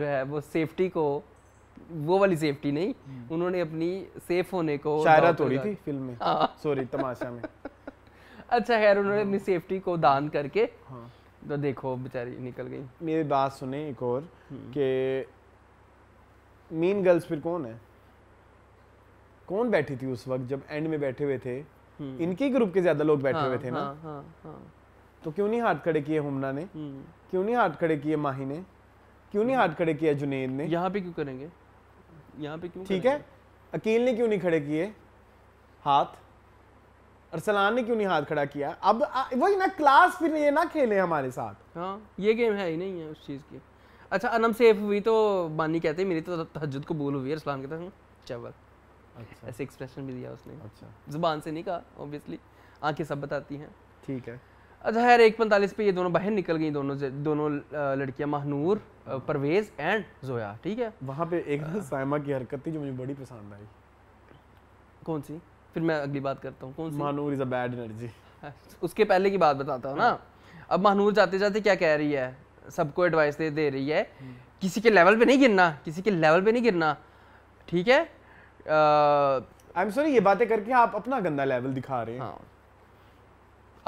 जो है वो सेफ्टी को वो वाली सेफ्टी नहीं हम्म। उन्होंने अपनी सेफ होने को शायरा तोड़ी थी फिल्म में हाँ। सॉरी तमाशा में अच्छा खैर उन्होंने अपनी सेफ्टी हाँ। को दान करके हाँ। तो देखो बेचारी निकल गई मेरी बात सुने एक और हम्म। कि मीन गर्ल्स फिर कौन है कौन बैठी थी उस वक्त जब एंड में बैठे हुए थे हम्म। इनके ग्रुप के ज्यादा लोग बैठे हाँ, हुए हाँ, थे ना हाँ, हाँ, हाँ. तो क्यों नहीं हाथ खड़े किए हुमना ने हम्म। क्यों नहीं हाथ खड़े किए माही ने क्यों नहीं हाथ खड़े किए जुनेद ने यहाँ पे क्यों करेंगे यहाँ पे क्यों ठीक है अकील ने क्यों नहीं खड़े किए हाथ अरसलान ने क्यों नहीं हाथ खड़ा किया अब वही ना क्लास फिर ये ना खेले हमारे साथ हाँ ये गेम है ही नहीं है उस चीज़ की अच्छा अनम सेफ हुई तो बानी कहते मेरी तो तहजद कबूल हुई है अरसलान के तहत चावल अच्छा। ऐसे एक्सप्रेशन भी दिया उसने अच्छा जुबान से नहीं कहा ऑब्वियसली आंखें सब बताती हैं ठीक है अच्छा खैर एक पैंतालीस पे ये दोनों बहन निकल गई दोनों दोनों लड़कियां महनूर हाँ। परवेज एंड जोया ठीक है वहाँ पे एक सायमा की हरकत थी जो मुझे बड़ी पसंद आई कौन सी फिर मैं अगली बात करता हूँ कौन सी Mahnoor is a bad energy हाँ, उसके पहले की बात बताता हूँ ना हाँ। अब महानूर जाते जाते क्या कह रही है सबको एडवाइस दे दे रही है हम्म। किसी के लेवल पे नहीं गिरना किसी के लेवल पे नहीं गिरना ठीक है आई एम सॉरी ये बातें करके आप अपना गंदा लेवल दिखा रहे हैं हाँ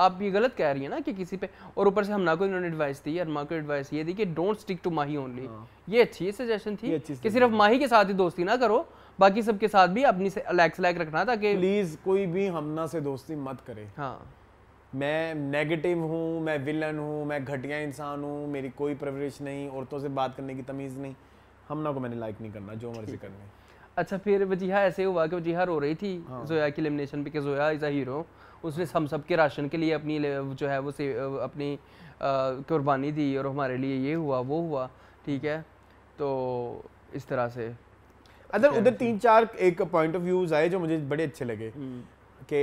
आप ये गलत कह रही है ना कि किसी पे और ऊपर से हम ना को इन्होंने एडवाइस दी और माँ को एडवाइस ये दी कि don't stick to Mahi only ये अच्छी सजेशन थी कि सिर्फ माही के साथ ही दोस्ती ना करो बाकी सबके साथ भी अपनी से अलग सलैक रखना था कि प्लीज कोई भी हमना से दोस्ती मत करे हाँ मैं नेगेटिव हूँ मैं विलन हूँ मैं घटिया इंसान हूँ मेरी कोई परवरिश नहीं औरतों से बात करने की तमीज़ नहीं हमना को मैंने लाइक नहीं करना जो मर्जी करनी अच्छा फिर वजीहा ऐसे हुआ कि वजीहा रो रही थी हाँ। जोया की एलिमिनेशन पे कि जोया इज़ अ हीरो उसने हम सब के राशन के लिए अपनी जो है वो से अपनी कुर्बानी दी और हमारे लिए ये हुआ वो हुआ ठीक है तो इस तरह से अदर अच्छा, उधर तीन चार एक पॉइंट ऑफ व्यूज आए जो मुझे बड़े अच्छे लगे हम्म। कि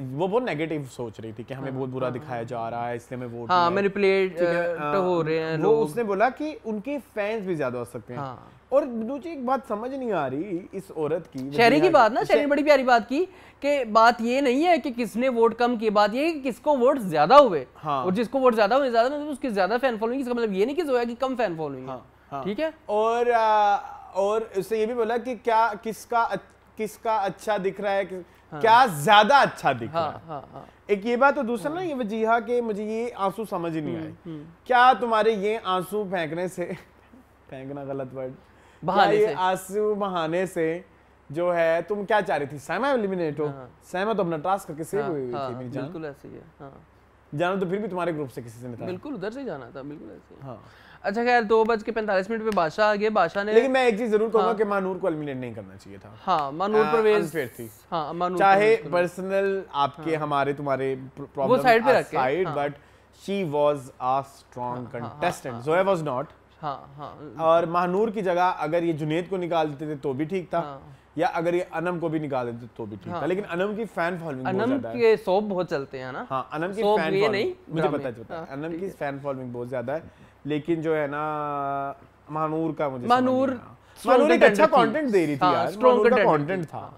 वो बहुत नेगेटिव सोच रही थी कि हमें हाँ। बहुत बुरा हाँ। दिखाया जा रहा है इसलिए मैं वोट हाँ मैनिपुलेट तो हो रहे हैं वो उसने बोला कि उनके फैंस भी ज्यादा हो सकते हैं हाँ, और दूसरी एक बात समझ नहीं आ रही इस औरत की मतलब शहरी की बात ना शहरी बड़ी प्यारी बात की कि बात ये नहीं है कि किसने वोट कम किए बात ये है कि किसको वोट ज्यादा हुए हाँ। और जिसको वोट ज्यादा हुए ज्यादा मतलब उसकी ज्यादा फैन फॉलोइंग इसका मतलब ये नहीं कि जो है कि कम फैन फॉलोइंग हाँ, हाँ। ठीक है और आ, और उससे ये भी बोला कि क्या किसका किसका अच्छा दिख रहा है हाँ। क्या ज्यादा अच्छा दिख रहा हाँ, है हाँ, हाँ। एक ये बात और तो दूसरा ना ये वजीहा के मुझे ये आंसू समझ नहीं हम्म, आए हम्म। क्या तुम्हारे ये आंसू फेंकने से फेंकना गलत वर्ड बहाने से आंसू बहाने से जो है तुम क्या चाह रही थी सैमा एलिमिनेट हो हाँ। सैमा तो अपना टास्क करके सेव हाँ, हुई थी हाँ, मेरी जान बिल्कुल ऐसे ही है हां जाना तो फिर भी तुम्हारे ग्रुप से किसी से नहीं था बिल्कुल उधर से जाना था बिल्कुल ऐसे ही हाँ। अच्छा खैर दो बज के पैंतालीस मिनट पे बादशाह आ गए बादशाह ने लेकिन मैं एक चीज जरूर कहूंगा हाँ। कि मानूर को एलिमिनेट नहीं करना चाहिए था हाँ मानूर परवेज फेयर थी हाँ मानूर चाहे पर्सनल आपके हाँ। हमारे तुम्हारे प्रॉब्लम वो साइड पे रखे side but she was a strong contestant Zoya was not हाँ, हाँ। और महानूर की जगह अगर ये जुनेद को निकाल देते थे तो भी ठीक था हाँ। या अगर ये अनम को भी निकाल देते तो भी ठीक था लेकिन अनम की फैन फॉलोइंग अनम के सोप बहुत चलते हैं ना हाँ अनम की फैन ये नहीं मुझे पता चलता है अनम की फैन फॉलोइंग बहुत ज्यादा है लेकिन जो है ना महानूर का मुझे महानूर महानूर एक अच्छा कंटेंट दे रही थी यार स्ट्रॉन्ग कंटेंट था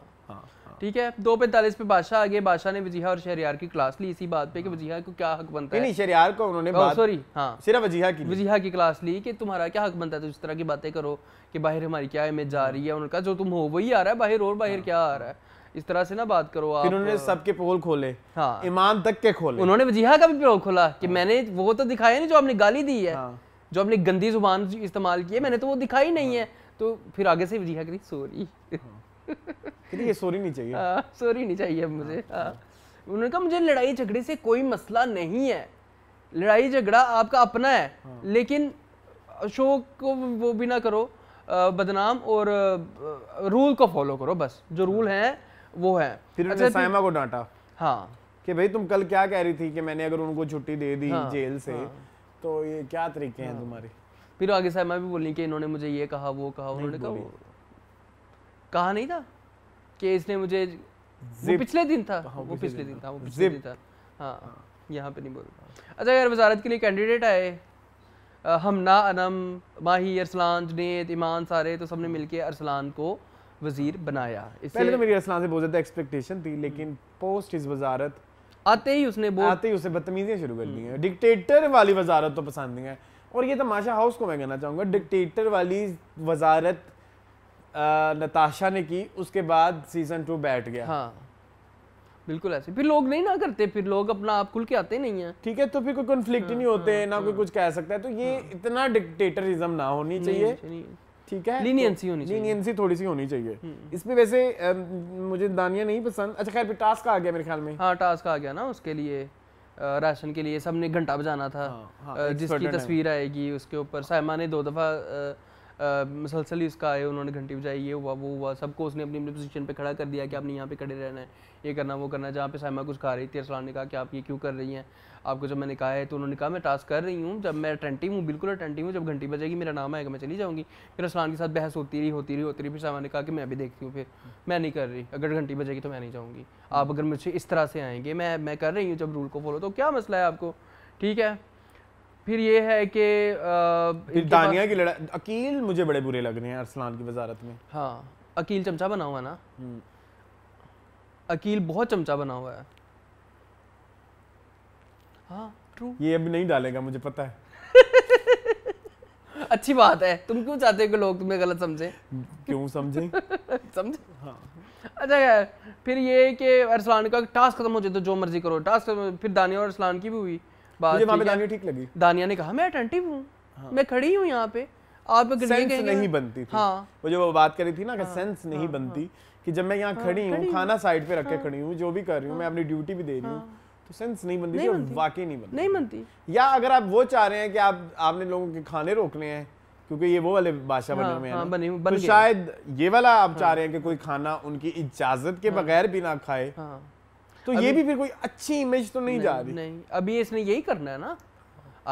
ठीक है दो पैंतालीस पे बादशाह आगे बादशाह ने वजीहा और शहरियार की क्लास ली इसी बात पे कि वजीहा को क्या हक बनता है शहरियार को उन्होंने बात सॉरी हाँ सिर्फ वजीहा की वजीहा की क्लास ली कि तुम्हारा क्या हक बनता है तो इस तरह की बातें करो कि बाहर हमारी क्या इमेज जा रही है उनका जो तुम हो वही आ रहा है बाहर और बाहर हाँ। क्या आ रहा है इस तरह से ना बात करो आप फिर उन्होंने सबके पोल खोले हाँ ईमान तक के खोले उन्होंने वजीहा का भी पोल खोला कि हाँ। मैंने वो तो दिखाया नहीं जो आपने गाली दी है हाँ। जो आपने गंदी जुबान इस्तेमाल की है मैंने तो वो दिखाई नहीं है तो फिर आगे से वजीहा करी सॉरी ये सॉरी नहीं चाहिए सॉरी हाँ, नहीं चाहिए अब मुझे हाँ। हाँ। उन्होंने कहा मुझे लड़ाई झगड़े से कोई मसला नहीं है लड़ाई झगड़ा आपका अपना है लेकिन शो को वो भी ना करो बदनाम और रूल को फॉलो करो बस जो रूल है वो है फिर अच्छा, साइमा को डांटा हाँ कि भाई तुम कल क्या कह रही थी कि मैंने अगर उनको छुट्टी दे दी हाँ, जेल से हाँ, तो ये क्या तरीके हाँ, हैं तुम्हारे फिर आगे साइमा भी बोली कि इन्होंने मुझे ये कहा वो कहा उन्होंने कहा कहा नहीं था कि इसने मुझे वो पिछले दिन था वो पिछले दिन था वो पिछले दिन था हाँ यहाँ पे नहीं बोल अच्छा यार वजारत के लिए कैंडिडेट आए हम ना अनम माही अरसलान जुनेद ईमान सारे तो सबने मिलके अरसलान को वजीर बनाया पहले तो मेरी अरसलान से बहुत ज़्यादा एक्सपेक्टेशन थी लेकिन पोस्ट इस वजारत आते ही उसने बोल आते ही उसे बदतमीजियाँ शुरू कर दी हैं डिक्टेटर वाली वजारत तो पसंद नहीं है और ये तमाशा हाउस को मैं कहना चाहूंगा डिक्टेटर वाली वजारत नताशा ने की उसके बाद सीजन टू बैठ गया हाँ बिल्कुल ऐसे फिर लोग नहीं ना करते फिर लोग अपना आप खुल के आते नहीं है ठीक है तो फिर कोई कॉन्फ्लिक्ट हाँ, नहीं होते हाँ, ना कोई हाँ। कुछ कह सकता है तो ये हाँ, इतना डिक्टेटरिज्म ना होनी चाहिए ठीक है लीनियंसी होनी तो चाहिए लीनियंसी थोड़ी सी होनी चाहिए हम्म। इसमें वैसे मुझे दानिया नहीं पसंद अच्छा खैर टास्क आ गया मेरे ख्याल में हाँ टास्क आ गया ना उसके लिए राशन के लिए सबने घंटा बजाना था हाँ, हाँ, जिसकी तस्वीर आएगी उसके ऊपर सायमा ने दो दफ़ा मसलसल इसका आए उन्होंने घंटी बजाई ये हुआ वो हुआ सबको उसने अपनी अपनी पोजीशन पे खड़ा कर दिया कि आपने यहाँ पे खड़े रहना है ये करना वो करना जहाँ पे सामा कुछ खा रही थी असलान ने कहा कि आप ये क्यों कर रही हैं आपको जब मैंने कहा है तो उन्होंने कहा मैं टास्क कर रही हूँ जब मैं अटेंटिव हूँ बिल्कुल अटेंटिव हूँ जब घंटी बजेगी मेरा नाम आएगा मैं चली जाऊँगी फिर असलान के साथ बहस होती रही होती रही होती रही फिर सामा ने कहा कि मैं भी देखती हूँ फिर मैं नहीं कर रही अगर घंटी बजेगी तो मैं नहीं जाऊँगी आप अगर मुझे इस तरह से आएंगे मैं मैं कर रही हूँ जब रूल को फॉलो तो क्या मसला है आपको ठीक है फिर ये है कि दानिया की लड़ाई अकील मुझे बड़े बुरे लग रहे हैं अरसलान की वजारत में हाँ अकील चमचा बना हुआ ना हम्म। अकील बहुत चमचा बना हुआ है हाँ ट्रू ये अभी नहीं डालेगा मुझे पता है अच्छी बात है तुम क्यों चाहते हो कि लोग तुम्हें गलत समझे क्यों समझे समझे हाँ अच्छा फिर ये कि अरसलान का टास्क खत्म हो जाए तो जो मर्जी करो टास्क फिर दानिया और अरसलान की भी हुई दानिया ने कहा मैं अटेंटिव हूँ हाँ। मैं खड़ी हूँ यहाँ पे आप नहीं तो बनती थी हाँ। वो जो बात करी थी ना कि हाँ, सेंस हाँ, नहीं बनती कि जब मैं यहाँ खड़ी हूँ खाना साइड पे रख के खड़ी हूँ जो भी कर रही हूँ मैं अपनी ड्यूटी भी दे रही हूँ तो सेंस नहीं बनती नहीं बनती वाकई नहीं बनती नहीं बनती या अगर आप वो चाह रहे हैं कि आप आपने लोगों के खाने रोकने हैं क्योंकि ये वो वाले बादशाह हाँ, बने हुए हाँ, बने, बन तो शायद ये वाला आप हाँ, चाह रहे हैं कि कोई खाना उनकी इजाजत के हाँ, बगैर भी ना खाए हाँ, तो ये भी फिर कोई अच्छी इमेज तो नहीं, नहीं जा रही नहीं अभी इसने यही करना है ना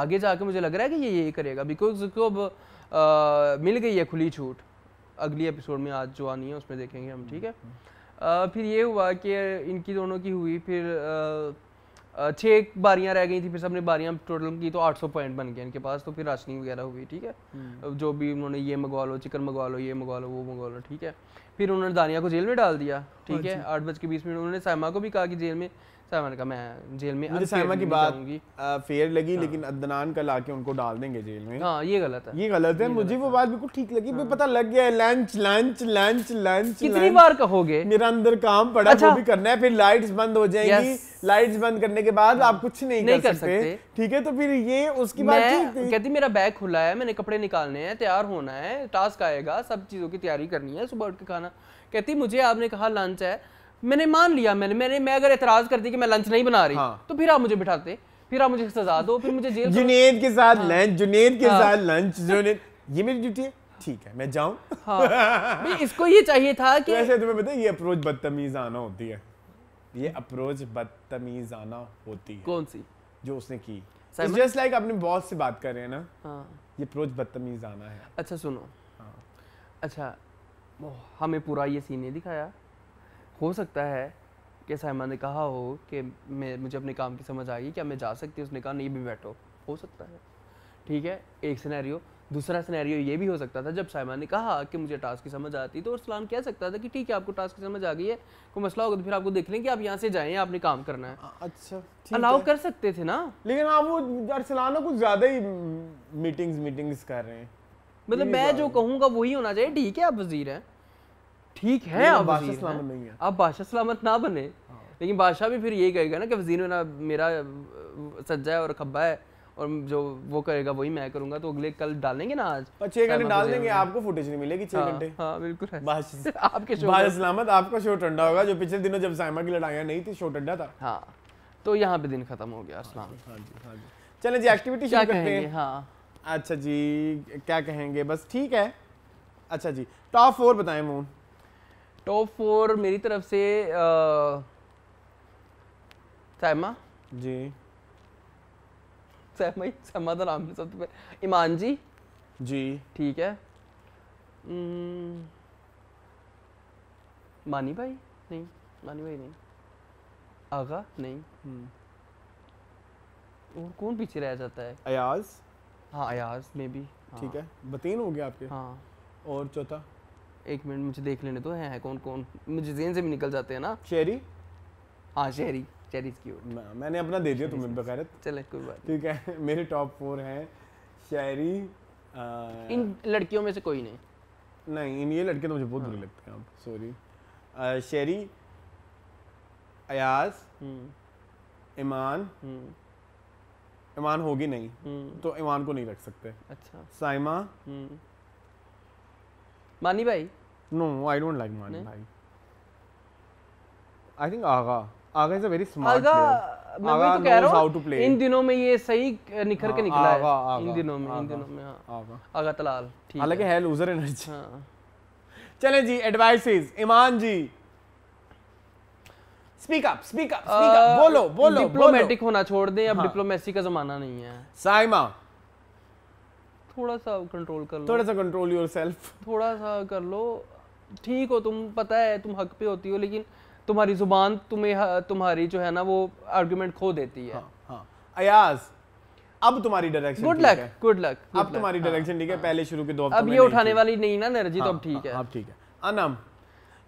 आगे जाके मुझे लग रहा है कि ये यही करेगा बिकॉज उसको अब मिल गई है खुली छूट अगली एपिसोड में आज जो आनी है उसमें देखेंगे हम ठीक है फिर ये हुआ कि इनकी दोनों की हुई फिर छः बारियाँ रह गई थी फिर सबने बारियाँ टोटल की तो 800 पॉइंट बन गए इनके पास तो फिर राशनिंग वगैरह हुई ठीक है हम्म। जो भी उन्होंने ये मंगवा लो चिकन मंगवा लो ये मंगवा लो वो मंगवा लो ठीक है फिर उन्होंने दानिया को जेल में डाल दिया ठीक है हाँ आठ बज के बीस मिनट उन्होंने सायमा को भी कहा कि जेल में सर मैं जेल में मुझे की बात फेयर लगी हाँ। लेकिन अदनान उनको डाल देंगे जेल में हाँ ये गलत है ये गलत है ये मुझे गलत वो बात बिल्कुल ठीक लगी हाँ। पता लग गया लंच लंच लंच लंच कितनी बार कहोगे मेरा अंदर काम पड़ा अच्छा। वो भी करना है फिर लाइट्स बंद हो जाएंगी लाइट्स बंद करने के बाद हाँ। आप कुछ नहीं, नहीं कर, कर सकते ठीक है तो फिर ये उसकी बात कहती मेरा बैग खुला है मैंने कपड़े निकालने हैं तैयार होना है टास्क आएगा सब चीज़ों की तैयारी करनी है सुबह उठ के खाना कहती मुझे आपने कहा लंच है मैंने मान लिया मैंने मैंने मैं अगर एतराज करती कि मैं लंच नहीं बना रही हाँ। तो फिर आप मुझे बिठाते फिर आप मुझे सजा दो फिर मुझे जेल जुनेद के साथ हाँ। लंच जुनेद के हाँ। साथ लंच जुनेद ये मेरी ड्यूटी है ठीक है मैं जाऊं हाँ। इसको ये चाहिए था कि वैसे तुम्हें पता है ये अप्रोच बदतमीज आना होती है ये अप्रोच बदतमीज आना होती है कौन सी जो उसने की जस्ट लाइक अपने बॉस से बात कर रहे हैं ना हाँ। ये अप्रोच बदतमीज आना है अच्छा सुनो हाँ। अच्छा हमें पूरा ये सीन नहीं दिखाया हो सकता है कि सहमा ने कहा हो कि मैं मुझे अपने काम की समझ आ गई क्या मैं जा सकती उसने कहा नहीं भी बैठो हो सकता है ठीक है एक सिनेरियो दूसरा सिनेरियो ये भी हो सकता था जब साइमा ने कहा कि मुझे टास्क की समझ आती तो अरसलान कह सकता था कि ठीक है आपको टास्क की समझ आ गई है कोई मसला होगा तो फिर आपको देख लें कि आप यहाँ से जाए आपने काम करना है अच्छा अलाउ कर सकते थे ना लेकिन आप वो अरसलान कुछ ज़्यादा ही मीटिंग्स मीटिंग्स कर रहे हैं मतलब मैं जो कहूँगा वही होना चाहिए ठीक है आप वजीर हैं ठीक है अब बादशाह सलामत नहीं है अब बादशाह सलामत ना बने हाँ। लेकिन बादशाह भी फिर यही कहेगा ना कि वजीर ना मेरा सज्जा है और खब्बा है और जो वो करेगा वही मैं करूंगा तो अगले कल डालेंगे ना आज छह घंटे डाल देंगे आपको फुटेज नहीं मिलेगी छह हाँ, घंटे हाँ, हाँ बिल्कुल आपके शो सलामत आपका शो ठंडा होगा जो पिछले दिनों जब साइमा की लड़ाइयाँ नहीं थी शो ठंडा था हाँ तो यहाँ पे दिन खत्म हो गया असलाम हाँ जी हाँ जी चले हाँ जी एक्टिविटी शुरू करते हैं हाँ अच्छा जी क्या कहेंगे बस ठीक है अच्छा जी टॉप फोर बताएं मोहन टॉप फोर मेरी तरफ से सैमा जी सैमा सैमा तो नाम सबसे ईमान जी जी ठीक है मानी भाई नहीं मानी भाई नहीं आगा नहीं हम्म। और कौन पीछे रह जाता है अयाज हाँ अयाज मे भी हाँ। ठीक है बतीन हो गया आपके हाँ और चौथा एक मिनट मुझे देख लेने तो है, है कौन कौन मुझे जेन से भी निकल जाते हैं ना शेरी हाँ शेरी शेरी क्यूट मैंने अपना दे दिया तुम्हें बखैरत चले कोई बात ठीक है मेरे टॉप फोर हैं शेरी इन लड़कियों में से कोई नहीं नहीं इन ये लड़के तो मुझे बहुत बुरे हाँ। लगते हैं सॉरी शेरी अयाज ईमान हम्म। ईमान हम्म। होगी नहीं हम्म। तो ईमान को नहीं रख सकते अच्छा साइमा मानी भाई No, I don't like Manu Bhai. I think Aga. Aga is a very smart Aga, player. मैं Aga तो कह रहा हूँ इन दिनों में ये सही निखर के हाँ, निकला आगा, है इन दिनों में इन दिनों में आगा, आगा तलाल ठीक हालांकि है लूजर एनर्जी हाँ चले जी advices Iman ji speak up speak up speak up बोलो बोलो डिप्लोमेटिक होना छोड़ दें अब डिप्लोमेसी हाँ। का जमाना नहीं है साइमा थोड़ा सा कंट्रोल कर लो थोड़ा सा कंट्रोल योरसेल्फ थोड़ा सा कर लो ठीक हो तुम पता है तुम हक पे होती हो लेकिन तुम्हारी जुबान तुम्हें तुम्हारी जो है ना वो आर्ग्यूमेंट खो देती है हाँ, हाँ। अयाज अब तुम्हारी direction good luck good luck अब तुम्हारी डायरेक्शन हाँ। ठीक है पहले शुरू के दो अब ये उठाने वाली नहीं ना नरजी तो अब ठीक है अब ठीक है अनम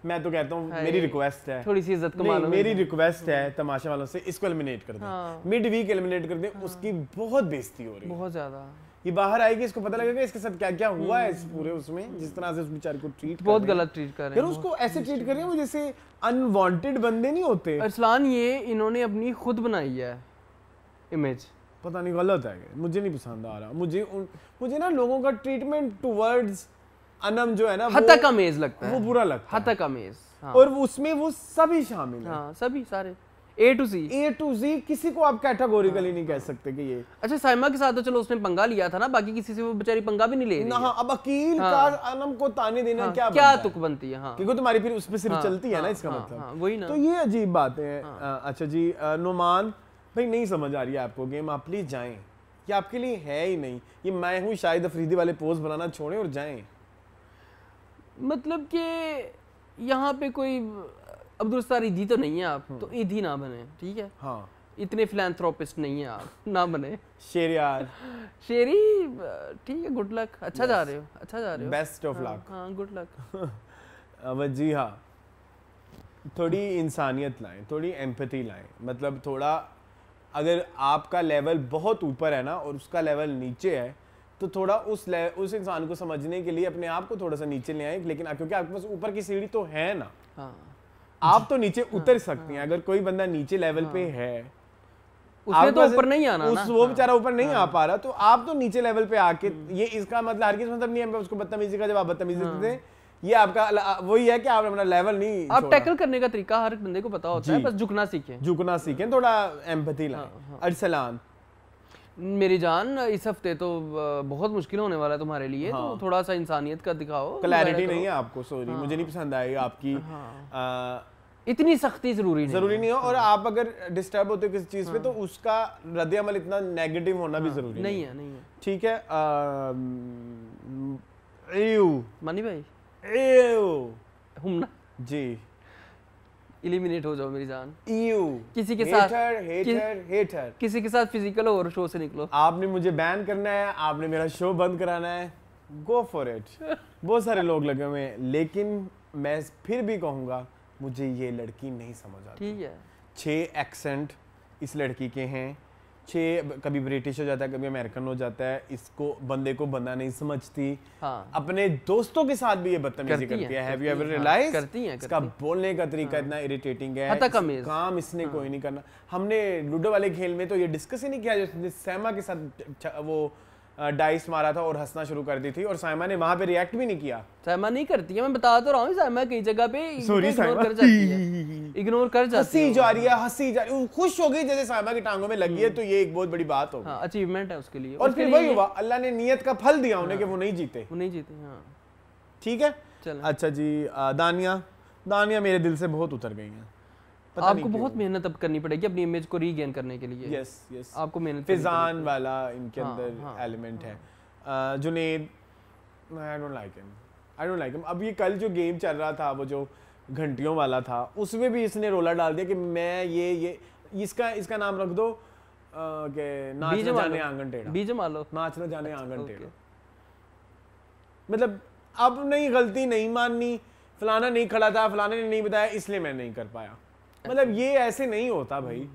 मैं तो कहता हूँ मेरी रिक्वेस्ट है थोड़ी सी इज्जत को मानो मेरी रिक्वेस्ट तो। है हम्म। तमाशा वालों से इसको एलिमिनेट कर दें हाँ। मिड वीक एलिमिनेट कर दें हाँ। उसकी बहुत बेइज्जती हो रही है बहुत ज्यादा ये बाहर आएगी इसको पता लगेगा इसके साथ क्या क्या हुआ है इस पूरे उसमें जिस तरह से उस बेचारे को ट्रीट बहुत गलत ट्रीट कर रहे हैं उसको ऐसे ट्रीट कर रहे हैं वो जैसे अनवांटेड बंदे नहीं होते अरसलान ये इन्होंने अपनी खुद बनाई है इमेज पता नहीं गलत है मुझे नहीं पसंद आ रहा मुझे उन, मुझे ना लोगों का ट्रीटमेंट टूवर्ड्स अनम जो है ना हद तक अमेज लगता है वो बुरा लगता है हद तक अमेज हाँ। और उसमें वो सभी शामिल हैं हाँ, सभी सारे ए टू जी ए टू जी किसी को आप कैटेगोरिकली हाँ। नहीं कह सकते कि ये अच्छा साइमा के साथ तो चलो उसने पंगा लिया था ना बाकी किसी से वो बेचारी पंगा भी नहीं ले रही हाँ अब अकील हाँ, का अनम को ताने देना हाँ, क्या क्या तुक बनती है हाँ, क्योंकि तुम्हारी फिर उस पर सिर्फ हाँ, चलती है ना हाँ, इसका मतलब वही ना तो ये अजीब बात है अच्छा जी नुमान भाई नहीं समझ आ रही है आपको गेम आप प्लीज जाए ये आपके लिए है ही नहीं ये मैं हूँ शायद अफरीदी वाले पोज बनाना छोड़े और जाए मतलब कि यहाँ पे कोई अब्दुलस्तार ईदी तो नहीं है आप तो हम्म। ईदी ना बने ठीक है हाँ इतने फिलेंथ्रोपिस्ट नहीं है आप ना बने शेर यार शेरी ठीक है गुड लक अच्छा yes. जा रहे हो अच्छा जा रहे हो बेस्ट ऑफ लक हाँ गुड लक अब जी हाँ थोड़ी इंसानियत लाएं थोड़ी एम्पथी लाएं मतलब थोड़ा अगर आपका लेवल बहुत ऊपर है ना और उसका लेवल नीचे है तो थोड़ा उस ले उस इंसान को समझने के लिए अपने आप को थोड़ा सा नीचे ले आए लेकिन क्योंकि आपके पास ऊपर की सीढ़ी तो है ना हाँ आप तो नीचे हाँ, उतर सकती हैं हाँ। अगर कोई बंदा नीचे लेवल पे हाँ। है उसने तो ऊपर नहीं आना उस वो बेचारा ऊपर नहीं आ पा रहा तो आप तो नीचे लेवल पे आके हम्म। ये इसका मतलब हर किस मतलब नहीं है उसको बदतमीजी का आप बदतमीजी देते हैं ये आपका वही है कि आप अपना लेवल नहीं आप टैकल करने का तरीका हर बंदे को पता होता है बस झुकना सीखें झुकना सीखें थोड़ा एम्पथी लाएं अरसलान मेरी जान इस हफ्ते तो बहुत मुश्किल होने वाला है तुम्हारे लिए हाँ। तो थोड़ा सा इंसानियत का दिखाओ क्लैरिटी नहीं है आपको सॉरी हाँ। मुझे नहीं पसंद आई आपकी हाँ। आ, इतनी सख्ती जरूरी नहीं जरूरी नहीं हो और हाँ। आप अगर डिस्टर्ब होते हो किसी चीज पे हाँ। तो उसका रद्द अमल इतना नेगेटिव होना भी हाँ। जरूरी नहीं है नहीं है ठीक है मनी भाई जी इलिमिनेट हो जाओ मेरी जान यू किसी के hater, साथ हेटर हेटर किसी के साथ फिजिकल हो और शो से निकलो आपने मुझे बैन करना है आपने मेरा शो बंद कराना है गो फॉर इट बहुत सारे लोग लगे हुए हैं लेकिन मैं फिर भी कहूंगा मुझे ये लड़की नहीं समझ आती ठीक है छह एक्सेंट इस लड़की के हैं छः कभी ब्रिटिश हो जाता है कभी अमेरिकन हो जाता है इसको बंदे को बंदा नहीं समझती हाँ। अपने दोस्तों के साथ भी ये बदतमीजी करती, करती है हैव यू एवर है, करती है हाँ, इसका बोलने का तरीका हाँ। इतना इरिटेटिंग है इस काम इसने हाँ। कोई नहीं करना हमने लूडो वाले खेल में तो ये डिस्कस ही नहीं किया जो सैमा के साथ वो डाइस मारा था और हंसना शुरू कर दी थी और साइमा ने वहां पे रिएक्ट भी नहीं किया साइमा नहीं करती है मैं बता तो रहा हूँ साइमा कई जगह पे इग्नोर कर जाती है इग्नोर कर जाती हसी जा रही है हंसी जा रही है खुश हो गई जैसे साइमा की टांगों में लगी है हम्म। तो ये एक बहुत बड़ी बात हो अचीवमेंट हाँ, है उसके लिए और फिर वही हुआ अल्लाह ने नियत का फल दिया उन्हें हाँ। कि वो नहीं जीते वो नहीं जीते हाँ। ठीक है अच्छा जी दानिया दानिया मेरे दिल से बहुत उतर गई हैं आपको बहुत मेहनत अब करनी पड़ेगी अपनी इमेज को रीगेन करने के लिए यस यस आपको मेहनत फिजान वाला इनके हाँ, अंदर एलिमेंट हाँ। है Junaid I don't like him I don't like him अब ये कल जो गेम चल रहा था वो जो घंटियों वाला था उसमें भी इसने रोला डाल दिया कि मैं ये ये इसका इसका नाम रख दो के नाच ना जाने आंगन टेढ़ा बीज मालो नाच ना जाने अच्छा, आंगन टेढ़ा मतलब अब नहीं गलती नहीं माननी फलाना नहीं खड़ा था फलाने ने नहीं बताया इसलिए मैं नहीं कर पाया मतलब ये ऐसे नहीं होता भाई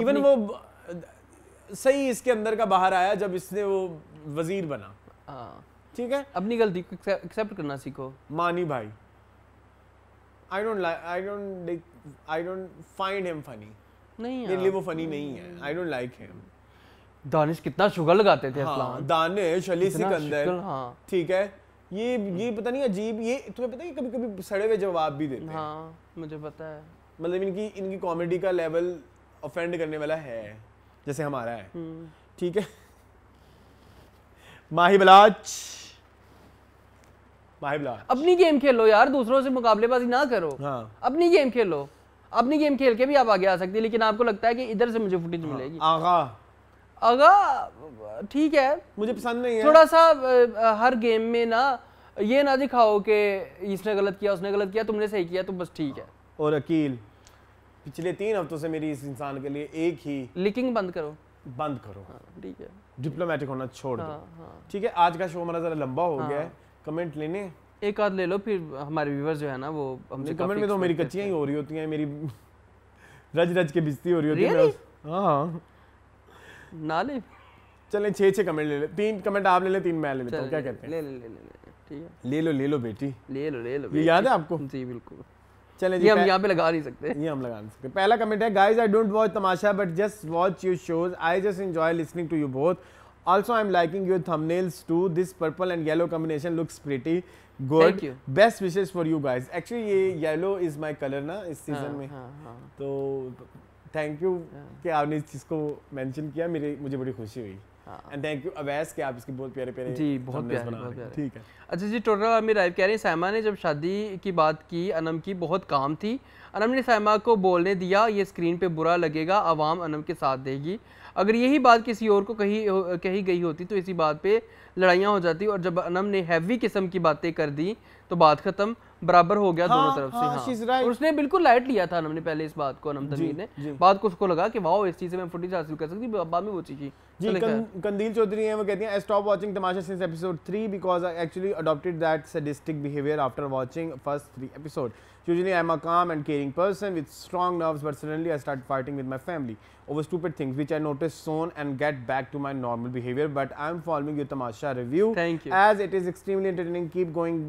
इवन वो सही इसके अंदर का बाहर आया जब इसने वो वजीर बना हाँ। ठीक है अपनी गलती को एक्सेप्ट करना सीखो मानी भाई I don't like I don't I don't find him funny नहीं मेरे लिए वो फनी नहीं है I don't like him Danish कितना शुगर लगाते थे हाँ, दानिश अली सिकंदर हाँ। ठीक है ये ये पता नहीं अजीब ये तुम्हें पता है कभी कभी सड़े हुए जवाब भी देते हैं हाँ मुझे पता है मतलब इनकी इनकी कॉमेडी का लेवल ऑफेंड करने वाला है जैसे हमारा है हम्म। ठीक है माही बलाच माही बलाच अपनी गेम खेल लो यार दूसरों से मुकाबलेबाजी ना करो हाँ अपनी गेम खेलो अपनी गेम खेल के भी आप आगे आ सकते हैं लेकिन आपको लगता है कि इधर से मुझे फुटेज हाँ, मिलेगी आगा आगा ठीक है मुझे पसंद नहीं है थोड़ा सा हर गेम में ना ये ना दिखाओ कि इसने गलत किया उसने गलत किया तुमने सही किया तो बस ठीक है और अकील पिछले तीन हफ्तों से मेरी इस इंसान के लिए एक ही लिकिंग बंद करो बंद करो हाँ, ठीक हाँ, है डिप्लोमेटिक होना छोड़ हाँ, दो हाँ। ठीक हाँ. है आज का शो हमारा जरा लंबा हो हाँ. गया है कमेंट हाँ। लेने एक आध ले लो फिर हमारे व्यूवर्स जो है ना वो हमसे कमेंट में तो मेरी कच्चियां ही हो रही होती हैं मेरी रज रज के बिजती हो रही होती है हाँ ना ले चलें छः छः कमेंट ले ले तीन कमेंट आप ले लें तीन मैं ले लेता हूँ क्या कहते हैं ले ले ले ले ठीक है ले लो ले लो बेटी ले लो ले लो ये याद है आपको जी बिल्कुल चले जी ये हम यहाँ पे लगा नहीं सकते ये हम लगा नहीं सकते पहला कमेंट है guys I don't watch Tamasha but just watch you shows I just enjoy listening to you both also I am liking your thumbnails too this purple and yellow looks looks pretty good best best for you guys actually ये येलो इज माई कलर ना इस सीजन हाँ, में हाँ, हाँ. तो थैंक यू हाँ। कि आपने इस चीज़ को मैंशन किया मेरी मुझे बड़ी खुशी हुई एंड थैंक यू अवैस के आप इसके बहुत प्यारे प्यारे जी बहुत प्यारे बहुत प्यारे ठीक है अच्छा जी टोटल आमिर राइव कह रहे हैं सैमा ने जब शादी की बात की अनम की बहुत काम थी अनम ने सैमा को बोलने दिया ये स्क्रीन पे बुरा लगेगा आवाम अनम के साथ देगी अगर यही बात किसी और को कही कही गई होती तो इसी बात पे लड़ाइयाँ हो जाती और जब अनम ने हैवी किस्म की बातें कर दी तो बात ख़त्म बराबर हो गया हाँ, दोनों तरफ हाँ, से हाँ।, हाँ। right. और उसने बिल्कुल लाइट लिया था अनम ने पहले इस बात को अनम तमीर ने बात को उसको लगा कि वाह इस चीज़ से मैं फुटेज हासिल कर सकती बाद में वो चीज़ जी कं, कंदील चौधरी हैं वो कहती हैं I stop watching Tamasha since episode three because I actually adopted that sadistic behaviour after watching first three episode usually I am a calm and caring person with strong nerves but suddenly I start fighting with my family over stupid things which I notice soon and get back to my normal behaviour but I am following you Tamasha review thank you as it is extremely entertaining keep going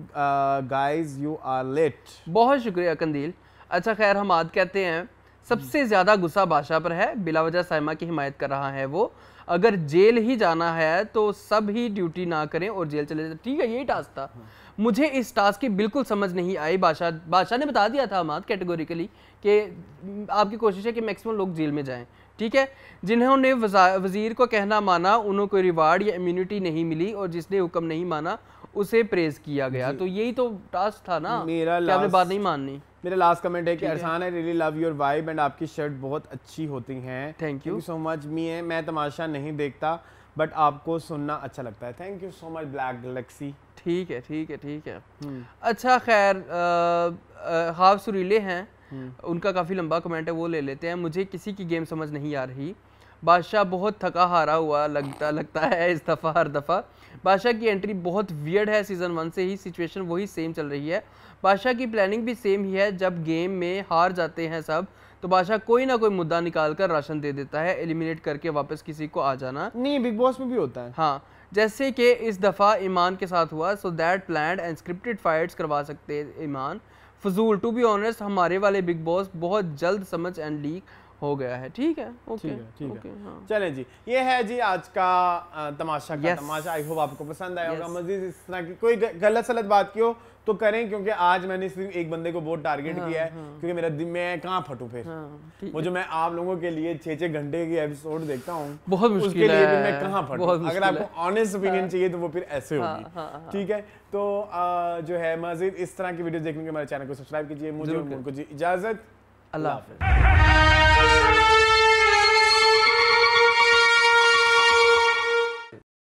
guys you are late बहुत शुक्रिया कंदील अच्छा खैर हम आद कहते हैं सबसे ज़्यादा गुस्सा बादशाह पर है बिलावजा साइमा की हिमायत कर रहा है वो अगर जेल ही जाना है तो सब ही ड्यूटी ना करें और जेल चले जाए ठीक है यही टास्क था हाँ। मुझे इस टास्क की बिल्कुल समझ नहीं आई बादशाह बादशाह ने बता दिया था हमाद कैटेगोरिकली कि आपकी कोशिश है कि मैक्सिमम लोग जेल में जाएं ठीक है जिन्होंने वजीर को कहना माना उन्होंने कोई रिवार्ड या इम्यूनिटी नहीं मिली और जिसने हुक्म नहीं माना उसे प्रेज किया गया तो यही तो टास्क था ना मेरा बात नहीं माननी मेरा लास्ट कमेंट है कि Arsan I really love your vibe and आपकी शर्ट बहुत अच्छी होती हैं थैंक यू सो मच मी है मैं तमाशा नहीं देखता बट आपको सुनना अच्छा लगता है thank you so much black galaxy ठीक है ठीक है ठीक है हम्म। अच्छा खैर हाफ सुरीले हैं हम्म। उनका काफ़ी लंबा कमेंट है वो ले लेते हैं मुझे किसी की गेम समझ नहीं आ रही बादशाह बहुत थका हारा हुआ लगता लगता है इस दफ़ा हर दफ़ा बादशाह की एंट्री बहुत वियर्ड है सीज़न वन से ही सिचुएशन वही सेम चल रही है बादशाह की प्लानिंग भी सेम ही है जब गेम में हार जाते हैं सब तो बादशाह कोई ना कोई मुद्दा निकाल कर राशन दे देता है एलिमिनेट करके वापस किसी को आ जाना नहीं बिग बॉस में भी होता है हाँ जैसे कि इस दफ़ा ईमान के साथ हुआ so that plan and scripted fights करवा सकते ईमान फजूल टू बी ऑनेस्ट हमारे वाले बिग बॉस बहुत जल्द समझ एंड लीक हो गया है ठीक है ओके ठीक है, ठीक है। हाँ। चले जी ये है जी आज का तमाशा का तमाशा आई होप आपको पसंद आया होगा मजीद इस तरह की कोई गलत सलत बात की हो तो करें क्योंकि आज मैंने सिर्फ एक बंदे को बहुत टारगेट हाँ, किया है हाँ, क्योंकि मेरा दिन मैं कहाँ फटू फिर हाँ, वो जो मैं आप लोगों के लिए छह छह घंटे की एपिसोड देखता हूँ बहुत उसके लिए मैं कहाँ फटू अगर आपको ऑनेस्ट ओपिनियन हाँ। चाहिए तो वो फिर ऐसे हाँ, होगी हाँ, ठीक है तो जो है मजीद इस तरह की वीडियो देखने के हमारे चैनल को सब्सक्राइब कीजिए मुझे इजाजत अल्लाह हाफिज़